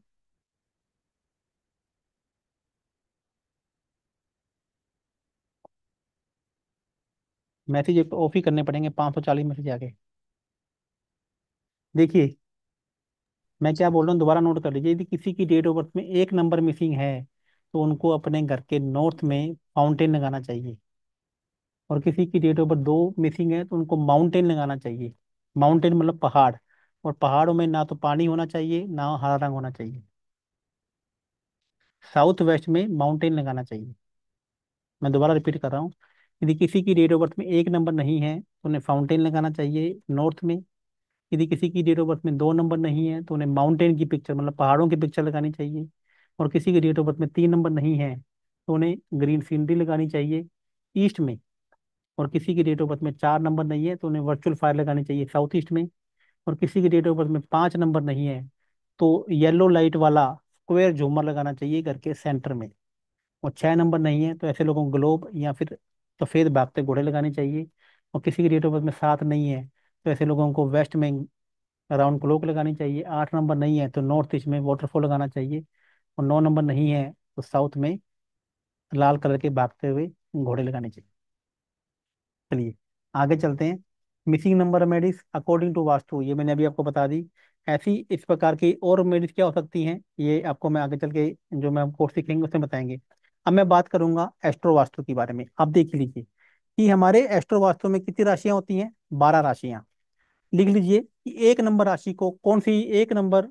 मैसेज ऑफ ही करने पड़ेंगे पाँच सौ चालीस मैसेज आके देखिए मैं क्या बोल रहा हूँ दोबारा नोट कर लीजिए यदि किसी की डेट ऑफ बर्थ में एक नंबर मिसिंग है तो उनको अपने घर के नॉर्थ में फाउंटेन लगाना चाहिए और किसी की डेट ऑफ बर्थ दो मिसिंग है तो उनको माउंटेन लगाना चाहिए माउंटेन मतलब पहाड़ और पहाड़ों में ना तो पानी होना चाहिए ना हरा रंग होना चाहिए साउथ वेस्ट में माउंटेन लगाना चाहिए मैं दोबारा रिपीट कर रहा हूँ यदि किसी की डेट ऑफ बर्थ में एक नंबर नहीं है तो उन्हें फाउंटेन लगाना चाहिए नॉर्थ में यदि किसी की डेट ऑफ बर्थ में दो नंबर नहीं है तो उन्हें माउंटेन की पिक्चर मतलब पहाड़ों की पिक्चर लगानी चाहिए और किसी की डेट ऑफ बर्थ में तीन नंबर नहीं है तो उन्हें ग्रीन सीनरी लगानी चाहिए ईस्ट में और किसी की डेट ऑफ बर्थ में चार नंबर नहीं है तो उन्हें वर्चुअल फायर लगानी चाहिए साउथ ईस्ट में और किसी की डेट ऑफ बर्थ में पाँच नंबर नहीं है तो येलो लाइट वाला स्क्वेयर झूमर लगाना चाहिए घर के सेंटर में और छः नंबर नहीं है तो ऐसे लोगों को ग्लोब या फिर सफ़ेद तो भागते घोड़े लगाने चाहिए और किसी की डेट ऑफ बर्थ में सात नहीं है तो ऐसे लोगों को वेस्ट में राउंड क्लोक लगानी चाहिए आठ नंबर नहीं है तो नॉर्थ ईस्ट में वाटरफॉल लगाना चाहिए और नौ नंबर नहीं है तो साउथ में लाल कलर के भागते हुए घोड़े लगाने चाहिए चलिए आगे चलते हैं मिसिंग नंबर मेडिस अकॉर्डिंग टू वास्तु ये मैंने अभी आपको बता दी ऐसी इस प्रकार की और मेडिस क्या हो सकती हैं ये आपको मैं आगे चल के जो मैं कोर्स सीखेंगे उसमें बताएंगे अब मैं बात करूंगा एस्ट्रोवास्तु के बारे में आप देख लीजिए कि हमारे एस्ट्रोवास्तु में कितनी राशियां होती हैं बारह राशियां लिख लीजिए कि एक नंबर राशि को कौन सी एक नंबर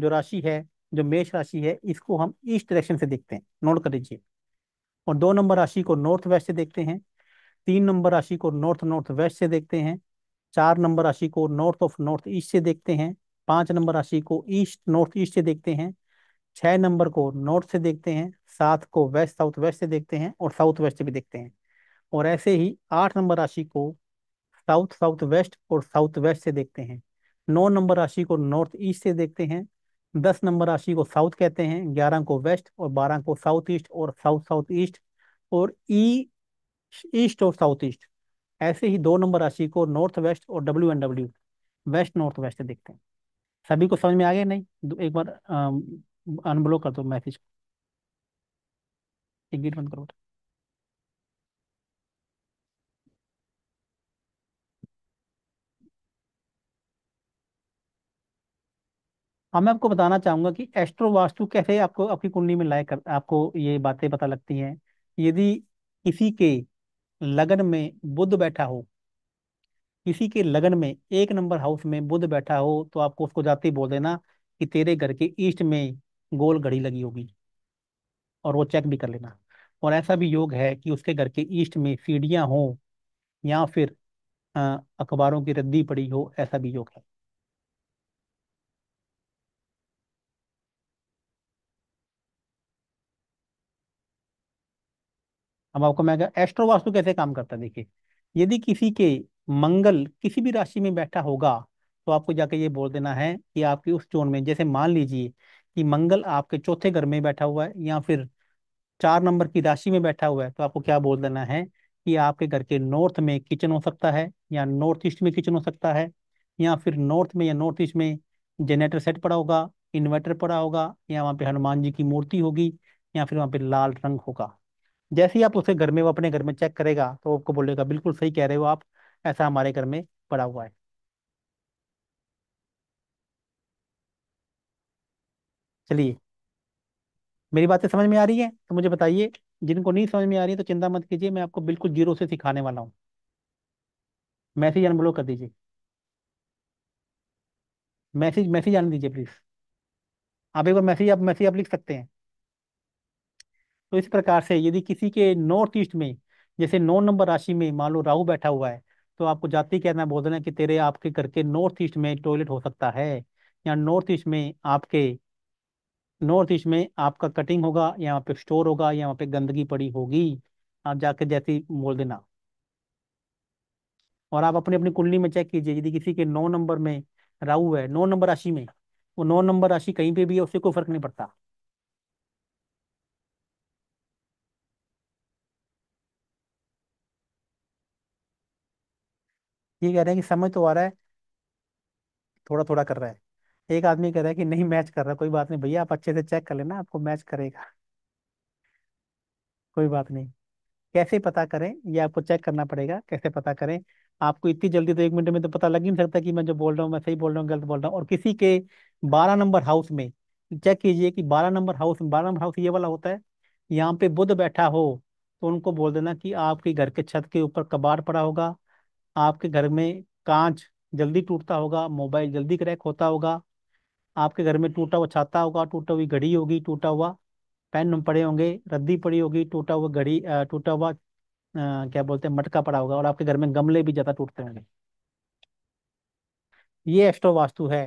जो राशि है जो मेष राशि है इसको हम ईस्ट डायरेक्शन से देखते हैं नोट कर लीजिए और दो नंबर राशि को नॉर्थ वेस्ट से देखते हैं तीन नंबर राशि को नॉर्थ नॉर्थ वेस्ट से देखते हैं चार नंबर राशि को नॉर्थ ऑफ नॉर्थ ईस्ट से देखते हैं पांच नंबर राशि को ईस्ट नॉर्थ ईस्ट से देखते हैं छह नंबर को नॉर्थ से देखते हैं सात को वेस्ट साउथ वेस्ट से देखते हैं और साउथ वेस्ट से भी देखते हैं और ऐसे ही आठ नंबर राशि को साउथ साउथ वेस्ट और साउथ वेस्ट से देखते हैं नौ नंबर राशि को नॉर्थ ईस्ट से देखते हैं दस नंबर राशि को साउथ कहते हैं ग्यारह को वेस्ट और बारह को साउथ ईस्ट और साउथ साउथ ईस्ट और ई ईस्ट और साउथ ईस्ट ऐसे ही दो नंबर राशि को नॉर्थ वेस्ट और W and W west north west देखते हैं सभी को समझ में आ गया नहीं एक बार अनब्लॉक कर दो मैसेज एग्जिट बंद करो हाँ मैं आपको बताना चाहूंगा कि एस्ट्रो वास्तु कैसे आपको आपकी कुंडली में लायक आपको ये बातें पता लगती हैं यदि किसी के लगन में बुद्ध बैठा हो किसी के लगन में एक नंबर हाउस में बुद्ध बैठा हो तो आपको उसको जाते ही बोल देना कि तेरे घर के ईस्ट में गोल घड़ी लगी होगी और वो चेक भी कर लेना और ऐसा भी योग है कि उसके घर के ईस्ट में सीढ़ियां हो या फिर अखबारों की रद्दी पड़ी हो ऐसा भी योग है अब आपको मैं एस्ट्रो वास्तु कैसे काम करता है देखिए यदि किसी के मंगल किसी भी राशि में बैठा होगा तो आपको जाके ये बोल देना है कि आपकी उस जोन में जैसे मान लीजिए कि मंगल आपके चौथे घर में बैठा हुआ है या फिर चार नंबर की राशि में बैठा हुआ है तो आपको क्या बोल देना है कि आपके घर के नॉर्थ में किचन हो सकता है या नॉर्थ ईस्ट में किचन हो सकता है या फिर नॉर्थ में या नॉर्थ ईस्ट में जनरेटर सेट पड़ा होगा इन्वर्टर पड़ा होगा या वहाँ पे हनुमान जी की मूर्ति होगी या फिर वहाँ पे लाल रंग होगा जैसे ही आप उसे घर में वो अपने घर में चेक करेगा तो आपको बोलेगा बिल्कुल सही कह रहे हो आप ऐसा हमारे घर में पड़ा हुआ है चलिए मेरी बातें समझ में आ रही है तो मुझे बताइए जिनको नहीं समझ में आ रही है तो चिंता मत कीजिए मैं आपको बिल्कुल जीरो से सिखाने वाला हूँ मैसेज अनब्लॉक कर दीजिए मैसेज मैसेज आने दीजिए प्लीज आप एक बार मैसेज आप मैसेज आप लिख सकते हैं तो इस प्रकार से यदि किसी के नॉर्थ ईस्ट में जैसे नौ नंबर राशि में मान लो राहु बैठा हुआ है तो आपको जाते ही कहना बोल देना कि तेरे आपके घर के नॉर्थ ईस्ट में टॉयलेट हो सकता है या नॉर्थ ईस्ट में आपके नॉर्थ ईस्ट में आपका कटिंग होगा वहाँ पे स्टोर होगा या वहाँ पे गंदगी पड़ी होगी आप जाके जैसे बोल देना और आप अपनी अपनी कुंडली में चेक कीजिए यदि किसी के नौ नंबर में राहु है नौ नंबर राशि में वो नौ नंबर राशि कहीं पे भी है उससे कोई फर्क नहीं पड़ता ये कह रहे हैं कि समय तो आ रहा है थोड़ा थोड़ा कर रहा है एक आदमी कह रहा है कि नहीं मैच कर रहा कोई बात नहीं भैया आप अच्छे से चेक कर लेना आपको मैच करेगा कोई बात नहीं कैसे पता करें ये आपको चेक करना पड़ेगा कैसे पता करें आपको इतनी जल्दी तो एक मिनट में तो पता लग ही नहीं सकता कि मैं जो बोल रहा हूँ मैं सही बोल रहा हूँ गलत बोल रहा हूँ और किसी के बारह नंबर हाउस में चेक कीजिए कि बारह नंबर हाउस में बारह नंबर हाउस ये वाला होता है यहाँ पे बुध बैठा हो तो उनको बोल देना कि आपके घर के छत के ऊपर कबाड़ पड़ा होगा आपके घर में कांच जल्दी टूटता होगा मोबाइल जल्दी क्रैक होता होगा आपके घर में टूटा हुआ छाता होगा टूटा हुई घड़ी होगी टूटा हुआ पेन पड़े होंगे रद्दी पड़ी होगी टूटा हुआ घड़ी टूटा हुआ क्या बोलते हैं मटका पड़ा होगा और आपके घर में गमले भी ज़्यादा टूटते होंगे ये एक्स्ट्रो वास्तु है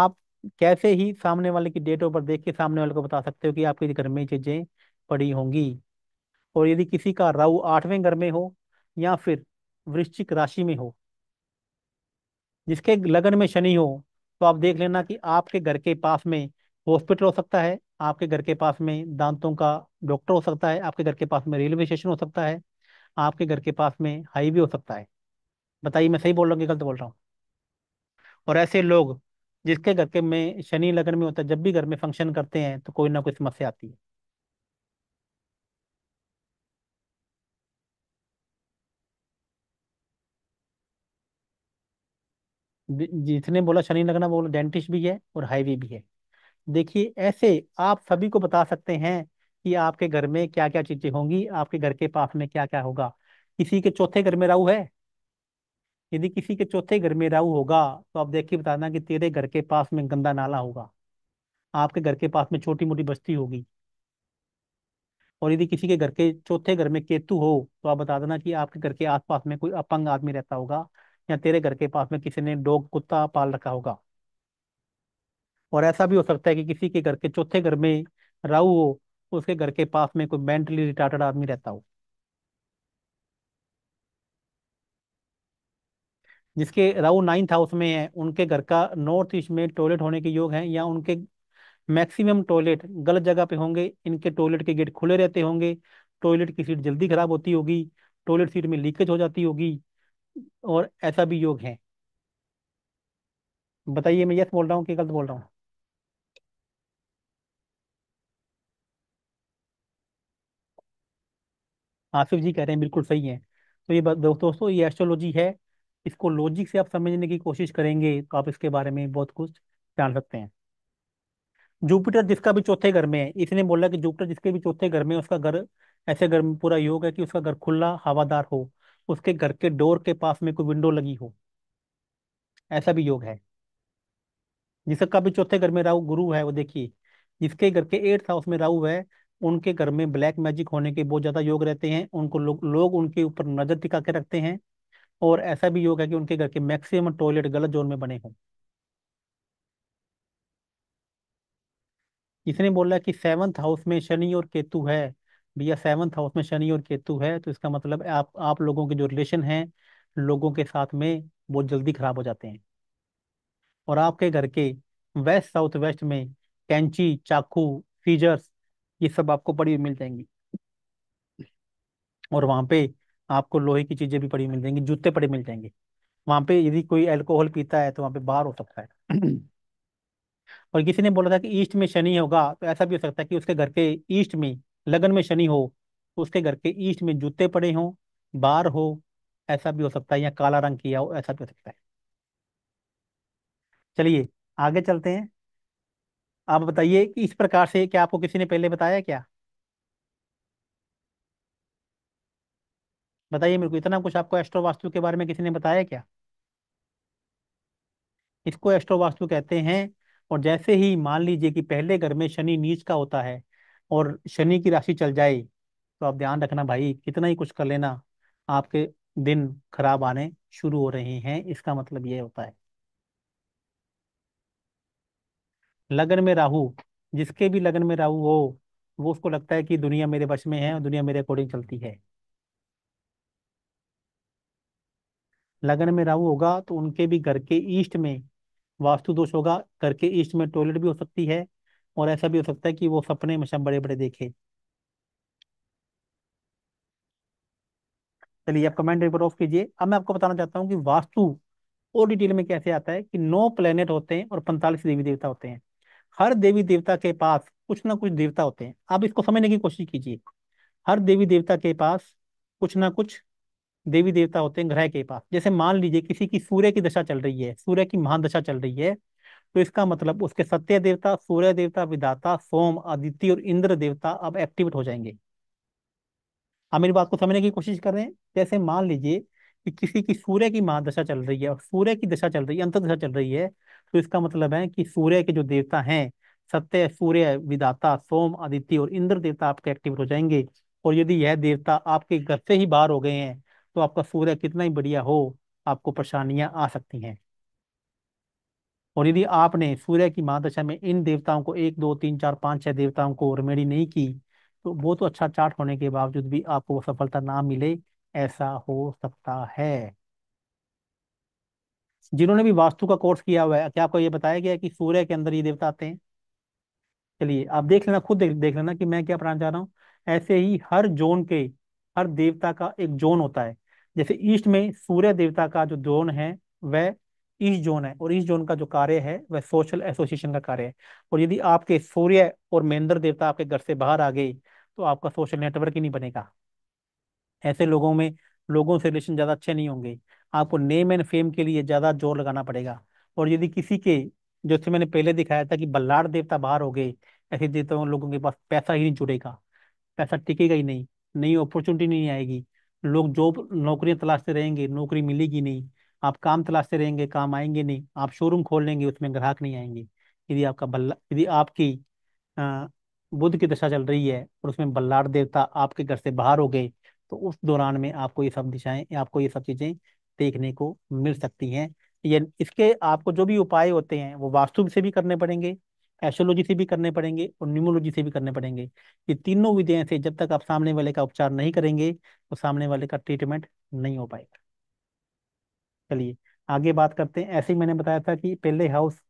आप कैसे ही सामने वाले की डेटों पर देख के सामने वाले को बता सकते हो कि आपके घर में चीज़ें पड़ी होंगी और यदि किसी का राहु आठवें घर में हो या फिर वृश्चिक राशि में हो जिसके लगन में शनि हो तो आप देख लेना कि आपके घर के पास में हॉस्पिटल हो सकता है आपके घर के पास में दांतों का डॉक्टर हो सकता है आपके घर के पास में रेलवे स्टेशन हो सकता है आपके घर के पास में हाईवे हो सकता है बताइए मैं सही बोल रहा हूँ कि गलत बोल रहा हूँ और ऐसे लोग जिसके घर के में शनि लगन में होता है जब भी घर में फंक्शन करते हैं तो कोई ना कोई समस्या आती है जिसने बोला शनि लगना वो बोला डेंटिस्ट भी है और हाईवे भी है देखिए ऐसे आप सभी को बता सकते हैं कि आपके घर में क्या क्या चीजें होंगी आपके घर के पास में क्या क्या होगा किसी के चौथे घर में राहु है यदि किसी के चौथे घर में राहु होगा तो आप देखिए बताना कि तेरे घर के पास में गंदा नाला होगा आपके घर के पास में छोटी मोटी बस्ती होगी और यदि किसी के घर के चौथे घर में केतु हो तो आप बता देना कि आपके घर के आसपास में कोई अपंग आदमी रहता होगा या तेरे घर के पास में किसी ने डॉग कुत्ता पाल रखा होगा और ऐसा भी हो सकता है कि किसी के घर के चौथे घर में राहु हो उसके घर के पास में कोई मेंटली रिटार्टेड आदमी रहता हो जिसके राहु नाइन्थ हाउस में है उनके घर का नॉर्थ ईस्ट में टॉयलेट होने के योग है या उनके मैक्सिमम टॉयलेट गलत जगह पे होंगे इनके टॉयलेट के गेट खुले रहते होंगे टॉयलेट की सीट जल्दी खराब होती होगी टॉयलेट सीट में लीकेज हो जाती होगी और ऐसा भी योग है बताइए मैं यस बोल रहा हूँ कि गलत बोल रहा हूँ आसिफ जी कह रहे हैं बिल्कुल सही है तो ये दोस्तों ये एस्ट्रोलॉजी है इसको लॉजिक से आप समझने की कोशिश करेंगे तो आप इसके बारे में बहुत कुछ जान सकते हैं जुपिटर जिसका भी चौथे घर में है इसने बोला कि जुपिटर जिसके भी चौथे घर में उसका घर ऐसे घर में पूरा योग है कि उसका घर खुला हवादार हो उसके घर के डोर के पास में कोई विंडो लगी हो ऐसा भी योग है जिसका भी चौथे घर में राहु गुरु है वो देखिए जिसके घर के एट्थ हाउस में राहु है उनके घर में ब्लैक मैजिक होने के बहुत ज्यादा योग रहते हैं उनको लोग लोग उनके ऊपर नजर टिका के रखते हैं और ऐसा भी योग है कि उनके घर के मैक्सिमम टॉयलेट गलत जोन में बने हों इसने बोला कि सेवंथ हाउस में शनि और केतु है भैया सेवंथ हाउस में शनि और केतु है तो इसका मतलब आप आप लोगों के जो रिलेशन हैं लोगों के साथ में बहुत जल्दी खराब हो जाते हैं और आपके घर के वेस्ट साउथ वेस्ट में कैंची चाकू सीजर्स ये सब आपको पड़ी हुई मिल जाएंगी और वहाँ पे आपको लोहे की चीजें भी पड़ी मिल जाएंगी जूते पड़े मिल जाएंगे वहाँ पे यदि कोई अल्कोहल पीता है तो वहाँ पे बाहर हो सकता है और किसी ने बोला था कि ईस्ट में शनि होगा तो ऐसा भी हो सकता है कि उसके घर के ईस्ट में लगन में शनि हो तो उसके घर के ईस्ट में जूते पड़े हों बार हो ऐसा भी हो सकता है या काला रंग किया हो ऐसा भी हो सकता है चलिए आगे चलते हैं आप बताइए कि इस प्रकार से क्या आपको किसी ने पहले बताया क्या बताइए मेरे को इतना कुछ आपको एस्ट्रो वास्तु के बारे में किसी ने बताया क्या इसको एस्ट्रो वास्तु कहते हैं और जैसे ही मान लीजिए कि पहले घर में शनि नीच का होता है और शनि की राशि चल जाए तो आप ध्यान रखना भाई कितना ही कुछ कर लेना आपके दिन खराब आने शुरू हो रहे हैं इसका मतलब ये होता है लगन में राहु जिसके भी लगन में राहु हो वो उसको लगता है कि दुनिया मेरे वश में है और दुनिया मेरे अकॉर्डिंग चलती है लगन में राहु होगा तो उनके भी घर के ईस्ट में वास्तु दोष होगा घर के ईस्ट में टॉयलेट भी हो सकती है और ऐसा भी हो सकता है कि वो सपने मशा बड़े बड़े देखे चलिए आप कमेंट पेपर ऑफ कीजिए अब मैं आपको बताना चाहता हूँ कि वास्तु और डिटेल में कैसे आता है कि नौ प्लेनेट होते हैं और पैंतालीस देवी देवता होते हैं हर देवी देवता के पास कुछ ना कुछ देवता होते हैं आप इसको समझने की कोशिश कीजिए हर देवी देवता के पास कुछ ना कुछ देवी देवता होते हैं ग्रह के पास जैसे मान लीजिए किसी की सूर्य की दशा चल रही है सूर्य की महान दशा चल रही है तो इसका मतलब उसके सत्य देवता सूर्य देवता विधाता सोम आदित्य और इंद्र देवता अब एक्टिवेट हो जाएंगे हम इन बात को समझने की कोशिश कर रहे हैं जैसे मान लीजिए कि किसी की सूर्य की महादशा चल रही है और सूर्य की दशा चल रही है अंतर्दशा चल रही है तो इसका मतलब है कि सूर्य के जो देवता हैं सत्य सूर्य विदाता सोम आदित्य और इंद्र देवता आपके एक्टिवेट हो जाएंगे और यदि यह देवता आपके घर से ही बाहर हो गए हैं तो आपका सूर्य कितना ही बढ़िया हो आपको परेशानियां आ सकती हैं और यदि आपने सूर्य की महादशा में इन देवताओं को एक दो तीन चार पांच छह देवताओं को रेमेडी नहीं की तो वो तो अच्छा चार्ट होने के बावजूद भी आपको सफलता ना मिले ऐसा हो सकता है जिन्होंने भी वास्तु का कोर्स किया हुआ है क्या आपको ये बताया गया कि सूर्य के अंदर ये देवता आते हैं चलिए आप देख लेना खुद देख, देख लेना कि मैं क्या पढ़ाना चाह रहा हूँ ऐसे ही हर जोन के हर देवता का एक जोन होता है जैसे ईस्ट में सूर्य देवता का जो जोन है वह ईस्ट जोन है और ईस्ट जोन का जो कार्य है वह सोशल एसोसिएशन का कार्य है और यदि आपके सूर्य और मेंद्र देवता आपके घर से बाहर आ गए तो आपका सोशल नेटवर्क ही नहीं बनेगा ऐसे लोगों में लोगों से रिलेशन ज़्यादा अच्छे नहीं होंगे आपको नेम एंड फेम के लिए ज़्यादा जोर लगाना पड़ेगा और यदि किसी के जैसे मैंने पहले दिखाया था कि बल्लाड़ देवता बाहर हो गए ऐसे देवताओं लोगों के पास पैसा ही नहीं जुड़ेगा पैसा टिकेगा ही नहीं नई अपॉर्चुनिटी नहीं आएगी लोग जॉब नौकरियां तलाशते रहेंगे नौकरी मिलेगी नहीं आप काम तलाशते रहेंगे काम आएंगे नहीं आप शोरूम खोल लेंगे उसमें ग्राहक नहीं आएंगे यदि आपका बल्ला यदि आपकी बुद्ध की दशा चल रही है और उसमें बल्लाड़ देवता आपके घर से बाहर हो गए तो उस दौरान में आपको ये सब दिशाएं आपको ये सब चीज़ें देखने को मिल सकती हैं ये इसके आपको जो भी उपाय होते हैं वो वास्तु से भी करने पड़ेंगे एस्ट्रोलॉजी से भी करने पड़ेंगे और न्यूमोलॉजी से भी करने पड़ेंगे ये तीनों विधियां से जब तक आप सामने वाले का उपचार नहीं करेंगे तो सामने वाले का ट्रीटमेंट नहीं हो पाएगा चलिए आगे बात करते हैं ऐसे ही मैंने बताया था कि पहले हाउस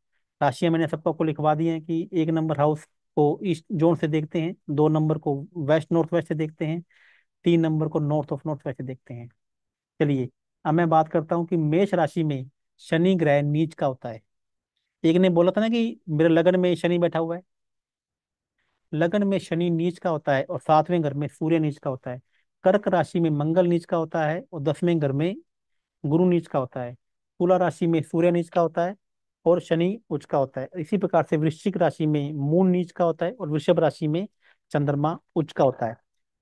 राशियां मैंने सबको को लिखवा दी हैं कि एक नंबर हाउस को ईस्ट जोन से देखते हैं दो नंबर को वेस्ट नॉर्थ वेस्ट से देखते हैं तीन नंबर को नॉर्थ ऑफ नॉर्थ वेस्ट से देखते हैं चलिए अब मैं बात करता हूँ कि मेष राशि में शनि ग्रह नीच का होता है एक ने बोला था ना कि मेरे लगन में शनि बैठा हुआ है लगन में शनि नीच का होता है और सातवें घर में सूर्य नीच का होता है कर्क राशि में मंगल नीच का होता है और दसवें घर में गुरु नीच का होता है तुला राशि में सूर्य नीच का होता है और शनि उच्च का होता है इसी प्रकार से वृश्चिक राशि में मून नीच का होता है और वृषभ राशि में चंद्रमा उच्च का होता है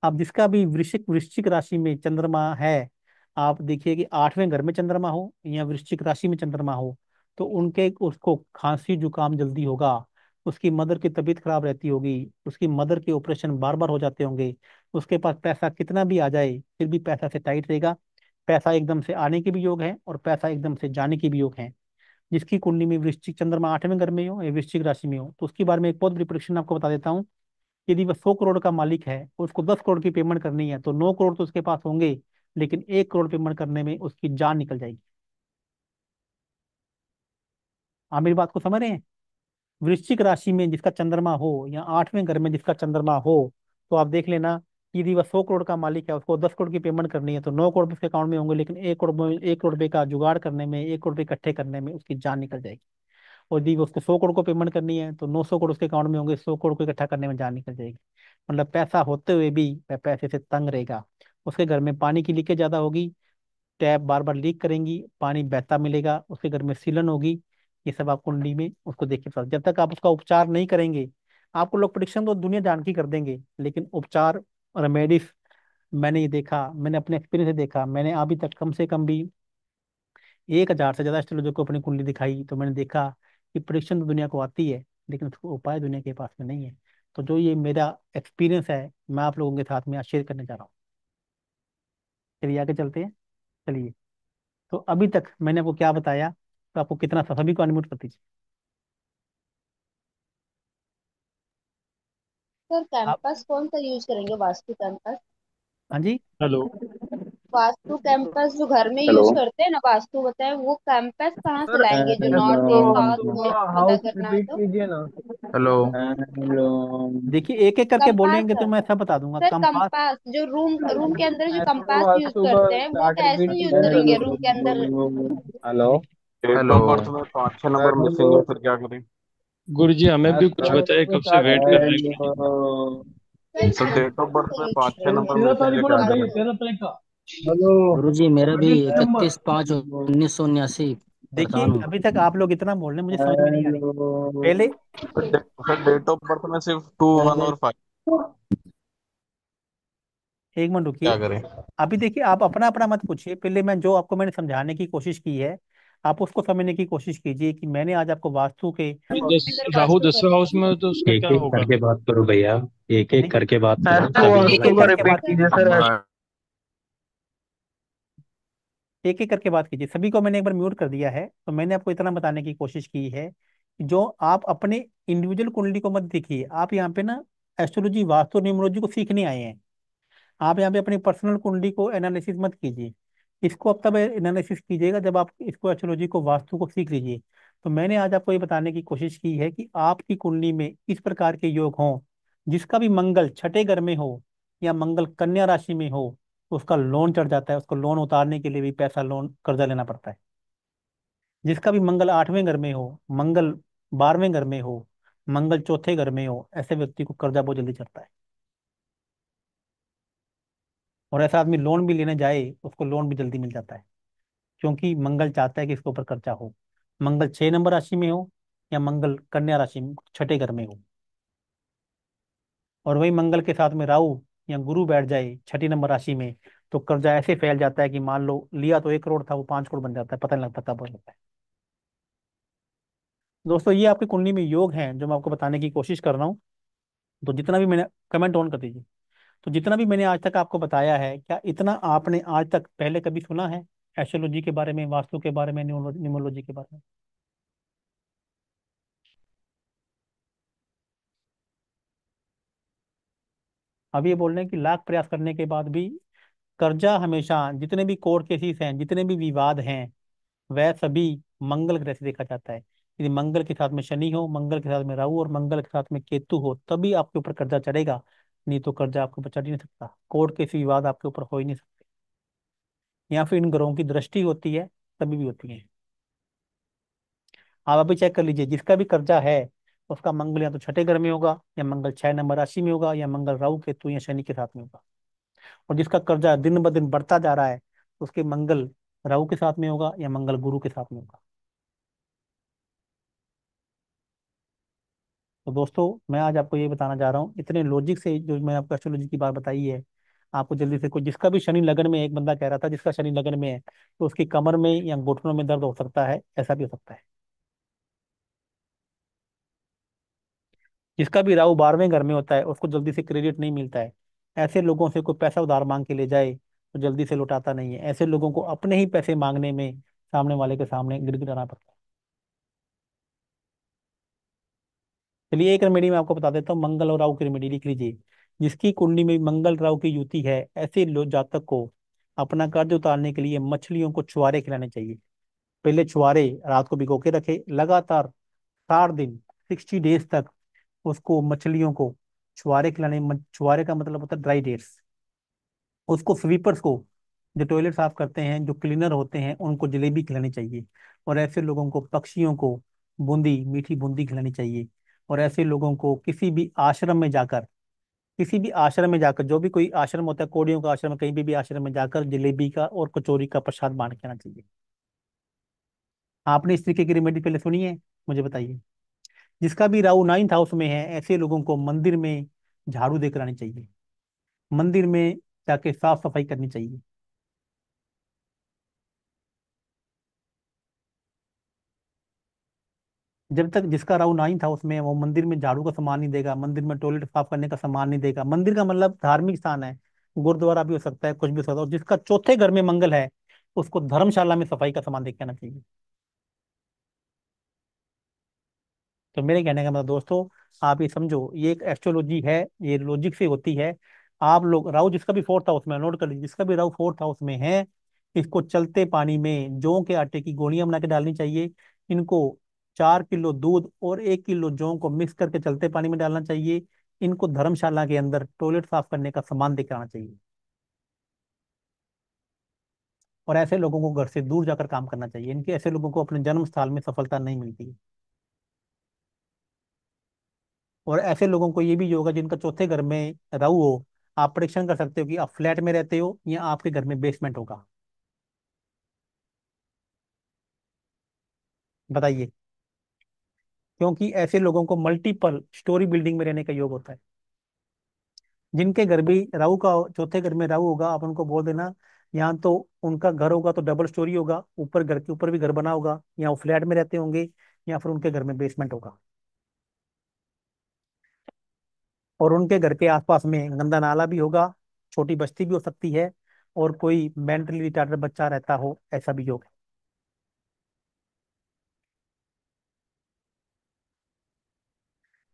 अब जिसका भी वृश्चिक वृश्चिक राशि में चंद्रमा है आप देखिए कि आठवें घर में चंद्रमा हो या वृश्चिक राशि में चंद्रमा हो तो उनके उसको खांसी जुकाम जल्दी होगा उसकी मदर की तबीयत खराब रहती होगी उसकी मदर के ऑपरेशन बार बार हो जाते होंगे उसके पास पैसा कितना भी आ जाए फिर भी पैसा से टाइट रहेगा पैसा एकदम से आने के भी योग है और पैसा एकदम से जाने के भी योग है जिसकी कुंडली में वृश्चिक चंद्रमा आठवें घर में हो या वृश्चिक राशि में हो तो उसके बारे में एक बहुत बड़ी प्रिडिक्शन आपको बता देता हूँ यदि वह सौ करोड़ का मालिक है उसको दस करोड़ की पेमेंट करनी है तो नौ करोड़ तो उसके पास होंगे लेकिन एक करोड़ पेमेंट करने में उसकी जान निकल जाएगी आप मेरी बात को समझ रहे हैं वृश्चिक राशि में जिसका चंद्रमा हो या आठवें घर में जिसका चंद्रमा हो तो आप देख लेना यदि वह सौ करोड़ का मालिक है उसको दस करोड़ की पेमेंट करनी है तो नौ करोड़ उसके अकाउंट में होंगे लेकिन एक करोड़ एक करोड़ रुपये का जुगाड़ करने में एक करोड़ रुपये इकट्ठे करने में उसकी जान निकल जाएगी और यदि उसको सौ करोड़ को पेमेंट करनी है तो नौ सौ करोड़ उसके अकाउंट में होंगे सौ करोड़ को इकट्ठा करने में जान निकल जाएगी मतलब पैसा होते हुए भी वह पैसे से तंग रहेगा उसके घर में पानी की लीकेज ज़्यादा होगी टैप बार बार लीक करेंगी पानी बहता मिलेगा उसके घर में सीलन होगी ये सब आप कुंडली में उसको देखिए जब तक आप उसका उपचार नहीं करेंगे आपको लोग प्रोडिक्शन तो दुनिया जानकी कर देंगे लेकिन उपचार और मेडिस मैंने ये देखा मैंने अपने एक्सपीरियंस से देखा मैंने अभी तक कम से कम भी एक हज़ार से ज़्यादा एस्ट्रोलॉजर को अपनी कुंडली दिखाई तो मैंने देखा कि प्रिडिक्शन तो दुनिया को आती है लेकिन उसको उपाय दुनिया के पास में नहीं है तो जो ये मेरा एक्सपीरियंस है मैं आप लोगों के साथ में शेयर करने जा रहा हूँ चलिए आगे चलते हैं चलिए तो अभी तक मैंने आपको क्या बताया तो आपको कितना सभी को अनम्यूट कर दीजिए सर कैंपस कौन सा यूज करेंगे वास्तु कैंपस हाँ जी हेलो वास्तु कैंपस जो घर में हेलो यूज करते हैं ना वास्तु बताए वो कैंपस कहाँ से लाएंगे जो नॉर्थ ईस्ट साउथ वो पता हाउस करना है रिपीट तो कीजिए ना हेलो हेलो देखिए एक एक करके कंपास बोलेंगे तो सर मैं ऐसा बता दूंगा सर कंपास कंपास जो रूम रूम के अंदर जो कंपास यूज तो करते हैं वो कैसे यूज करेंगे रूम के अंदर hello hello hello hello hello hello hello hello hello hello hello hello hello hello hello hello hello गुरु जी हमें भी कुछ बताए कब से वेट कर रहे हैं गुरु जी मेरा भी इकतीस पाँच उन्नीस सौ उन्यासी देखिए अभी तक आप लोग इतना बोल रहे मुझे समझ में नहीं आ रहा पहले डेट ऑफ बर्थ में सिर्फ टू वन और फाइव एक मिनट रुकिए अभी देखिए आप अपना अपना मत पूछिए पहले मैं जो आपको मैंने समझाने की कोशिश की है आप उसको समझने की कोशिश कीजिए कि मैंने आज आपको वास्तु के राहु दसवें हाउस में तो उसका एक क्या एक होगा करके बात करो भैया एक एक करके बात करो एक एक करके रिपीट बात कीजिए सर हाँ। एक एक करके बात कीजिए सभी को मैंने एक बार म्यूट कर दिया है तो मैंने आपको इतना बताने की कोशिश की है जो आप अपने इंडिविजुअल कुंडली को मत देखिए आप यहाँ पे ना एस्ट्रोलॉजी वास्तु न्यूमोलॉजी को सीखने आए हैं आप यहाँ पे अपनी पर्सनल कुंडली को एनालिसिस मत कीजिए इसको अब तब एनालिसिस कीजिएगा जब आप इसको एस्ट्रोलॉजी को वास्तु को सीख लीजिए तो मैंने आज आपको ये बताने की कोशिश की है कि आपकी कुंडली में इस प्रकार के योग हों जिसका भी मंगल छठे घर में हो या मंगल कन्या राशि में हो तो उसका लोन चढ़ जाता है उसको लोन उतारने के लिए भी पैसा लोन कर्जा लेना पड़ता है जिसका भी मंगल आठवें घर में हो मंगल बारहवें घर में हो मंगल चौथे घर में हो ऐसे व्यक्ति को कर्जा बहुत जल्दी चढ़ता है और ऐसा आदमी लोन भी लेने जाए उसको लोन भी जल्दी मिल जाता है क्योंकि मंगल चाहता है कि इसके ऊपर खर्चा हो मंगल छह नंबर राशि में हो या मंगल कन्या राशि छठे घर में हो और वही मंगल के साथ में राहु या गुरु बैठ जाए छठी नंबर राशि में तो कर्जा ऐसे फैल जाता है कि मान लो लिया तो एक करोड़ था वो पांच करोड़ बन जाता है पता नहीं लगता कब हो जाता है दोस्तों ये आपकी कुंडली में योग हैं जो मैं आपको बताने की कोशिश कर रहा हूँ तो जितना भी मैंने कमेंट ऑन कर दीजिए तो जितना भी मैंने आज तक आपको बताया है क्या इतना आपने आज तक पहले कभी सुना है एस्ट्रोलॉजी के बारे में वास्तु के बारे में न्यूमोलॉजी के बारे में अब ये बोल रहे हैं कि लाख प्रयास करने के बाद भी कर्जा हमेशा जितने भी कोर्ट केसेस हैं जितने भी विवाद हैं वह सभी मंगल ग्रह से देखा जाता है यदि मंगल के साथ में शनि हो मंगल के साथ में राहु और मंगल के साथ में केतु हो तभी आपके ऊपर कर्जा चढ़ेगा नहीं तो कर्जा आपको बचा नहीं सकता कोर्ट केस विवाद आपके ऊपर हो ही नहीं सकते या फिर इन ग्रहों की दृष्टि होती है तभी भी होती है आप अभी चेक कर लीजिए जिसका भी कर्जा है उसका मंगल या तो छठे घर में होगा या मंगल छह नंबर राशि में होगा या मंगल राहु केतु या शनि के साथ में होगा और जिसका कर्जा दिन ब दिन बढ़ता जा रहा है उसके मंगल राहु के साथ में होगा या मंगल गुरु के साथ में होगा तो दोस्तों मैं आज आपको ये बताना जा रहा हूँ इतने लॉजिक से जो मैंने आपको एस्ट्रोलॉजी की बात बताई है आपको जल्दी से कोई जिसका भी शनि लगन में एक बंदा कह रहा था जिसका शनि लगन में है तो उसकी कमर में या घुटनों में दर्द हो सकता है ऐसा भी हो सकता है जिसका भी राहु बारहवें घर में होता है उसको जल्दी से क्रेडिट नहीं मिलता है ऐसे लोगों से कोई पैसा उधार मांग के ले जाए तो जल्दी से लौटाता नहीं है ऐसे लोगों को अपने ही पैसे मांगने में सामने वाले के सामने गिर गिराना पड़ता है चलिए एक रेमेडी मैं आपको बता देता हूँ मंगल और राहु की रेमेडी लिख लीजिए जिसकी कुंडली में मंगल राहु की युति है ऐसे जातक को अपना कर्ज उतारने के लिए मछलियों को छुआरे खिलाने चाहिए पहले छुआरे रात को भिगो के रखे लगातार साठ दिन सिक्सटी डेज तक उसको मछलियों को छुआरे खिलाने छुआरे का मतलब होता है ड्राई डेट्स उसको स्वीपर्स को जो टॉयलेट साफ करते हैं जो क्लीनर होते हैं उनको जलेबी खिलानी चाहिए और ऐसे लोगों को पक्षियों को बूंदी मीठी बूंदी खिलानी चाहिए और ऐसे लोगों को किसी भी आश्रम में जाकर किसी भी आश्रम में जाकर जो भी कोई आश्रम होता है कोड़ियों का आश्रम कहीं भी, भी आश्रम में जाकर जलेबी का और कचौरी का प्रसाद बांट के आना चाहिए आपने इस तरीके की रेमेडी पहले सुनी है मुझे बताइए जिसका भी राहु नाइन्थ हाउस में है ऐसे लोगों को मंदिर में झाड़ू देकर आनी चाहिए मंदिर में जाके साफ सफाई करनी चाहिए जब तक जिसका राहु नाइन था उसमें वो मंदिर में झाड़ू का सामान नहीं देगा मंदिर में टॉयलेट साफ करने का सामान नहीं देगा मंदिर का मतलब धार्मिक स्थान है गुरुद्वारा भी हो सकता है कुछ भी हो सकता है और जिसका चौथे घर में मंगल है उसको धर्मशाला में सफाई का सामान देख आना चाहिए तो मेरे कहने का मतलब दोस्तों आप ये समझो ये एक एस्ट्रोलॉजी है ये लॉजिक से होती है आप लोग राहु जिसका भी फोर्थ हाउस में नोट कर लीजिए जिसका भी राहु फोर्थ हाउस में है इसको चलते पानी में जौ के आटे की गोलियां बना के डालनी चाहिए इनको चार किलो दूध और एक किलो जौ को मिक्स करके चलते पानी में डालना चाहिए इनको धर्मशाला के अंदर टॉयलेट साफ करने का सामान दिखाना चाहिए और ऐसे लोगों को घर से दूर जाकर काम करना चाहिए इनके ऐसे लोगों को अपने जन्म स्थान में सफलता नहीं मिलती और ऐसे लोगों को ये भी होगा जिनका चौथे घर में रहु हो आप परीक्षण कर सकते हो कि आप फ्लैट में रहते हो या आपके घर में बेसमेंट होगा बताइए क्योंकि ऐसे लोगों को मल्टीपल स्टोरी बिल्डिंग में रहने का योग होता है जिनके घर भी राहु का चौथे घर में राहु होगा आप उनको बोल देना यहाँ तो उनका घर होगा तो डबल स्टोरी होगा ऊपर घर के ऊपर भी घर बना होगा या वो फ्लैट में रहते होंगे या फिर उनके घर में बेसमेंट होगा और उनके घर के आसपास में गंदा नाला भी होगा छोटी बस्ती भी हो सकती है और कोई मेंटली रिटायर्ड बच्चा रहता हो ऐसा भी योग है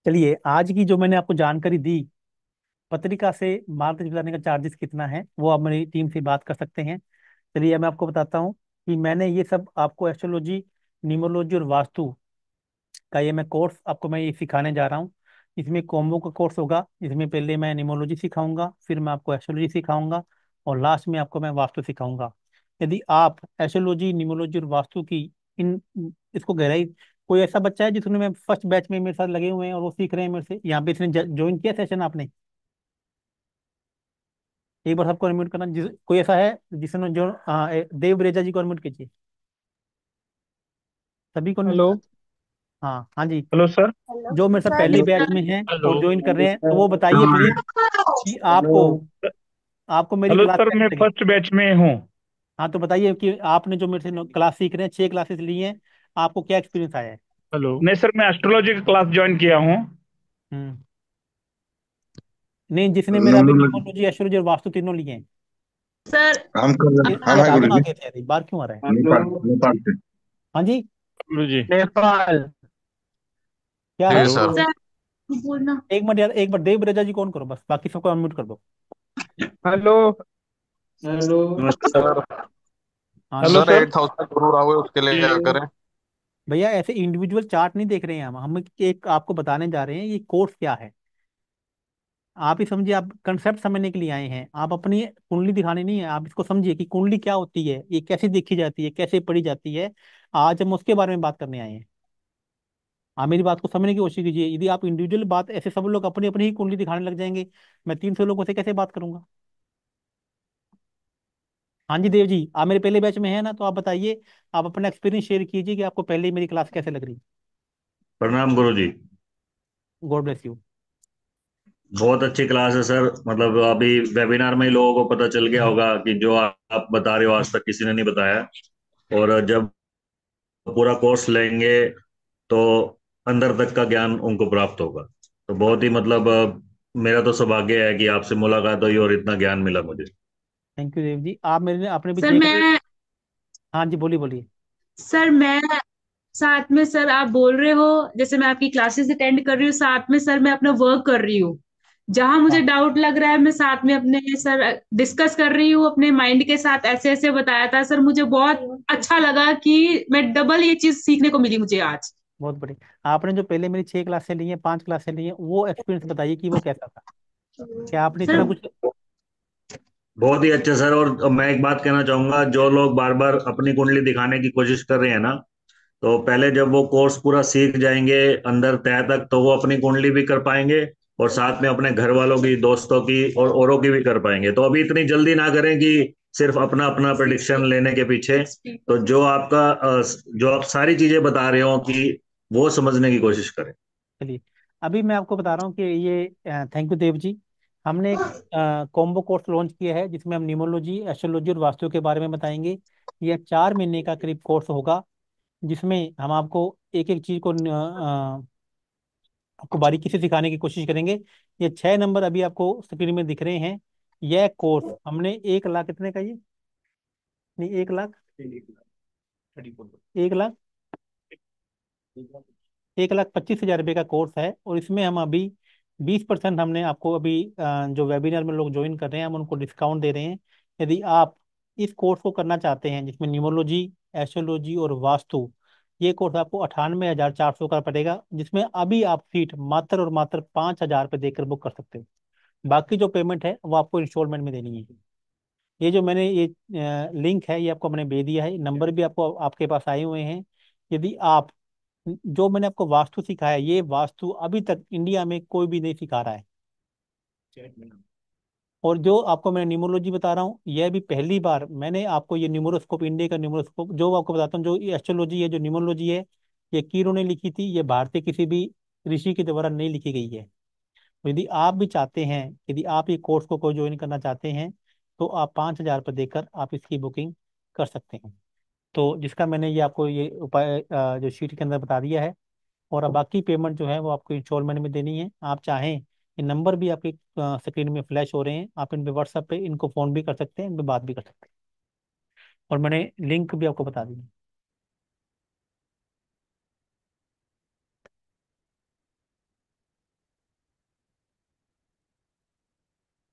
चलिए आज की जो मैंने आपको जानकारी दी पत्रिका से मार्ग जुटाने का चार्जेस कितना है वो आप मेरी टीम से बात कर सकते हैं चलिए मैं आपको बताता हूँ कि मैंने ये सब आपको एस्ट्रोलॉजी न्यूमोलॉजी और वास्तु का ये मैं कोर्स आपको मैं ये सिखाने जा रहा हूँ इसमें कॉम्बो का कोर्स होगा इसमें पहले मैं न्यूमोलॉजी सिखाऊंगा फिर मैं आपको एस्ट्रोलॉजी सिखाऊंगा और लास्ट में आपको मैं वास्तु सिखाऊंगा यदि आप एस्ट्रोलॉजी न्यूमोलॉजी और वास्तु की इन इसको गहराई कोई ऐसा बच्चा है जिसने मैं फर्स्ट बैच में मेरे साथ लगे हुए हैं और वो सीख रहे हैं मेरे से यहाँ पे इसने ज्वाइन किया सेशन आपने एक बार सबको अनम्यूट करना जिस कोई ऐसा है जिसने जो देव ब्रेजा जी को अनम्यूट कीजिए सभी को हेलो हाँ हाँ जी हेलो सर जो मेरे साथ पहले बैच में है और ज्वाइन कर रहे हैं तो वो बताइए प्लीज कि आपको आपको मेरी क्लास सर मैं फर्स्ट बैच में हूँ हाँ तो बताइए कि आपने जो मेरे से क्लास सीख रहे हैं छह क्लासेस ली हैं आपको क्या एक्सपीरियंस आया है हेलो नहीं सर मैं एस्ट्रोलॉजी का क्लास ज्वाइन किया हूँ हम्म। नहीं जिसने मेरा अभी न्यूमरोलॉजी एस्ट्रोलॉजी और वास्तु तीनों लिए हैं सर हम कर हम है गुरु जी बार क्यों आ रहा है नेपाल नेपाल से हाँ जी गुरु जी नेपाल क्या है सर एक मिनट यार एक बार देव ब्रजा जी कौन करो बस बाकी सबको अनम्यूट कर दो hello hello hello sir eight thousand crore आवे उसके लिए क्या करें भैया ऐसे इंडिविजुअल चार्ट नहीं देख रहे हैं हम हम एक आपको बताने जा रहे हैं ये कोर्स क्या है आप ही समझिए आप कंसेप्ट समझने के लिए आए हैं आप अपनी कुंडली दिखाने नहीं है आप इसको समझिए कि कुंडली क्या होती है ये कैसे देखी जाती है कैसे पढ़ी जाती है आज हम उसके बारे में बात करने आए हैं आप मेरी बात को समझने की कोशिश कीजिए यदि आप इंडिविजुअल बात ऐसे सब लोग अपनी अपनी ही कुंडली दिखाने लग जाएंगे मैं तीन सौ लोगों से कैसे बात करूंगा हाँ जी देव जी आप मेरे पहले बैच में है ना तो आप बताइए आप अपना एक्सपीरियंस शेयर कीजिए कि आपको पहले मेरी क्लास कैसे लग रही प्रणाम गुरु जी गॉड ब्लेस यू बहुत अच्छी क्लास है सर मतलब अभी वेबिनार में ही लोगों को पता चल गया हाँ। होगा कि जो आप बता रहे हो आज तक किसी ने नहीं बताया और जब पूरा कोर्स लेंगे तो अंदर तक का ज्ञान उनको प्राप्त होगा तो बहुत ही मतलब मेरा तो सौभाग्य है कि आपसे मुलाकात हुई और इतना ज्ञान मिला मुझे थैंक यू देव जी आप मेरे आपने भी सर मैं हाँ जी बोलिए बोलिए सर मैं साथ में सर आप बोल रहे हो जैसे मैं आपकी क्लासेस अटेंड कर रही हूँ साथ में सर मैं अपना वर्क कर रही हूँ जहां मुझे डाउट हाँ। लग रहा है मैं साथ में अपने सर डिस्कस कर रही हूँ अपने माइंड के साथ ऐसे ऐसे बताया था सर मुझे बहुत अच्छा लगा कि मैं डबल ये चीज सीखने को मिली मुझे आज बहुत बढ़िया आपने जो पहले मेरी छह क्लासें ली हैं पांच क्लासें ली हैं वो एक्सपीरियंस बताइए कि वो कैसा था क्या आपने इतना कुछ बहुत ही अच्छा सर और मैं एक बात कहना चाहूंगा जो लोग बार बार अपनी कुंडली दिखाने की कोशिश कर रहे हैं ना तो पहले जब वो कोर्स पूरा सीख जाएंगे अंदर तय तक तो वो अपनी कुंडली भी कर पाएंगे और साथ में अपने घर वालों की दोस्तों की और औरों की भी कर पाएंगे तो अभी इतनी जल्दी ना करें कि सिर्फ अपना अपना प्रडिक्शन लेने के पीछे तो जो आपका जो आप सारी चीजें बता रहे हो कि वो समझने की कोशिश करें चलिए अभी मैं आपको बता रहा हूँ कि ये थैंक यू देव जी हमने एक कॉम्बो कोर्स लॉन्च किया है जिसमें हम न्यूमोलॉजी एस्ट्रोलॉजी और वास्तु के बारे में बताएंगे यह चार महीने का करीब कोर्स होगा जिसमें हम आपको एक एक चीज को आपको बारीकी से सिखाने की कोशिश करेंगे ये छह नंबर अभी आपको स्क्रीन में दिख रहे हैं यह कोर्स हमने एक लाख कितने का ये नहीं एक लाख एक लाख एक लाख पच्चीस हजार रुपये का कोर्स है और इसमें हम अभी बीस परसेंट हमने आपको अभी जो वेबिनार में लोग ज्वाइन कर रहे हैं हम उनको डिस्काउंट दे रहे हैं यदि आप इस कोर्स को करना चाहते हैं जिसमें न्यूमोलॉजी एस्ट्रोलॉजी और वास्तु ये कोर्स आपको अठानवे हजार चार सौ का पड़ेगा जिसमें अभी आप सीट मात्र और मात्र पाँच हजार रुपये देकर बुक कर सकते हो बाकी जो पेमेंट है वो आपको इंस्टॉलमेंट में देनी है ये जो मैंने ये लिंक है ये आपको मैंने भेज दिया है नंबर भी आपको आपके पास आए हुए हैं यदि आप जो मैंने आपको वास्तु सिखाया ये वास्तु अभी तक इंडिया में कोई भी नहीं सिखा रहा है और जो आपको मैं न्यूमोलॉजी बता रहा हूँ यह भी पहली बार मैंने आपको ये न्यूमोरोस्कोप इंडिया का न्यूमोरोस्कोप जो आपको बताता हूँ जो एस्ट्रोलॉजी है जो न्यूमोलॉजी है ये कीरो ने लिखी थी ये भारतीय किसी भी ऋषि के द्वारा नहीं लिखी गई है तो यदि आप भी चाहते हैं यदि आप ये कोर्स को ज्वाइन करना चाहते हैं तो आप पाँच हज़ार रुपये देकर आप इसकी बुकिंग कर सकते हैं तो जिसका मैंने ये आपको ये उपाय जो शीट के अंदर बता दिया है और अब बाकी पेमेंट जो है वो आपको इंस्टॉलमेंट में देनी है आप चाहें ये नंबर भी आपके स्क्रीन में फ्लैश हो रहे हैं आप इन पे व्हाट्सएप पे इनको फ़ोन भी कर सकते हैं इन पे बात भी कर सकते हैं और मैंने लिंक भी आपको बता दी है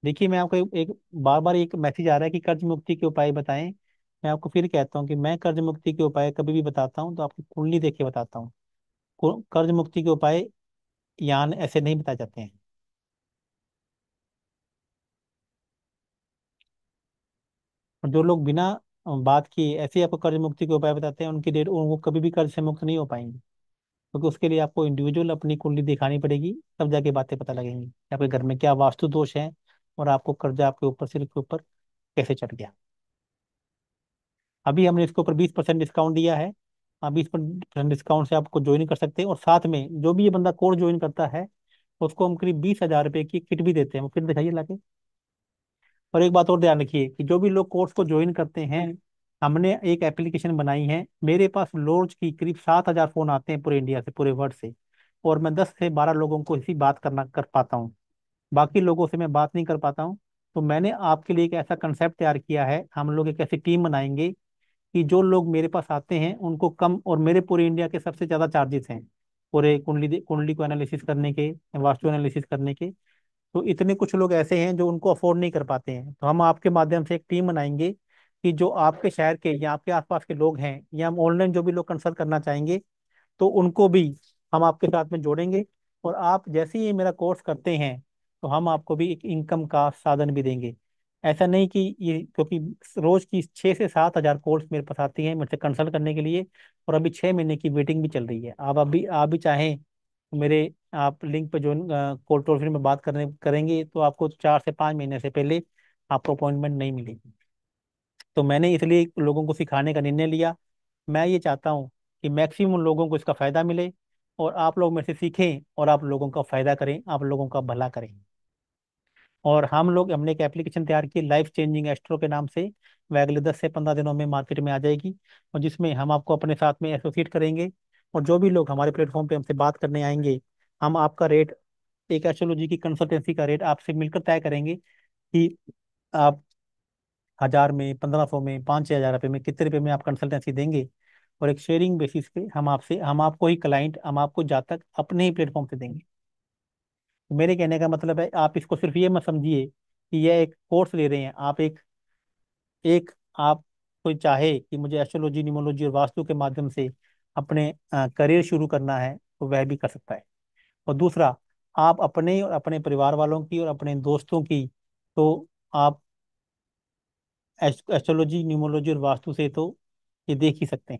देखिए मैं आपको एक, एक बार बार एक मैसेज आ रहा है कि कर्ज मुक्ति के उपाय बताएं मैं आपको फिर कहता हूँ कि मैं कर्ज मुक्ति के उपाय कभी भी बताता हूँ तो आपकी कुंडली देख के बताता हूँ कर्ज मुक्ति के उपाय यान ऐसे नहीं बताए जाते हैं और जो लोग बिना बात किए ऐसे ही आपको कर्ज मुक्ति के उपाय बताते हैं उनकी डेट उनको कभी भी कर्ज से मुक्त नहीं हो पाएंगे क्योंकि तो उसके लिए आपको इंडिविजुअल अपनी कुंडली दिखानी पड़ेगी तब जाके बातें पता लगेंगी आपके घर में क्या वास्तु दोष है और आपको कर्जा आपके ऊपर सिर के ऊपर कैसे चढ़ गया अभी हमने इसके ऊपर बीस परसेंट डिस्काउंट दिया है आप हाँ, बीस परसेंट डिस्काउंट से आपको ज्वाइन कर सकते हैं और साथ में जो भी ये बंदा कोर्स ज्वाइन करता है उसको हम करीब बीस हजार रुपये की किट भी देते हैं वो किट दिखाइए लाके और एक बात और ध्यान रखिए कि जो भी लोग कोर्स को ज्वाइन करते हैं हमने एक एप्लीकेशन बनाई है मेरे पास लॉन्च की करीब सात हजार फोन आते हैं पूरे इंडिया से पूरे वर्ल्ड से और मैं दस से बारह लोगों को इसी बात करना कर पाता हूँ बाकी लोगों से मैं बात नहीं कर पाता हूँ तो मैंने आपके लिए एक ऐसा कंसेप्ट तैयार किया है हम लोग एक ऐसी टीम बनाएंगे कि जो लोग मेरे पास आते हैं उनको कम और मेरे पूरे इंडिया के सबसे ज़्यादा चार्जेस हैं पूरे कुंडली कुंडली को एनालिसिस करने के वास्तु एनालिसिस करने के तो इतने कुछ लोग ऐसे हैं जो उनको अफोर्ड नहीं कर पाते हैं तो हम आपके माध्यम से एक टीम बनाएंगे कि जो आपके शहर के या आपके आसपास के लोग हैं या हम ऑनलाइन जो भी लोग कंसल्ट करना चाहेंगे तो उनको भी हम आपके साथ में जोड़ेंगे और आप जैसे ही मेरा कोर्स करते हैं तो हम आपको भी एक इनकम का साधन भी देंगे ऐसा नहीं कि ये क्योंकि रोज की छः से सात हज़ार कोर्स मेरे पास आती हैं मुझसे कंसल्ट करने के लिए और अभी छः महीने की वेटिंग भी चल रही है आप अभी आप भी चाहें तो मेरे आप लिंक पर जो कोर्ट टोल फ्री में बात करने करेंगे तो आपको चार से पाँच महीने से पहले आपको अपॉइंटमेंट नहीं मिलेगी तो मैंने इसलिए लोगों को सिखाने का निर्णय लिया मैं ये चाहता हूँ कि मैक्सिमम लोगों को इसका फ़ायदा मिले और आप लोग मेरे से सीखें और आप लोगों का फ़ायदा करें आप लोगों का भला करें और हम लोग हमने एक एप्लीकेशन तैयार की लाइफ चेंजिंग एस्ट्रो के नाम से वह अगले दस से पंद्रह दिनों में मार्केट में आ जाएगी और जिसमें हम आपको अपने साथ में एसोसिएट करेंगे और जो भी लोग हमारे प्लेटफॉर्म पे हमसे बात करने आएंगे हम आपका रेट एक एस्ट्रोलॉजी की कंसल्टेंसी का रेट आपसे मिलकर तय करेंगे कि आप हज़ार में पंद्रह सौ में पाँच छः हज़ार रुपये में कितने रुपये में आप कंसल्टेंसी देंगे और एक शेयरिंग बेसिस पे हम आपसे हम आपको ही क्लाइंट हम आपको जातक अपने ही प्लेटफॉर्म से देंगे तो मेरे कहने का मतलब है आप इसको सिर्फ ये मत समझिए कि यह एक कोर्स ले रहे हैं आप एक एक आप कोई चाहे कि मुझे एस्ट्रोलॉजी न्यूमोलॉजी और वास्तु के माध्यम से अपने करियर शुरू करना है तो वह भी कर सकता है और दूसरा आप अपने और अपने परिवार वालों की और अपने दोस्तों की तो आप एस्ट्रोलॉजी न्यूमोलॉजी और वास्तु से तो ये देख ही सकते हैं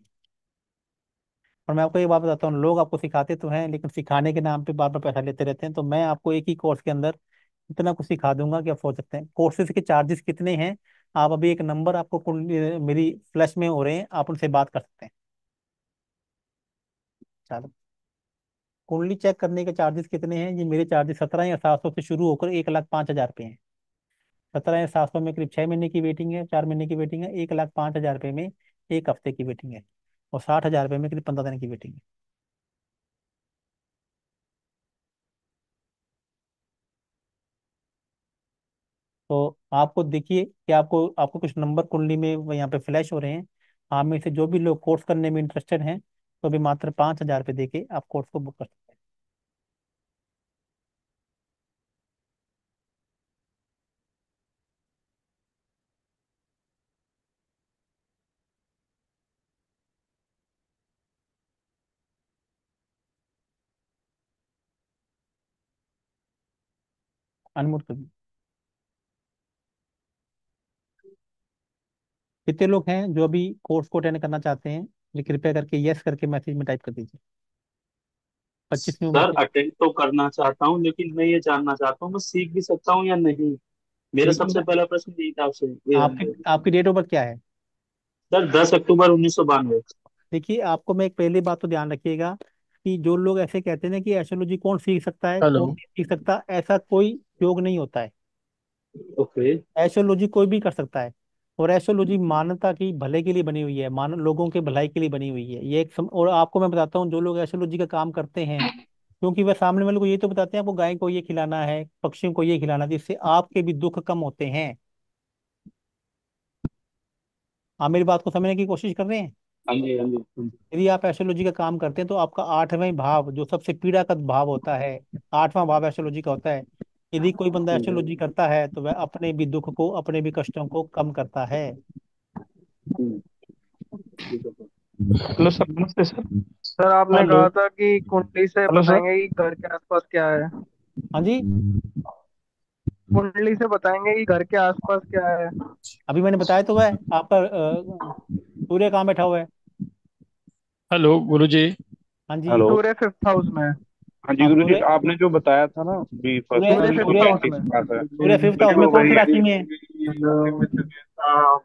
और मैं आपको एक बात बताता हूँ लोग आपको सिखाते तो हैं लेकिन सिखाने के नाम पे बार बार पैसा लेते रहते हैं तो मैं आपको एक ही कोर्स के अंदर इतना कुछ सिखा दूंगा कि आप सोच सकते हैं कोर्सेज के चार्जेस कितने हैं आप अभी एक नंबर आपको मेरी फ्लैश में हो रहे हैं आप उनसे बात कर सकते हैं चलो कुंडली चेक करने के चार्जेस कितने हैं ये मेरे चार्जेस सत्रह या सात सौ से शुरू होकर एक लाख पाँच हज़ार रुपये हैं सत्रह या सात सौ में करीब छः महीने की वेटिंग है चार महीने की वेटिंग है एक लाख पाँच हज़ार रुपये में एक हफ्ते की वेटिंग है और साठ हजार रुपये में कितनी पंद्रह दिन की वेटिंग है तो आपको देखिए कि आपको आपको कुछ नंबर कुंडली में यहाँ पे फ्लैश हो रहे हैं आप में से जो भी लोग कोर्स करने में इंटरेस्टेड हैं तो भी मात्र पाँच हज़ार रुपये दे आप कोर्स को बुक कर सकते हैं अनम्यूट कर कितने लोग हैं जो अभी कोर्स को अटेंड करना चाहते हैं जी कृपया करके यस करके मैसेज में टाइप कर दीजिए पच्चीस में सर अटेंड तो करना चाहता हूं लेकिन मैं ये जानना चाहता हूं मैं सीख भी सकता हूं या नहीं मेरा सबसे पहला प्रश्न यही था आपसे आपकी आपकी डेट ऑफ बर्थ क्या है सर दस अक्टूबर उन्नीस सौ बानवे देखिए आपको मैं एक पहली बात तो ध्यान रखिएगा कि जो लोग ऐसे कहते हैं कि एस्ट्रोलॉजी कौन सीख सकता है हेलो कौन नहीं सीख सकता ऐसा कोई योग नहीं होता है ओके एस्ट्रोलॉजी कोई भी कर सकता है और एस्ट्रोलॉजी मानवता की भले के लिए बनी हुई है मानव लोगों के भलाई के लिए बनी हुई है ये एक सम... और आपको मैं बताता हूँ जो लोग एस्ट्रोलॉजी का काम करते हैं क्योंकि वह सामने वाले को ये तो बताते हैं आपको गाय को ये खिलाना है पक्षियों को ये खिलाना है जिससे आपके भी दुख कम होते हैं आप मेरी बात को समझने की कोशिश कर रहे हैं हाँ, हाँ, हाँ यदि आप एस्ट्रोलॉजी का काम करते हैं तो आपका आठवें भाव जो सबसे पीड़ा का भाव होता है आठवां भाव एस्ट्रोलॉजी का होता है यदि कोई बंदा हम्म, एस्ट्रोलॉजी करता है तो वह अपने भी दुख को अपने भी कष्टों को कम करता है हम्म, हेलो सर नमस्ते सर सर आपने कहा था कि कुंडली से हेलो सर बताएंगे कि घर के आसपास क्या है हाँ जी कुंडली से बताएंगे कि घर के आसपास क्या है अभी मैंने बताया तो वह आपका सूर्य कहाँ बैठा हुआ है हेलो गुरु जी हाँ जी सूर्य फिफ्थ हाउस में हाँ जी गुरु जी आपने जो बताया था ना भी फर्स्ट पूरे फिफ्थ हाउस में कौन सी राशि में है हाँ।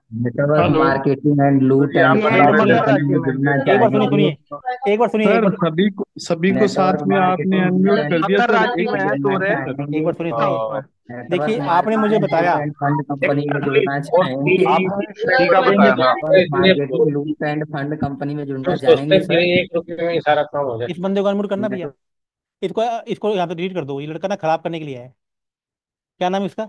मार्केटिंग एंड लूट तो एक बार सुनिए सुनिए एक बार सुनिए सभी को सभी को साथ में आपने अनम्यूट कर दिया सर एक बार सुनिए देखिए आपने मुझे बताया फंड कंपनी में जुड़ना चाहेंगे लूट एंड फंड कंपनी में जुड़ना चाहेंगे इस बंदे को अनम्यूट करना भैया इसको इसको यहाँ पे डिलीट कर दो ये लड़का ना खराब करने के लिए है क्या नाम इसका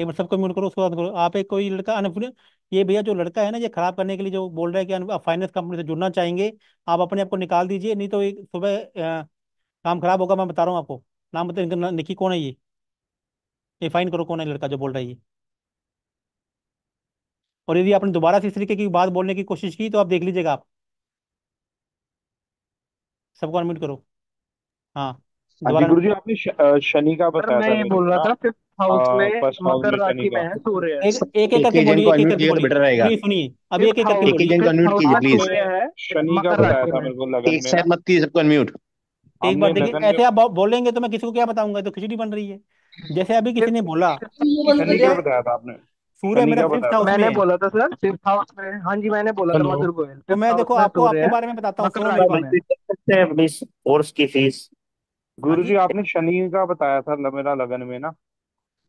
एक बार सबको म्यूट करो उसके बाद करो आप एक कोई लड़का अनफिनेंस ये भैया जो लड़का है ना ये खराब करने के लिए जो बोल रहा है कि आप फाइनेंस कंपनी से जुड़ना चाहेंगे आप अपने आप को निकाल दीजिए नहीं तो एक सुबह काम खराब होगा मैं बता रहा हूँ आपको नाम बताए इनका निकी कौन है ये ये फाइन करो कौन है लड़का जो बोल रहा है ये और यदि आपने दोबारा से इस तरीके की बात बोलने की कोशिश की तो आप देख लीजिएगा आप सबको अनम्यूट करो हाँ गुरु हाँ जी आपने शनि का बताया था मैं ये बोल रहा था सिर्फ हाउस में मकर राशि में है सूर्य एक एक करके बोलिए एक एक करके बोलिए तो बेटर रहेगा सुनिए एक एक करके बोलिए एक एक कीजिए प्लीज शनि का बताया था मेरे को लगा एक मत कीजिए सबको अनम्यूट एक बार देखिए ऐसे आप बोलेंगे तो मैं किसी को क्या बताऊंगा तो खिचड़ी बन रही है जैसे अभी किसी ने बोला शनि का बताया था आपने सूर्य मेरा फिफ्थ हाउस मैंने बोला था सर फिफ्थ हाउस में हाँ जी मैंने बोला था मधुर गोयल तो मैं देखो आपको आपके बारे में बताता हूँ की फीस गुरु जी आपने शनि का बताया था मेरा लगन में ना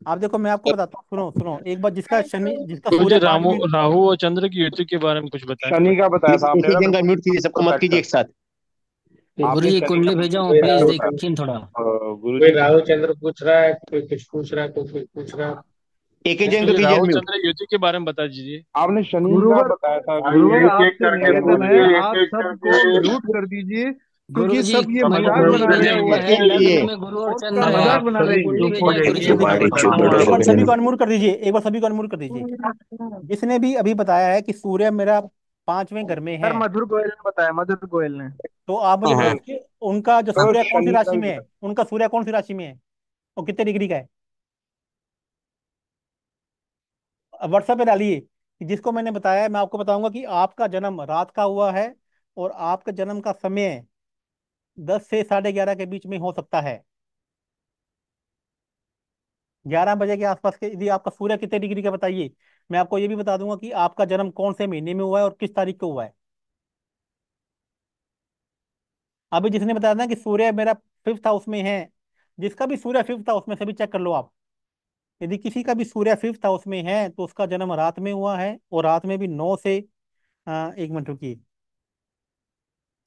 आप देखो मैं आपको बताता हूँ सुनो सुनो एक बार जिसका शनि तो जिसका मुझे राहु राहु और चंद्र की युति के बारे में कुछ बताया शनि का बताया साहब इसी दिन म्यूट कीजिए सबको मत कीजिए एक साथ गुरु जी कुंडली भेजा हूँ प्लीज देखिए थोड़ा गुरु जी राहु चंद्र पूछ रहा है कोई कुछ पूछ रहा है कोई कुछ पूछ रहा है एक एक जेंगे को तो तो कीजिए म्यूट चंद्र युति के बारे में बता दीजिए आपने शनि का बताया था गुरु एक एक करके आप सबको म्यूट कर दीजिए क्योंकि सब ये मजाक बना रहे सभी को अनमूर कर दीजिए एक बार सभी को अनमूर कर दीजिए जिसने भी अभी बताया है कि सूर्य मेरा पांचवें घर में है मधुर गोयल ने बताया मधुर गोयल ने तो आप हाँ, हाँ। उनका जो सूर्य कौन सी राशि में है उनका सूर्य कौन सी राशि में है और कितने डिग्री का है व्हाट्सएप पे डालिए जिसको मैंने बताया मैं आपको बताऊंगा कि आपका जन्म रात का हुआ है और आपका जन्म का समय दस से साढ़े ग्यारह के बीच में हो सकता है ग्यारह बजे के आसपास के यदि आपका सूर्य कितने डिग्री का बताइए मैं आपको ये भी बता दूंगा कि आपका जन्म कौन से महीने में हुआ है और किस तारीख को हुआ है अभी जिसने बताया ना कि सूर्य मेरा फिफ्थ हाउस में है जिसका भी सूर्य फिफ्थ हाउस में सभी चेक कर लो आप यदि किसी का भी सूर्य फिफ्थ हाउस में है तो उसका जन्म रात में हुआ है और रात में भी नौ से आ, एक मिनट रुकी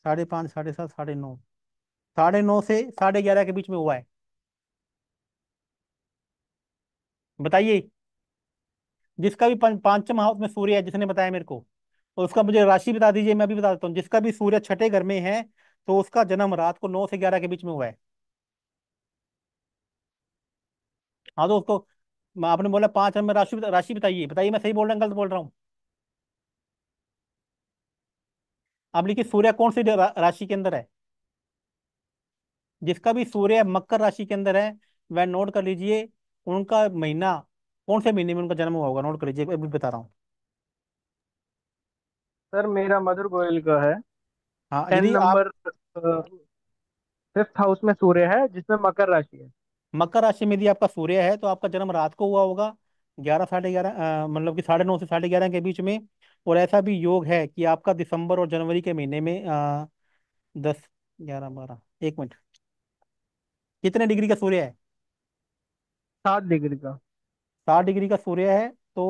साढ़े पाँच साढ़े सात साढ़े नौ साढ़े नौ से साढ़े ग्यारह के बीच में हुआ है बताइए जिसका भी पांचम हाउस में सूर्य है जिसने बताया मेरे को और उसका मुझे राशि बता दीजिए मैं भी बता देता हूँ जिसका भी सूर्य छठे घर में है तो उसका जन्म रात को नौ से ग्यारह के बीच में हुआ है हाँ तो उसको आपने बोला पांच में राशि राशि बताइए बताइए मैं सही बोल रहा हूँ गलत बोल रहा हूँ आप लिखिए सूर्य कौन सी राशि के अंदर है जिसका भी सूर्य मकर राशि के अंदर है वह नोट कर लीजिए उनका महीना कौन से महीने में उनका जन्म हुआ होगा नोट कर लीजिए अभी बता रहा हूँ सर मेरा मधुर गोयल का है हाँ टेन यदि आप नंबर फिफ्थ हाउस में सूर्य है जिसमें मकर राशि है मकर राशि में यदि आपका सूर्य है तो आपका जन्म रात को हुआ होगा ग्यारह साढ़े ग्यारह मतलब कि साढ़े नौ से साढ़े ग्यारह के बीच में और ऐसा भी योग है कि आपका दिसंबर और जनवरी के महीने में आ, दस ग्यारह बारह एक मिनट कितने डिग्री का सूर्य है सात डिग्री का सात डिग्री का सूर्य है तो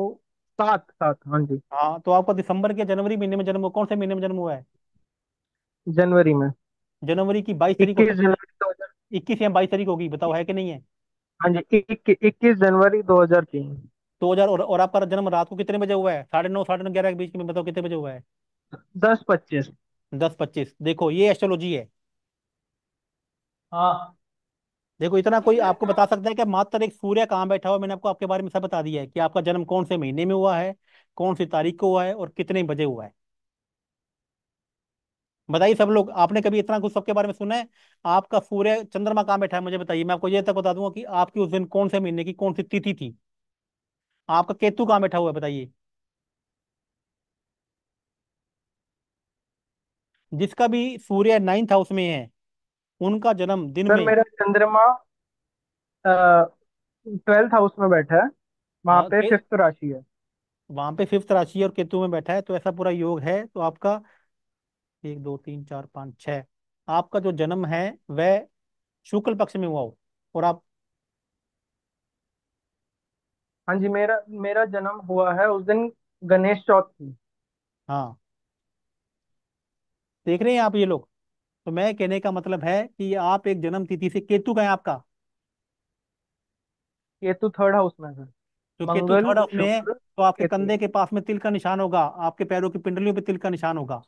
सात सात हाँ जी हाँ तो आपका दिसंबर के जनवरी महीने में जन्म हुआ कौन से महीने में जन्म हुआ है जनवरी में जनवरी की बाईस तारीख को इक्कीस जनवरी दो हजार इक्कीस या बाईस तारीख होगी बताओ है कि नहीं है हाँ जी इक्कीस जनवरी दो हजार तीन दो हजार और, और आपका जन्म रात को कितने बजे हुआ है साढ़े नौ साढ़े नौ ग्यारह के बीच में बताओ कितने बजे हुआ है दस पच्चीस दस पच्चीस देखो ये एस्ट्रोलॉजी है हाँ देखो इतना कोई आपको बता सकता है कि मात्र एक सूर्य कहाँ बैठा हुआ मैंने आपको आपके बारे में सब बता दिया है कि आपका जन्म कौन से महीने में हुआ है कौन सी तारीख को हुआ है और कितने बजे हुआ है बताइए सब लोग आपने कभी इतना कुछ सबके बारे में सुना है आपका सूर्य चंद्रमा कहाँ बैठा है मुझे बताइए मैं आपको ये तक बता दूंगा कि आपकी उस दिन कौन से महीने की कौन सी तिथि थी आपका केतु कहाँ बैठा हुआ है बताइए जिसका भी सूर्य नाइन्थ हाउस में है उनका जन्म दिन सर में मेरा चंद्रमा ट्वेल्थ हाउस में बैठा है वहां हाँ, पे तो- फिफ्थ राशि है वहां पे फिफ्थ राशि और केतु में बैठा है तो ऐसा पूरा योग है तो आपका एक दो तीन चार पाँच छ आपका जो जन्म है वह शुक्ल पक्ष में हुआ हो और आप हाँ जी मेरा मेरा जन्म हुआ है उस दिन गणेश चौथ थी हाँ देख रहे हैं आप ये लोग तो मैं कहने का मतलब है कि आप एक जन्म तिथि से केतु का है आपका केतु थर्ड हाउस में है तो केतु मंगल थर्ड हाउस में शुक्र तो आपके केतु कंधे के पास में तिल का निशान होगा आपके पैरों की पिंडलियों पे तिल का निशान होगा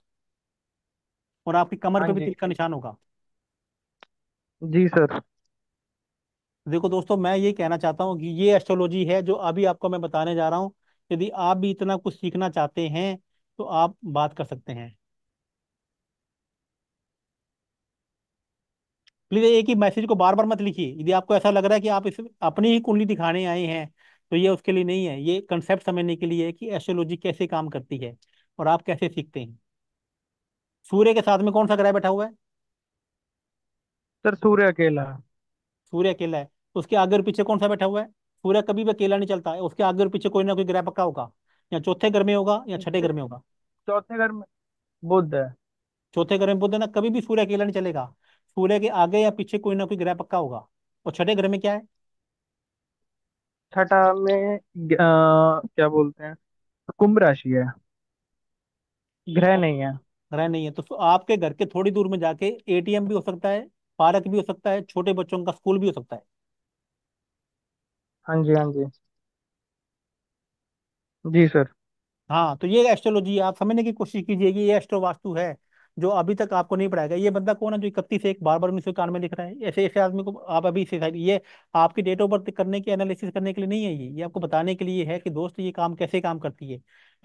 और आपकी कमर हाँ पे भी जी तिल का निशान होगा जी सर देखो दोस्तों मैं ये कहना चाहता हूँ कि ये एस्ट्रोलॉजी है जो अभी आपको मैं बताने जा रहा हूँ यदि आप भी इतना कुछ सीखना चाहते हैं तो आप बात कर सकते हैं प्लीज एक ही मैसेज को बार बार मत लिखिए यदि आपको ऐसा लग रहा है कि आप इस अपनी ही कुंडली दिखाने आए हैं तो ये उसके लिए नहीं है ये कंसेप्ट समझने के लिए है कि एस्ट्रोलॉजी कैसे काम करती है और आप कैसे सीखते हैं सूर्य के साथ में कौन सा ग्रह बैठा हुआ है सर सूर्य अकेला सूर्य अकेला है उसके आगे और पीछे कौन सा बैठा हुआ है सूर्य कभी भी अकेला नहीं चलता है उसके आगे और पीछे कोई ना कोई ग्रह पक्का होगा या चौथे घर में होगा या छठे घर में होगा चौथे घर में बुद्ध है चौथे घर में बुद्ध है ना कभी भी सूर्य अकेला नहीं चलेगा सूर्य के आगे या पीछे कोई ना कोई ग्रह पक्का होगा और छठे ग्रह में क्या है छठा में आ, क्या बोलते हैं कुंभ राशि है ग्रह अच्छा। नहीं है ग्रह नहीं है तो आपके घर के थोड़ी दूर में जाके एटीएम भी हो सकता है पार्क भी हो सकता है छोटे बच्चों का स्कूल भी हो सकता है हाँ जी हाँ जी जी सर हाँ तो ये एस्ट्रोलॉजी आप समझने की कोशिश कीजिए कि ये एस्ट्रो वास्तु है जो अभी तक आपको नहीं पढ़ाया गया ये बंदा कौन है जो इकतीस एक बार बार उन्नीस सौ इक्यानवे लिख रहा है ऐसे ऐसे आदमी को आप अभी ये आपकी डेट ऑफ बर्थ करने की एनालिसिस करने के लिए नहीं है ये ये आपको बताने के लिए है कि दोस्त ये काम कैसे काम करती है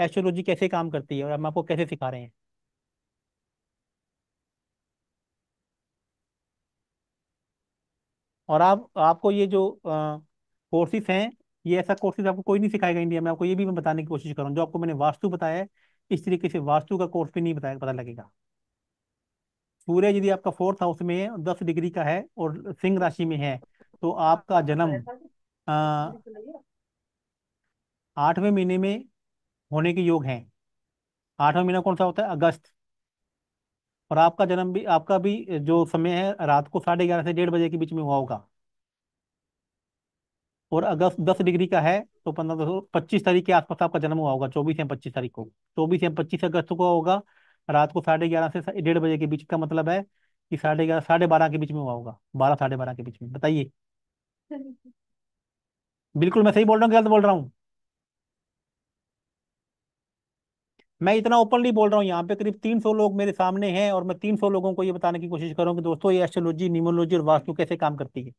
एस्ट्रोलॉजी कैसे काम करती है और हम आपको कैसे सिखा रहे हैं और आप आपको ये जो कोर्सेज हैं ये ऐसा कोर्सेज आपको कोई नहीं सिखाएगा इंडिया में आपको ये भी मैं बताने की कोशिश करूँ जो आपको मैंने वास्तु बताया है इस तरीके से वास्तु का कोर्स भी नहीं बताया पता लगेगा सूर्य यदि आपका फोर्थ हाउस में है दस डिग्री का है और सिंह राशि में है तो आपका जन्म आठवें महीने में होने के योग हैं आठवां महीना कौन सा होता है अगस्त और आपका जन्म भी आपका भी जो समय है रात को साढ़े ग्यारह से डेढ़ बजे के बीच में हुआ होगा और अगस्त दस डिग्री का है तो पंद्रह पच्चीस तारीख के आसपास आपका जन्म हुआ होगा चौबीस या पच्चीस तारीख को चौबीस या पच्चीस अगस्त को होगा रात को साढ़े ग्यारह से डेढ़ बजे के बीच का मतलब है कि साढ़े ग्यारह साढ़े बारह के बीच में हुआ होगा बारह साढ़े बारह के बीच में बताइए बिल्कुल मैं सही बोल रहा हूँ गलत बोल रहा हूँ मैं इतना ओपनली बोल रहा हूँ यहाँ पे करीब तीन सौ लोग मेरे सामने हैं और मैं तीन सौ लोगों को ये बताने की कोशिश कर रहा हूँ कि दोस्तों ये एस्ट्रोलॉजी न्यूमोलॉजी और वास्तु कैसे काम करती है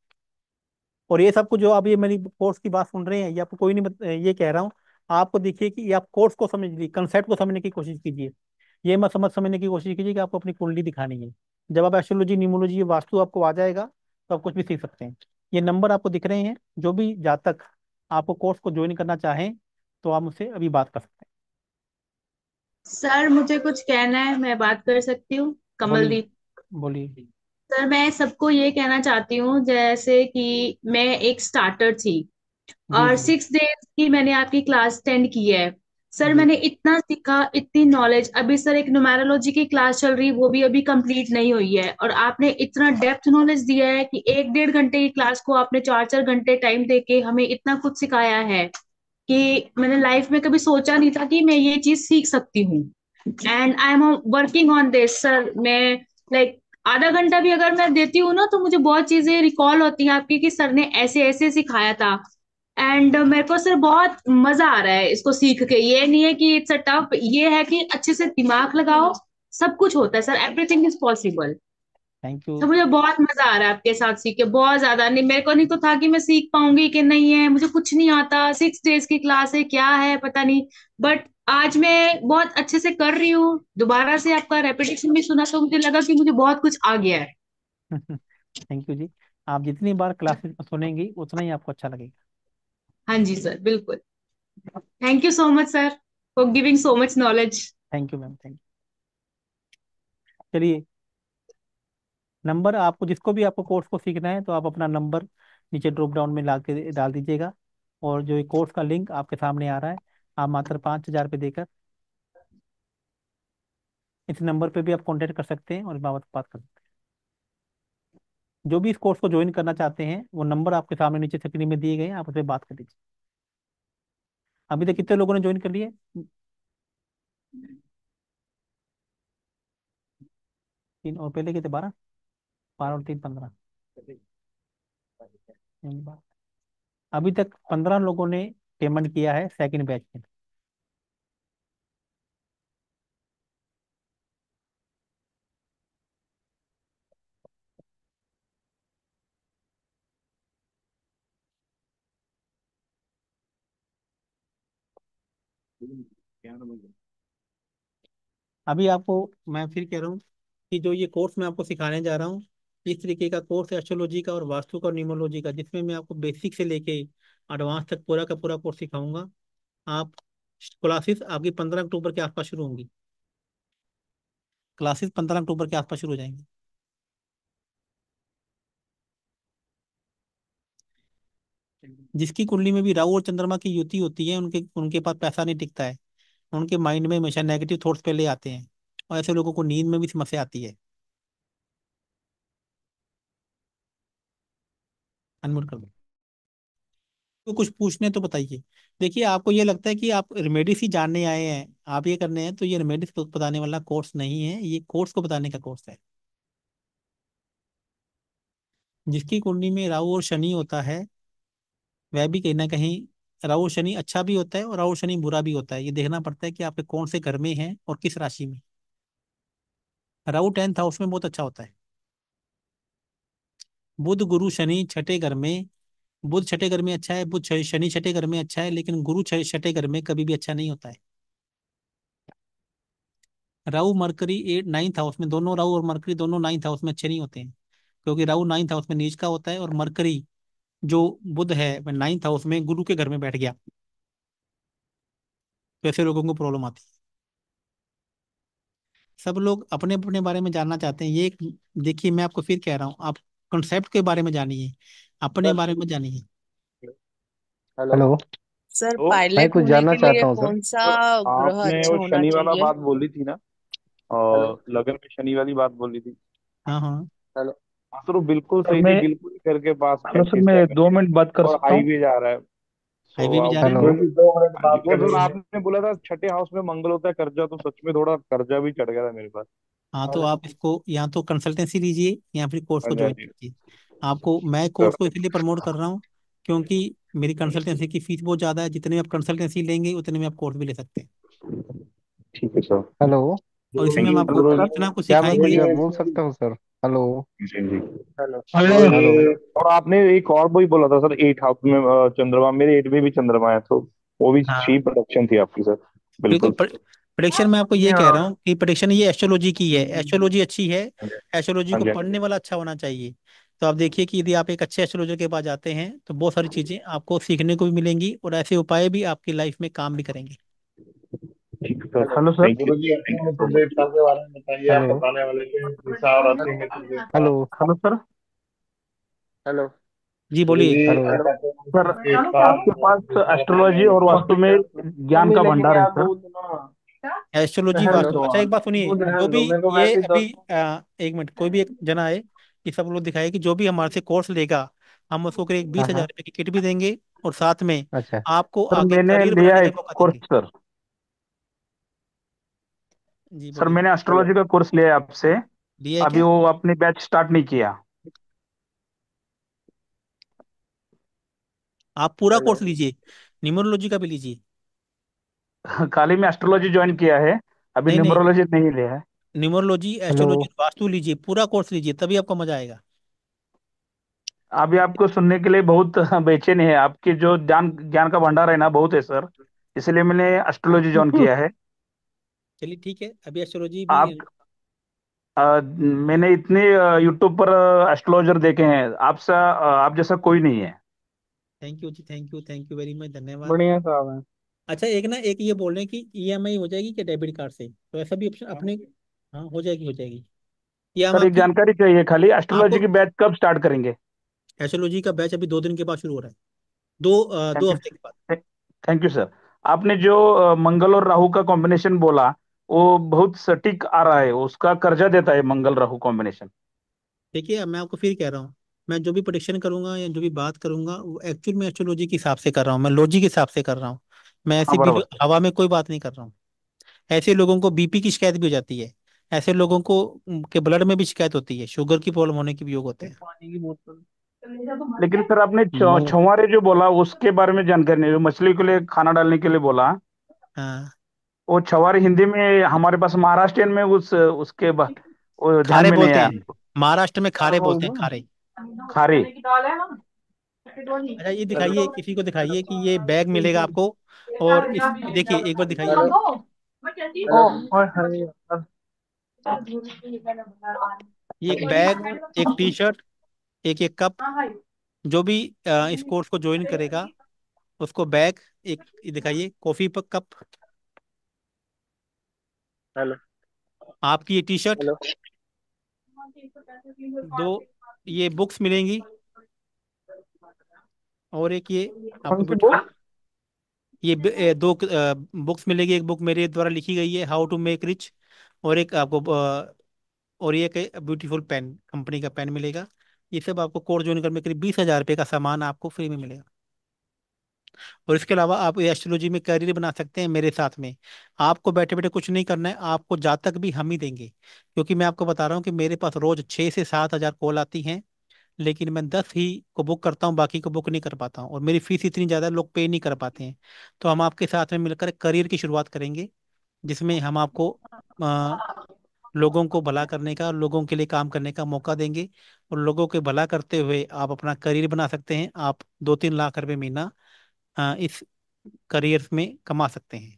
और ये सब कुछ जो आप ये मेरी कोर्स की बात सुन रहे हैं ये आपको कोई नहीं बत, ये कह रहा हूँ आपको देखिए कि आप कोर्स को समझ लीजिए कंसेप्ट को समझने की कोशिश कीजिए ये मत समझ समझने की कोशिश कीजिए कि आपको अपनी कुंडली दिखानी है जब आप एस्ट्रोलॉजी न्यूमोलॉजी ये वास्तु आपको आ जाएगा तो आप कुछ भी सीख सकते हैं ये नंबर आपको दिख रहे हैं जो भी जातक आपको कोर्स को ज्वाइन करना चाहें तो आप मुझसे अभी बात कर सकते हैं सर मुझे कुछ कहना है मैं बात कर सकती हूँ कमलदीप बोलिए सर मैं सबको ये कहना चाहती हूँ जैसे कि मैं एक स्टार्टर थी और सिक्स डेज की मैंने आपकी क्लास अटेंड की है सर हम्म। मैंने इतना सीखा इतनी नॉलेज अभी सर एक न्यूमेरोलॉजी की क्लास चल रही वो भी अभी कंप्लीट नहीं हुई है और आपने इतना डेप्थ नॉलेज दिया है कि एक डेढ़ घंटे की क्लास को आपने चार चार घंटे टाइम दे के हमें इतना कुछ सिखाया है कि मैंने लाइफ में कभी सोचा नहीं था कि मैं ये चीज सीख सकती हूँ and I am working on this sir मैं लाइक like, आधा घंटा भी अगर मैं देती हूँ ना तो मुझे बहुत चीजें रिकॉल होती हैं आपकी कि सर ने ऐसे ऐसे सिखाया था एंड uh, मेरे को सर बहुत मजा आ रहा है इसको सीख के ये नहीं है कि इट्स अ टफ ये है कि अच्छे से दिमाग लगाओ सब कुछ होता है sir everything is possible thank you तो मुझे बहुत मजा आ रहा है आपके साथ सीख के बहुत ज्यादा नहीं मेरे को नहीं तो था कि मैं सीख पाऊंगी कि नहीं है मुझे कुछ नहीं आता सिक्स डेज की क्लास है क्या है पता नहीं बट आज मैं बहुत अच्छे से कर रही हूँ दोबारा से आपका रेपिटेशन भी सुना तो मुझे लगा कि मुझे बहुत कुछ आ गया है थैंक (laughs) यू जी आप जितनी बार क्लासेस सुनेंगी उतना ही आपको अच्छा लगेगा हाँ जी सर बिल्कुल thank you so much sir for giving so much knowledge thank you ma'am thank you चलिए नंबर आपको जिसको भी आपको कोर्स को सीखना है तो आप अपना नंबर नीचे ड्रॉप डाउन में ला के डाल दीजिएगा और जो कोर्स का लिंक आपके सामने आ रहा है आप मात्र पाँच हजार रुपये देकर इस नंबर पे भी आप कांटेक्ट कर सकते हैं और बाबत बात कर सकते हैं जो भी इस कोर्स को ज्वाइन करना चाहते हैं वो नंबर आपके सामने नीचे स्क्रीन में दिए गए हैं आप उसे बात कर लीजिए अभी तक कितने लोगों ने ज्वाइन कर लिए तीन और पहले कितने बारह बारह और तीन पंद्रह अभी तक पंद्रह लोगों ने पेमेंट किया है सेकंड बैच में अभी आपको मैं फिर कह रहा हूँ कि जो ये कोर्स मैं आपको सिखाने जा रहा हूँ इस तरीके का कोर्स है एस्ट्रोलॉजी का और वास्तु का और न्यूमोलॉजी का जिसमें मैं आपको बेसिक से लेके एडवांस तक पूरा का पूरा कोर्स सिखाऊंगा आप क्लासेस आपकी पंद्रह अक्टूबर के आसपास शुरू होंगी क्लासेस पंद्रह अक्टूबर के आसपास शुरू हो जाएंगी जिसकी कुंडली में भी राहु और चंद्रमा की युति होती है उनके उनके पास पैसा नहीं टिकता है उनके माइंड में हमेशा नेगेटिव थॉट्स पहले आते हैं और ऐसे लोगों को नींद में भी समस्या आती है अनम्यूट कर दो तो कुछ पूछने तो बताइए देखिए आपको ये लगता है कि आप रेमेडीज ही जानने आए हैं आप ये करने हैं तो ये रेमेडीज को बताने वाला कोर्स नहीं है ये कोर्स को बताने का कोर्स है जिसकी कुंडली में राहु और शनि होता है वह भी कहीं ना कहीं राहु शनि अच्छा भी होता है और राहु शनि बुरा भी होता है ये देखना पड़ता है कि आपके कौन से घर में है और किस राशि में राहु टेंथ हाउस में बहुत अच्छा होता है बुध गुरु शनि छठे घर में बुध छठे घर में अच्छा है बुध शनि छठे घर में अच्छा है लेकिन गुरु छठे घर में कभी भी अच्छा नहीं होता है Rahu mercury at ninth house में दोनों राहु और मरकरी दोनों नाइन्थ हाउस में अच्छे नहीं होते हैं क्योंकि राहु नाइन्थ हाउस में नीच का होता है और मरकरी जो बुद्ध है नाइन्थ हाउस में गुरु के घर में बैठ गया तो ऐसे लोगों को प्रॉब्लम आती है सब लोग अपने अपने बारे में जानना चाहते हैं ये देखिए मैं आपको फिर कह रहा हूँ आप कंसेप्ट के बारे में जानिए अपने बारे में जानिए हेलो सर पायलट कुछ जानना चाहता हूँ कौन सा ग्रह आपने अच्छा वो होना शनि वाला बात बोली थी ना और लगन में शनि वाली बात बोली थी हाँ हाँ हेलो तो सर वो बिल्कुल सही मैं, बिल्कुल करके पास हेलो हाँ, सर मैं दो मिनट बात कर और सकता हाईवे जा रहा है सो हाईवे तो भी जा रहा है दो मिनट हाँ बात तो कर सर आपने बोला था छठे हाउस में मंगल होता है कर्जा तो सच में थोड़ा कर्जा भी चढ़ गया था मेरे पास हाँ तो आप इसको या तो कंसल्टेंसी लीजिए या फिर कोर्स को हाँ ज्वाइन हाँ कीजिए आपको मैं कोर्स को इसलिए प्रमोट कर रहा हूँ क्योंकि मेरी कंसल्टेंसी की फीस बहुत ज्यादा है जितने में आप कंसल्टेंसी लेंगे उतने में आप कोर्स भी ले सकते हैं ठीक है सर हेलो और इसमें हम आपको इतना कुछ सिखाएंगे बोल सकता हूँ सर हेलो जी हेलो हेलो और आपने एक और भी बोला था सर एट हाउस में चंद्रमा मेरे एट में भी चंद्रमा है तो वो भी हाँ सी प्रोडक्शन थी आपकी सर बिल्कुल बिल्कुल प्रडिक्शन मैं आपको ये हाँ। कह रहा हाँ हूँ कि प्रडिक्शन ये एस्ट्रोलॉजी की है एस्ट्रोलॉजी हाँ अच्छी है एस्ट्रोलॉजी हाँ को जी पढ़ने वाला अच्छा होना चाहिए तो आप देखिए कि यदि आप एक अच्छे एस्ट्रोलॉजर के पास जाते हैं तो बहुत सारी चीजें आपको सीखने को भी मिलेंगी और ऐसे उपाय भी आपकी लाइफ में काम भी करेंगे sir hello sir hello hello sir hello जी बोलिए सर आपके पास एस्ट्रोलॉजी और वास्तु में ज्ञान का भंडार है सर एस्ट्रोलॉजी वास्तु अच्छा एक बात सुनिए जो भी ये अभी एक मिनट कोई भी एक जना आए कि सब लोग दिखाए कि जो भी हमारे से कोर्स लेगा हम उसको करीब बीस हाँ, हाँ। हजार रुपए की किट भी देंगे और साथ में अच्छा आपको सर आगे मैंने लिया एक कोर्स सर जी सर मैंने एस्ट्रोलॉजी का कोर्स लिया है आपसे लिया अभी क्या वो अपने बैच स्टार्ट नहीं किया आप पूरा हेलो कोर्स लीजिए न्यूमरोलॉजी का भी लीजिए (laughs) खाली में एस्ट्रोलॉजी ज्वाइन किया है अभी नहीं नहीं न्यूमरोलॉजी नहीं लिया है न्यूमरोलॉजी हेलो एस्ट्रोलॉजी वास्तु लीजिए पूरा कोर्स लीजिए तभी आपको मजा आएगा अभी आपको सुनने के लिए बहुत (laughs) बेचैनी है आपके जो ज्ञान ज्ञान का भंडार है ना बहुत है सर इसलिए मैंने एस्ट्रोलॉजी ज्वाइन किया है चलिए ठीक है अभी एस्ट्रोलॉजी भी आप आ, मैंने इतने यूट्यूब पर एस्ट्रोलॉजर देखे हैं आपसे आप जैसा कोई नहीं है थैंक यू जी thank you thank you very much धन्यवाद बढ़िया साहब है अच्छा एक ना एक ये बोल रहे हैं कि ईएमआई e हो जाएगी क्या डेबिट कार्ड से तो ऐसा भी ऑप्शन अपने हाँ हो जाएगी हो जाएगी ये हम सर एक आपकी जानकारी चाहिए खाली एस्ट्रोलॉजी की आपको बैच कब स्टार्ट करेंगे एस्ट्रोलॉजी का बैच अभी दो दिन के बाद शुरू हो रहा है दो अ, दो यू हफ्ते के बाद यू थैंक यू सर आपने जो मंगल और राहु का कॉम्बिनेशन बोला वो बहुत सटीक आ रहा है उसका कर्जा देता है मंगल राहु कॉम्बिनेशन देखिए मैं आपको फिर कह रहा हूँ मैं जो भी प्रोडिक्शन करूंगा या जो भी बात करूंगा वो एक्चुअल में एस्ट्रोलॉजी के हिसाब से कर रहा हूँ मैं लॉजिक के हिसाब से कर रहा हूँ मैं ऐसे हाँ बिल्कुल बराबर हवा में कोई बात नहीं कर रहा हूँ ऐसे लोगों को बीपी की शिकायत भी हो जाती है ऐसे लोगों को के ब्लड में भी शिकायत होती है शुगर की प्रॉब्लम होने के भी योग होते हैं लेकिन सर आपने हम्म। छुआरे जो बोला उसके बारे में जानकारी नहीं मछली के लिए खाना डालने के लिए बोला हाँ वो छवारी हिंदी में हमारे पास महाराष्ट्रियन में उस उसके खारे में बोलते हैं महाराष्ट्र में खारे हाँ, बोलते हैं खारे खारे अच्छा ये दिखाइए किसी को दिखाइए कि ये बैग मिलेगा आपको और देखिए एक बार दिखाइए एक बैग एक टी शर्ट एक एक कप हाँ, जो भी इस कोर्स को ज्वाइन करेगा उसको बैग एक दिखाइए कॉफी कप हेलो आपकी ये टी शर्ट दो ये बुक्स मिलेंगी और एक ये ये दो बुक्स मिलेगी एक बुक मेरे द्वारा लिखी गई है हाउ टू मेक रिच और एक आपको और ये एक ब्यूटीफुल पेन कंपनी का पेन मिलेगा ये सब आपको कोर जोन करने के लिए बीस हजार रुपये का सामान आपको फ्री में मिलेगा और इसके अलावा आप एस्ट्रोलॉजी में करियर बना सकते हैं मेरे साथ में आपको बैठे बैठे कुछ नहीं करना है आपको जातक भी हम ही देंगे क्योंकि मैं आपको बता रहा हूँ कि मेरे पास रोज छः से सात हज़ार कॉल आती हैं लेकिन मैं दस ही को बुक करता हूँ बाकी को बुक नहीं कर पाता हूँ और मेरी फीस इतनी ज़्यादा लोग पे नहीं कर पाते हैं तो हम आपके साथ में मिलकर करियर की शुरुआत करेंगे जिसमें हम आपको लोगों को भला करने का लोगों के लिए काम करने का मौका देंगे और लोगों के भला करते हुए आप अपना करियर बना सकते हैं आप दो तीन लाख रुपए महीना इस करियर में कमा सकते हैं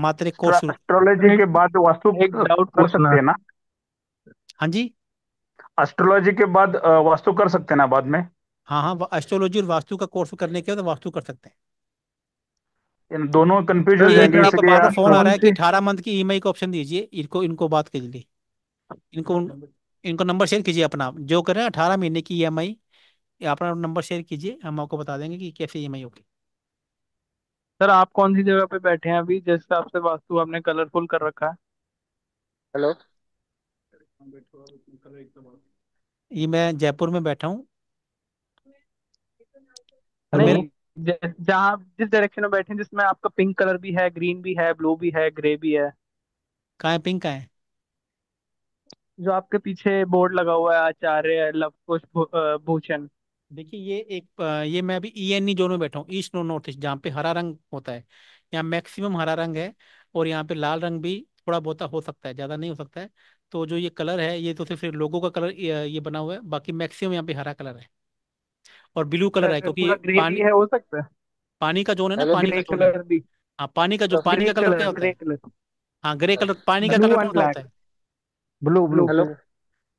मात्र एक कोर्स एस्ट्रोलॉजी के बाद वास्तु एक डाउट कर सकते हैं ना हाँ जी एस्ट्रोलॉजी के बाद वास्तु कर सकते हैं ना बाद में हाँ हाँ एस्ट्रोलॉजी और वास्तु का कोर्स करने के बाद वास्तु कर सकते हैं इन दोनों कंफ्यूजन हो जाएंगे आपको बार बार फोन आ रहा है कि अठारह मंथ की ईएमआई e का ऑप्शन दीजिए इनको इनको बात कीजिए इनको इनको नंबर शेयर कीजिए अपना जो करें रहे अठारह महीने की ईएमआई e अपना नंबर शेयर कीजिए हम आपको बता देंगे कि कैसे ई एम आई होगी सर आप कौन सी जगह पे बैठे हैं अभी जिस हिसाब से वास्तु आपने कलरफुल कर रखा है हेलो ये मैं जयपुर में बैठा हूँ नहीं जहाँ जिस डायरेक्शन में बैठे हैं जिसमें आपका पिंक कलर भी है ग्रीन भी है ब्लू भी है ग्रे भी है कहाँ है पिंक कहाँ है जो आपके पीछे बोर्ड लगा हुआ है आचार्य लवकुश भूषण भु, भूषण देखिए ये एक ये मैं अभी E e N E e zone में बैठा हूँ ईस्ट और नॉर्थ ईस्ट जहाँ पे हरा रंग होता है यहाँ मैक्सिमम हरा रंग है और यहाँ पे लाल रंग भी थोड़ा बहुत हो सकता है ज़्यादा नहीं हो सकता है तो जो ये कलर है ये तो सिर्फ लोगों का कलर ये बना हुआ है बाकी मैक्सिमम यहाँ पे हरा कलर है और ब्लू कलर है अच्छा, क्योंकि पानी है हो सकता है पानी का जोन है ना पानी का जोन कलर भी हाँ पानी का जो तो हाँ, पानी का कलर क्या होता है हाँ ग्रे कलर पानी का कलर कौन सा होता है ब्लू ब्लू हेलो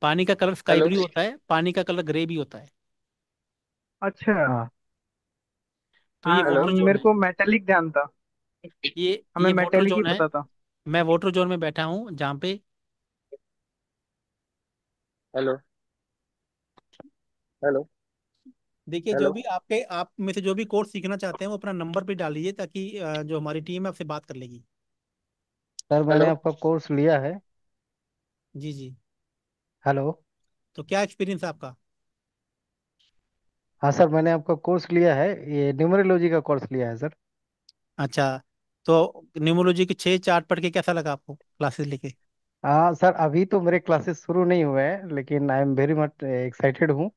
पानी का कलर स्काई ब्लू होता है पानी का कलर ग्रे भी होता है अच्छा हाँ। तो ये हाँ वोटर अम, मतलब जोन मेरे है को मेटेलिक ध्यान था ये हमें ये वाटर मेटेलिक ही जोन है पता था मैं वोटर जोन में बैठा हूँ जहाँ पे हेलो हेलो देखिए जो हेलो भी आपके आप में से जो भी कोर्स सीखना चाहते हैं वो अपना नंबर भी डाल लीजिए ताकि जो हमारी टीम है आपसे बात कर लेगी सर मैंने हेलो आपका कोर्स लिया है जी जी हेलो तो क्या एक्सपीरियंस है आपका हाँ सर मैंने आपका कोर्स लिया है ये न्यूमरोलॉजी का कोर्स लिया है सर अच्छा तो न्यूमरोलॉजी के छह चार्ट पढ़ के कैसा लगा आपको क्लासेस लेके हाँ सर अभी तो मेरे क्लासेस शुरू नहीं हुए हैं लेकिन I am very much excited हूँ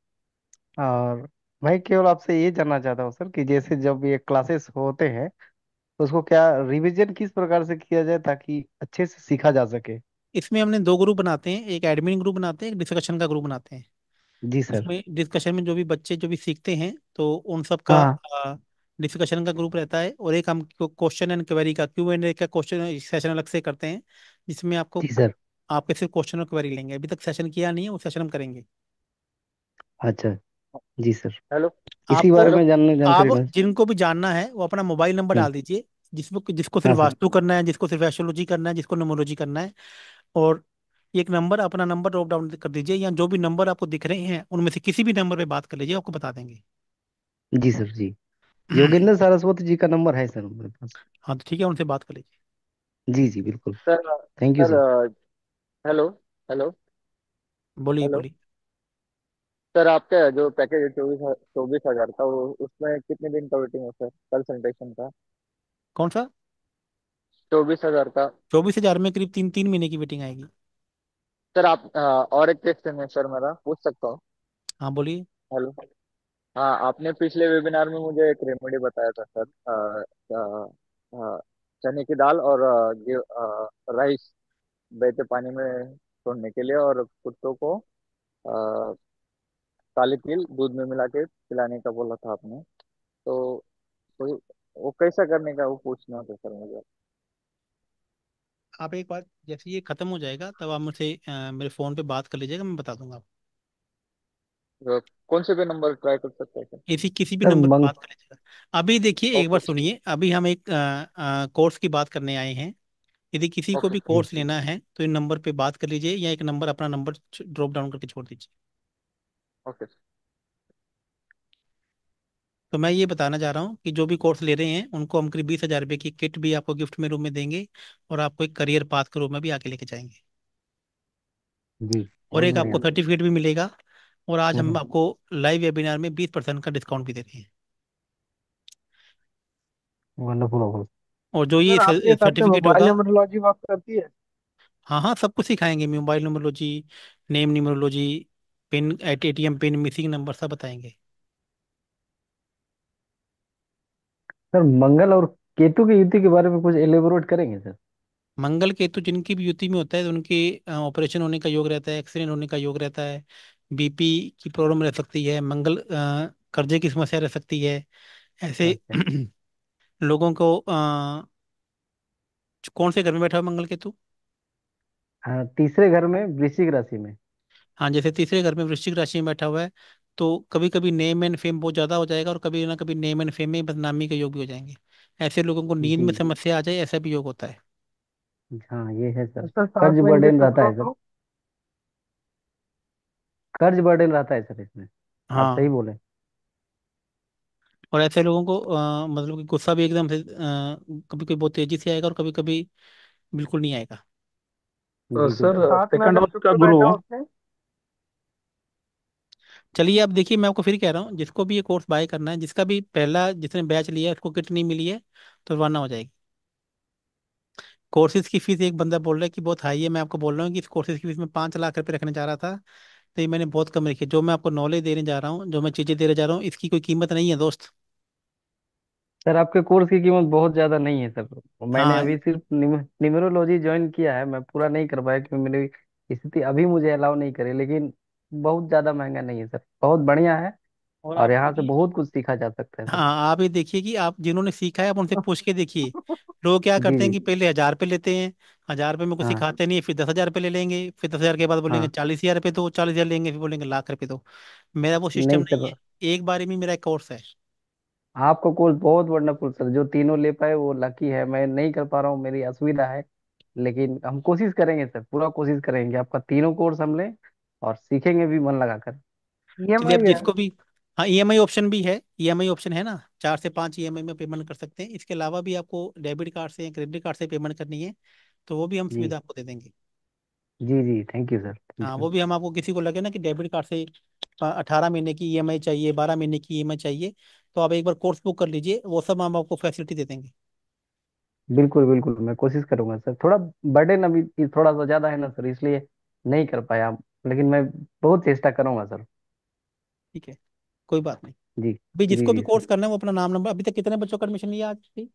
और मैं केवल आपसे ये जानना चाहता हूँ सर कि जैसे जब ये क्लासेस होते हैं उसको क्या रिवीजन किस प्रकार से किया जाए ताकि अच्छे से सीखा जा सके इसमें हमने दो ग्रुप बनाते हैं एक एडमिन ग्रुप बनाते हैं एक डिस्कशन का ग्रुप बनाते हैं जी सर उसमें डिस्कशन में जो भी बच्चे जो भी सीखते हैं तो उन सब हाँ। का हाँ डिस्कशन का ग्रुप रहता है और एक हम क्वेश्चन एंड क्वेरी का क्यू एंड ए का क्वेश्चन सेशन अलग से करते हैं जिसमें आपको जी सर आपके सिर्फ क्वेश्चन और क्वेरी लेंगे अभी तक सेशन किया नहीं है वो सेशन हम करेंगे अच्छा जी सर हेलो इसी बारे में जानने जानकारी आप जिनको भी जानना है वो अपना मोबाइल हम्म। नंबर डाल दीजिए जिसको जिसको हाँ सिर्फ वास्तु करना है जिसको सिर्फ एस्ट्रोलॉजी करना है जिसको न्यूमोलॉजी करना है और एक नंबर अपना नंबर ड्रॉप डाउन कर दीजिए या जो भी नंबर आपको दिख रहे हैं उनमें से किसी भी नंबर पे बात कर लीजिए आपको बता देंगे जी सर जी योगेंद्र सारस्वत जी का नंबर है सर मेरे पास हाँ तो ठीक है उनसे बात कर लीजिए जी जी बिल्कुल sir thank you sir hello hello बोलिए हेलो बोलिए सर आपका जो पैकेज है चौबीस चौबीस हजार का वो उसमें कितने दिन का वेटिंग है सर कंसल्टेशन का कौन सा चौबीस हजार का चौबीस हजार में करीब तीन तीन महीने की वेटिंग आएगी सर आप आ, और एक क्वेश्चन है सर मेरा पूछ सकता हूँ हाँ बोलिए हेलो हाँ आपने पिछले वेबिनार में मुझे एक रेमेडी बताया था सर चने की दाल और अ, राइस बहते पानी में छोड़ने के लिए और कुत्तों को काले तिल दूध में मिला के पिलाने का बोला था आपने तो, तो वो कैसा करने का वो पूछना था सर मुझे आप एक बार जैसे ये खत्म हो जाएगा तब आप मुझसे मेरे फोन पे बात कर लीजिएगा मैं बता दूंगा आपको कौन से पे नंबर ट्राई कर सकते हैं इसी किसी भी नंबर पे बात कर लीजिएगा अभी देखिए एक बार सुनिए अभी हम एक कोर्स की बात करने आए हैं यदि किसी को भी कोर्स लेना है तो इन नंबर पे बात कर लीजिए या एक नंबर अपना नंबर ड्रॉप डाउन करके छोड़ दीजिए ओके तो मैं ये बताना चाह रहा हूँ कि जो भी कोर्स ले रहे हैं उनको हम करीब बीस हज़ार रुपये की किट भी आपको गिफ्ट में रूम में देंगे और आपको एक करियर पाथ के रूप में भी आके लेके जाएंगे जी और एक आपको सर्टिफिकेट भी मिलेगा और आज हम्म, हम हम्म। आपको लाइव वेबिनार में बीस परसेंट का डिस्काउंट भी दे रहे हैं वंडरफुल और जो ये सर्टिफिकेट होगा न्यूमरोलॉजी वर्क करती है हाँ हाँ सब कुछ सिखाएंगे mobile numerology name numerology pin ATM pin missing number सब बताएंगे सर मंगल और केतु की युति के बारे में कुछ एलेबोरेट करेंगे सर मंगल केतु जिनकी भी युति में होता है तो उनके ऑपरेशन होने का योग रहता है एक्सीडेंट होने का योग रहता है बीपी की प्रॉब्लम रह सकती है मंगल कर्जे की समस्या रह सकती है ऐसे अच्छा, अच्छा। (clears throat) लोगों को आ, कौन से घर में बैठा हुआ मंगल केतु हाँ तीसरे घर में वृश्चिक राशि में हाँ जैसे तीसरे घर में वृश्चिक राशि में बैठा हुआ है तो कभी कभी नेम एंड फेम बहुत ज़्यादा हो जाएगा और कभी ना कभी नेम एंड फेम में बदनामी के योग भी हो जाएंगे ऐसे लोगों को नींद में जी समस्या आ जाए ऐसा भी योग होता है हाँ ये है सर सर साथ कर्ज में ये बर्डन रहता है सर बताओ कर्ज बर्डन रहता है सर इसमें आप हाँ सही बोले और ऐसे लोगों को आ, मतलब कि गुस्सा भी एकदम से कभी कभी बहुत तेजी से आएगा और कभी कभी बिल्कुल नहीं आएगा अ, तो बिल्कुल सर साथ में सेकंड अगर हाउस का शुक्र गुरु बैठा उसने चलिए अब देखिए मैं आपको फिर कह रहा हूँ जिसको भी ये कोर्स बाय करना है जिसका भी पहला जिसने बैच लिया है उसको किट नहीं मिली है तो रवाना हो जाएगी कोर्सेज की फीस एक बंदा बोल रहा है कि बहुत हाई है मैं आपको बोल रहा हूँ कि इस कोर्सेज की फीस में पाँच लाख रुपये रखने जा रहा था तो ये मैंने बहुत कम रखी जो मैं आपको नॉलेज देने जा रहा हूँ जो मैं चीज़ें देने जा रहा हूँ इसकी कोई कीमत नहीं है दोस्त सर आपके कोर्स की कीमत बहुत ज्यादा नहीं है सर मैंने हाँ अभी सिर्फ न्यूम- न्यूमरोलॉजी ज्वाइन किया है मैं पूरा नहीं कर पाया क्योंकि मेरी स्थिति अभी मुझे अलाउ नहीं करे लेकिन बहुत ज्यादा महंगा नहीं है सर बहुत बढ़िया है और और आप यहाँ से देखिए बहुत कुछ सीखा जा सकता है सर हाँ आप ये देखिए कि आप जिन्होंने सीखा है आप उनसे पूछ के देखिए लोग क्या करते हैं कि पहले हजार पे लेते हैं हजार पे मेरे को हाँ सिखाते नहीं फिर दस हजार पे ले लेंगे फिर दस हजार के बाद बोलेंगे हाँ चालीस हजार पे तो चालीस हजार लेंगे फिर बोलेंगे लाख रुपए तो मेरा वो सिस्टम नहीं नहीं सर है एक बार में मेरा एक कोर्स है आपका कोर्स बहुत वंडरफुल सर जो तीनों ले पाए वो लकी है मैं नहीं कर पा रहा हूँ मेरी असुविधा है लेकिन हम कोशिश करेंगे सर पूरा कोशिश करेंगे आपका तीनों कोर्स हम लें और सीखेंगे भी मन लगाकर चलिए e अब ईएमआई है जिसको भी हाँ ईएमआई e ऑप्शन भी है ईएमआई e ऑप्शन है ना चार से पाँच ईएमआई में पेमेंट कर सकते हैं इसके अलावा भी आपको डेबिट कार्ड से या क्रेडिट कार्ड से पेमेंट करनी है तो वो भी हम जी सुविधा आपको दे देंगे जी जी थैंक यू सर थैंक हाँ वो भी हम आपको किसी को लगे ना कि डेबिट कार्ड से अठारह महीने की ईएमआई चाहिए बारह महीने की ईएमआई चाहिए तो आप एक बार कोर्स बुक कर लीजिए वो सब हम आपको फैसिलिटी दे देंगे बिल्कुल बिल्कुल मैं कोशिश करूंगा सर थोड़ा बर्डन अभी थोड़ा सा ज्यादा है ना सर इसलिए नहीं कर पाया लेकिन मैं बहुत चेष्टा करूंगा सर ठीक है कोई बात नहीं जी अभी जी जिसको भी जी सर कोर्स करना है वो अपना नाम नंबर अभी तक कितने बच्चों का एडमिशन लिया आज भी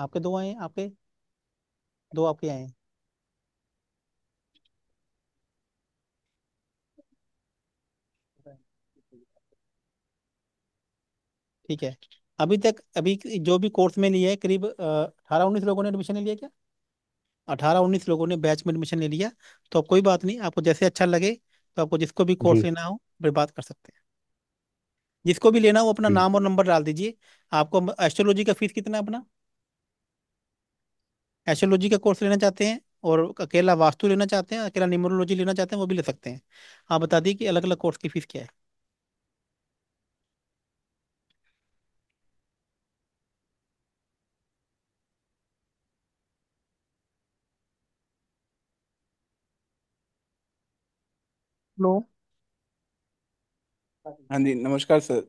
आपके दो आए आपके दो आपके आए हैं ठीक है अभी तक अभी जो भी कोर्स में लिया है करीब अठारह उन्नीस लोगों ने एडमिशन लिया क्या अठारह उन्नीस लोगों ने बैच में एडमिशन ले लिया तो अब कोई बात नहीं आपको जैसे अच्छा लगे तो आपको जिसको भी कोर्स लेना हो फिर बात कर सकते हैं जिसको भी लेना हो अपना नाम और नंबर डाल दीजिए आपको एस्ट्रोलॉजी का फीस कितना अपना एस्ट्रोलॉजी का कोर्स लेना चाहते हैं और अकेला वास्तु लेना चाहते हैं अकेला न्यूमरोलॉजी लेना चाहते हैं वो भी ले सकते हैं आप बता दिए कि अलग अलग कोर्स की फीस क्या है लो हाँ जी नमस्कार सर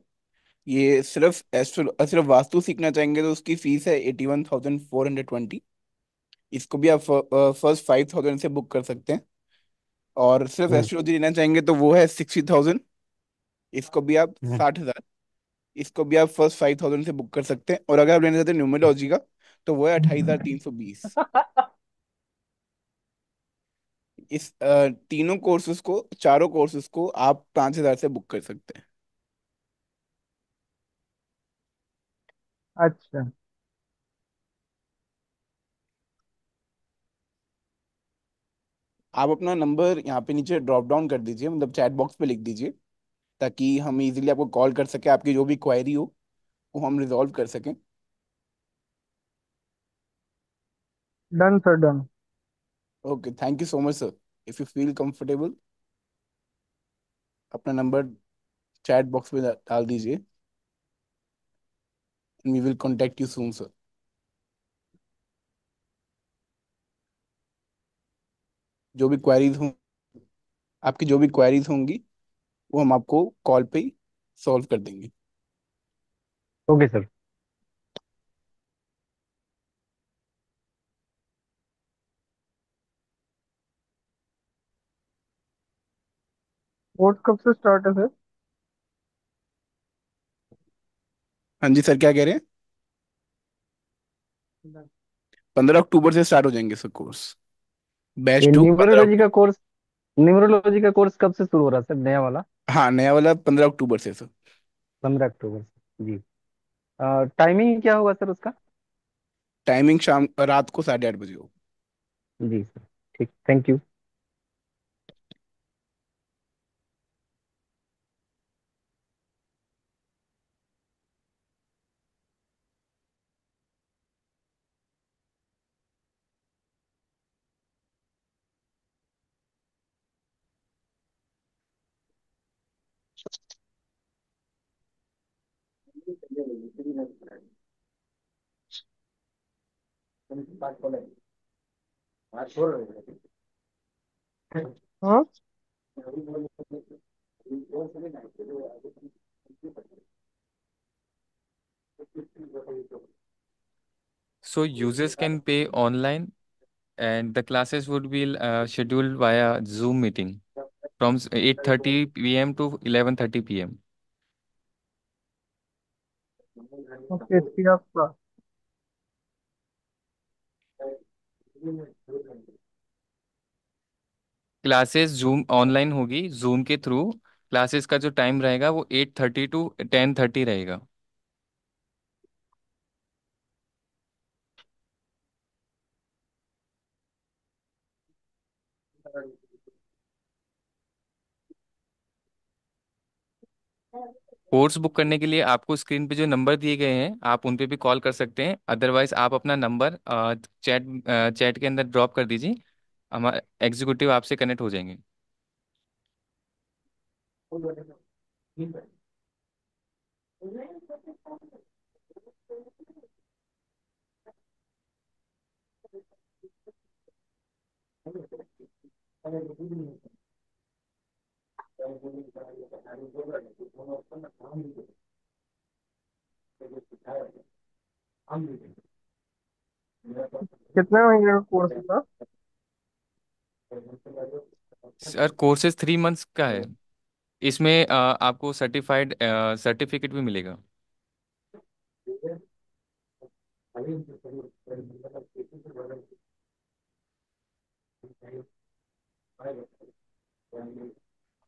ये सिर्फ एस्ट्रो सिर्फ वास्तु सीखना चाहेंगे तो उसकी फीस है eighty one thousand four hundred twenty इसको भी आप फर्स्ट फाइव थाउजेंड से बुक कर सकते हैं और सिर्फ हम्म एस्ट्रोलॉजी लेना चाहेंगे तो वो है सिक्सटी थाउजेंड इसको भी आप हम्म। साठ हजार इसको भी आप फर्स्ट फाइव थाउजेंड से बुक कर सकते हैं और अगर आप लेना चाहते हैं न्यूमरोलॉजी का तो वो है हम्म। अट्ठाईस हजार तीन सौ बीस (laughs) इस तीनों कोर्सेज को चारों कोर्सेज को आप पांच हजार से बुक कर सकते हैं अच्छा आप अपना नंबर यहाँ पे नीचे ड्रॉप डाउन कर दीजिए मतलब चैट बॉक्स पे लिख दीजिए ताकि हम इजीली आपको कॉल कर सके आपकी जो भी क्वायरी हो वो हम रिजॉल्व कर सकें done sir done okay thank you so much sir if you feel comfortable अपना नंबर चैट बॉक्स में डाल दीजिए we will contact you soon sir जो भी क्वेरीज हों आपकी जो भी क्वेरीज होंगी वो हम आपको कॉल पे ही सॉल्व कर देंगे ओके okay, सर स्पोर्ट्स कब से स्टार्ट है सर हाँ जी सर क्या कह रहे हैं पंद्रह अक्टूबर से स्टार्ट हो जाएंगे सर कोर्स बैच टू पंद्रह न्यूमरोलॉजी का कोर्स न्यूमरोलॉजी का कोर्स कब से शुरू हो रहा है सर नया वाला हाँ नया वाला पंद्रह अक्टूबर से सर पंद्रह अक्टूबर से जी टाइमिंग क्या होगा सर उसका टाइमिंग शाम रात को साढ़े आठ बजे होगा जी सर ठीक thank you So users can pay online and the classes would be uh, scheduled via Zoom meeting from 8.30 p.m. to 11.30 p.m. Okay, 3 classes zoom online होगी जूम के थ्रू क्लासेस का जो टाइम रहेगा वो eight thirty to ten thirty रहेगा course book करने के लिए आपको स्क्रीन पे जो नंबर दिए गए हैं आप उन पे भी कॉल कर सकते हैं अदरवाइज आप अपना नंबर चैट चैट के अंदर ड्रॉप कर दीजिए हमारे एग्जीक्यूटिव आपसे कनेक्ट हो जाएंगे Thank you. कितने महीने का कोर्स था सर कोर्सेज थ्री मंथ्स का है इसमें आ, आपको सर्टिफाइड सर्टिफिकेट भी मिलेगा Thank you.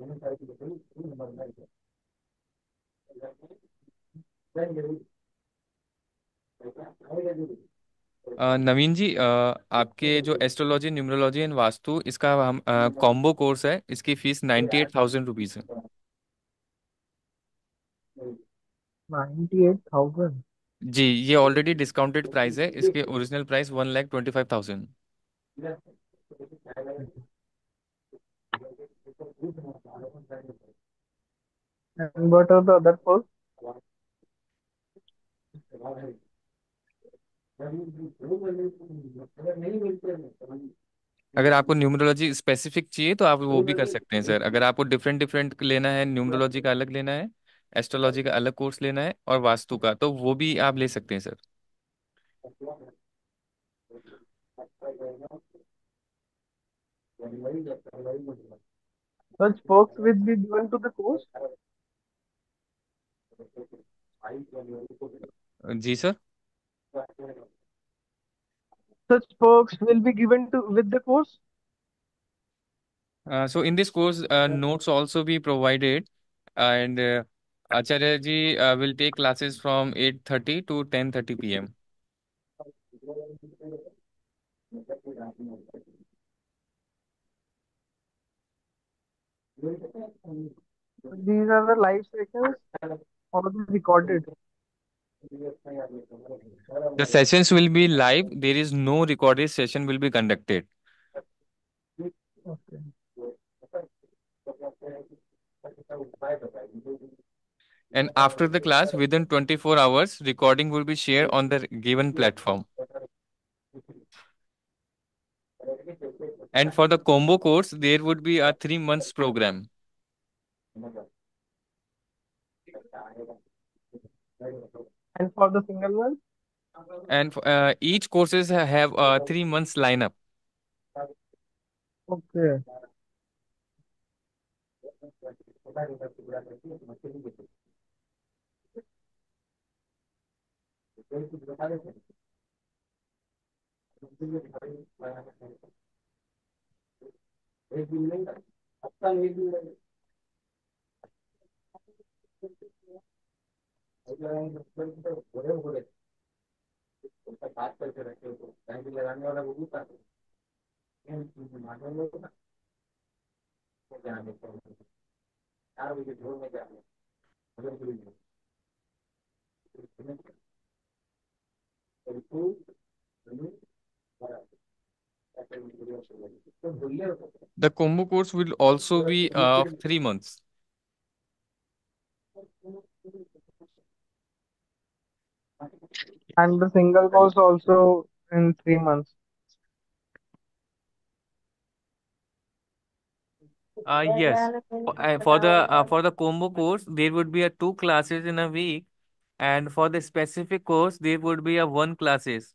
साइड की तीन नंबर में है नवीन जी आपके जो एस्ट्रोलॉजी न्यूमरोलॉजी एंड वास्तु इसका हम कॉम्बो कोर्स है इसकी fees ninety eight thousand rupees है जी ये ऑलरेडी डिस्काउंटेड प्राइस है इसके original price one lakh twenty five thousand what are the other poles? अगर आपको न्यूमरोलॉजी स्पेसिफिक चाहिए तो आप वो भी कर सकते हैं सर अगर आपको डिफरेंट डिफरेंट लेना है न्यूमरोलॉजी का अलग लेना है एस्ट्रोलॉजी का अलग कोर्स लेना है और वास्तु का तो वो भी आप ले सकते हैं sir Such perks will be given to the course? जी sir Such perks will be given to with the course? Uh, so in this course, uh, notes also be provided, and uh, Acharya ji uh, will take classes from 8:30 to 10:30 p.m. These are the live sessions already recorded. The sessions will be live. There is no recorded session will be conducted. Okay. And after the class, within 24 hours, recording will be shared on the given platform. And for the combo course, there would be a three months program. And for the single one? And uh, each courses have a three months lineup. Okay. एक दिन नहीं अच्छा एक दिन बोले बोले उसका बात करके रखे उसको तो कहीं लगाने वाला वो भी था मालूम लोग ना वो जाने चार बजे ढोल में जाने अगर कोई नहीं बिल्कुल The combo course will also be uh, three months. And the single course also in three months. Uh, yes, uh, for the uh, for the combo course, there would be a two classes in a week, and for the specific course, there would be a one classes.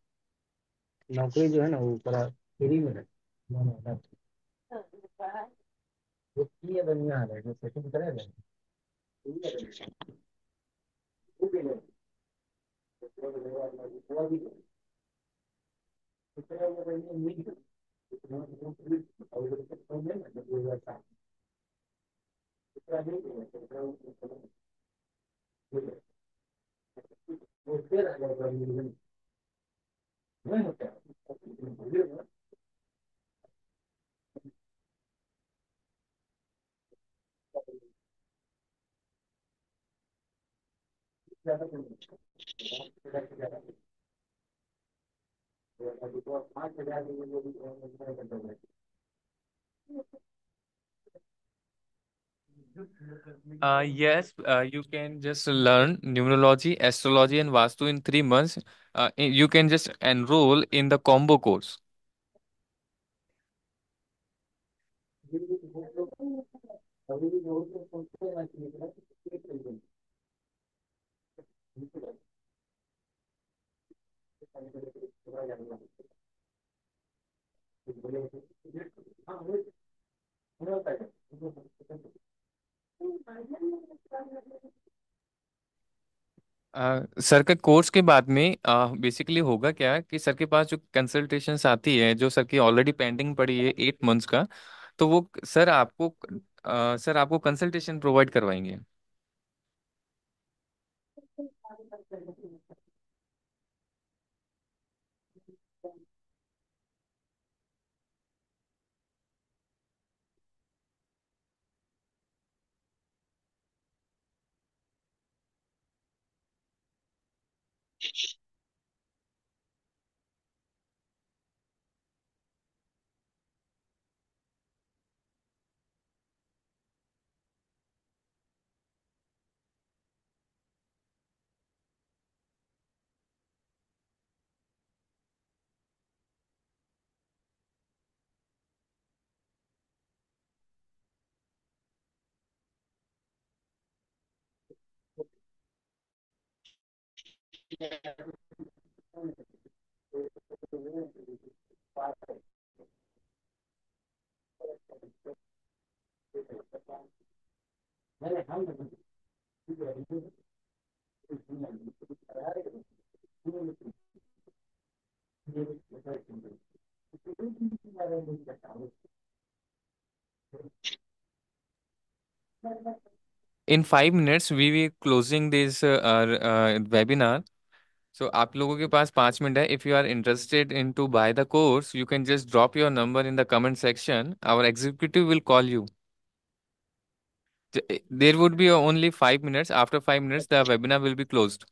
नौकरी जो है ना वो थोड़ा free में वो किए बनिया तो है पाँच हजार Uh, yes, uh, you can just learn numerology, astrology, and Vastu in three months. Uh, you can just enroll in the combo course. Sir के कोर्स के बाद में बेसिकली होगा क्या कि सर के पास जो कंसल्टेशंस आती है जो सर की ऑलरेडी पेंडिंग पड़ी है एट मंथ्स का तो वो सर आपको आ, सर आपको कंसल्टेशन प्रोवाइड करवाएंगे In five minutes, we will closing this uh, our, uh, webinar. So so, आप लोगों के पास पांच मिनट है if you are interested in to buy the course you can just drop your number in the comment section our executive will call you there would be only five minutes after five minutes the webinar will be closed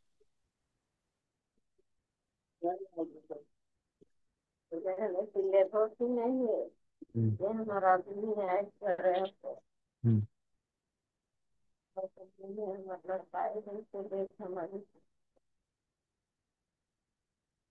हमारा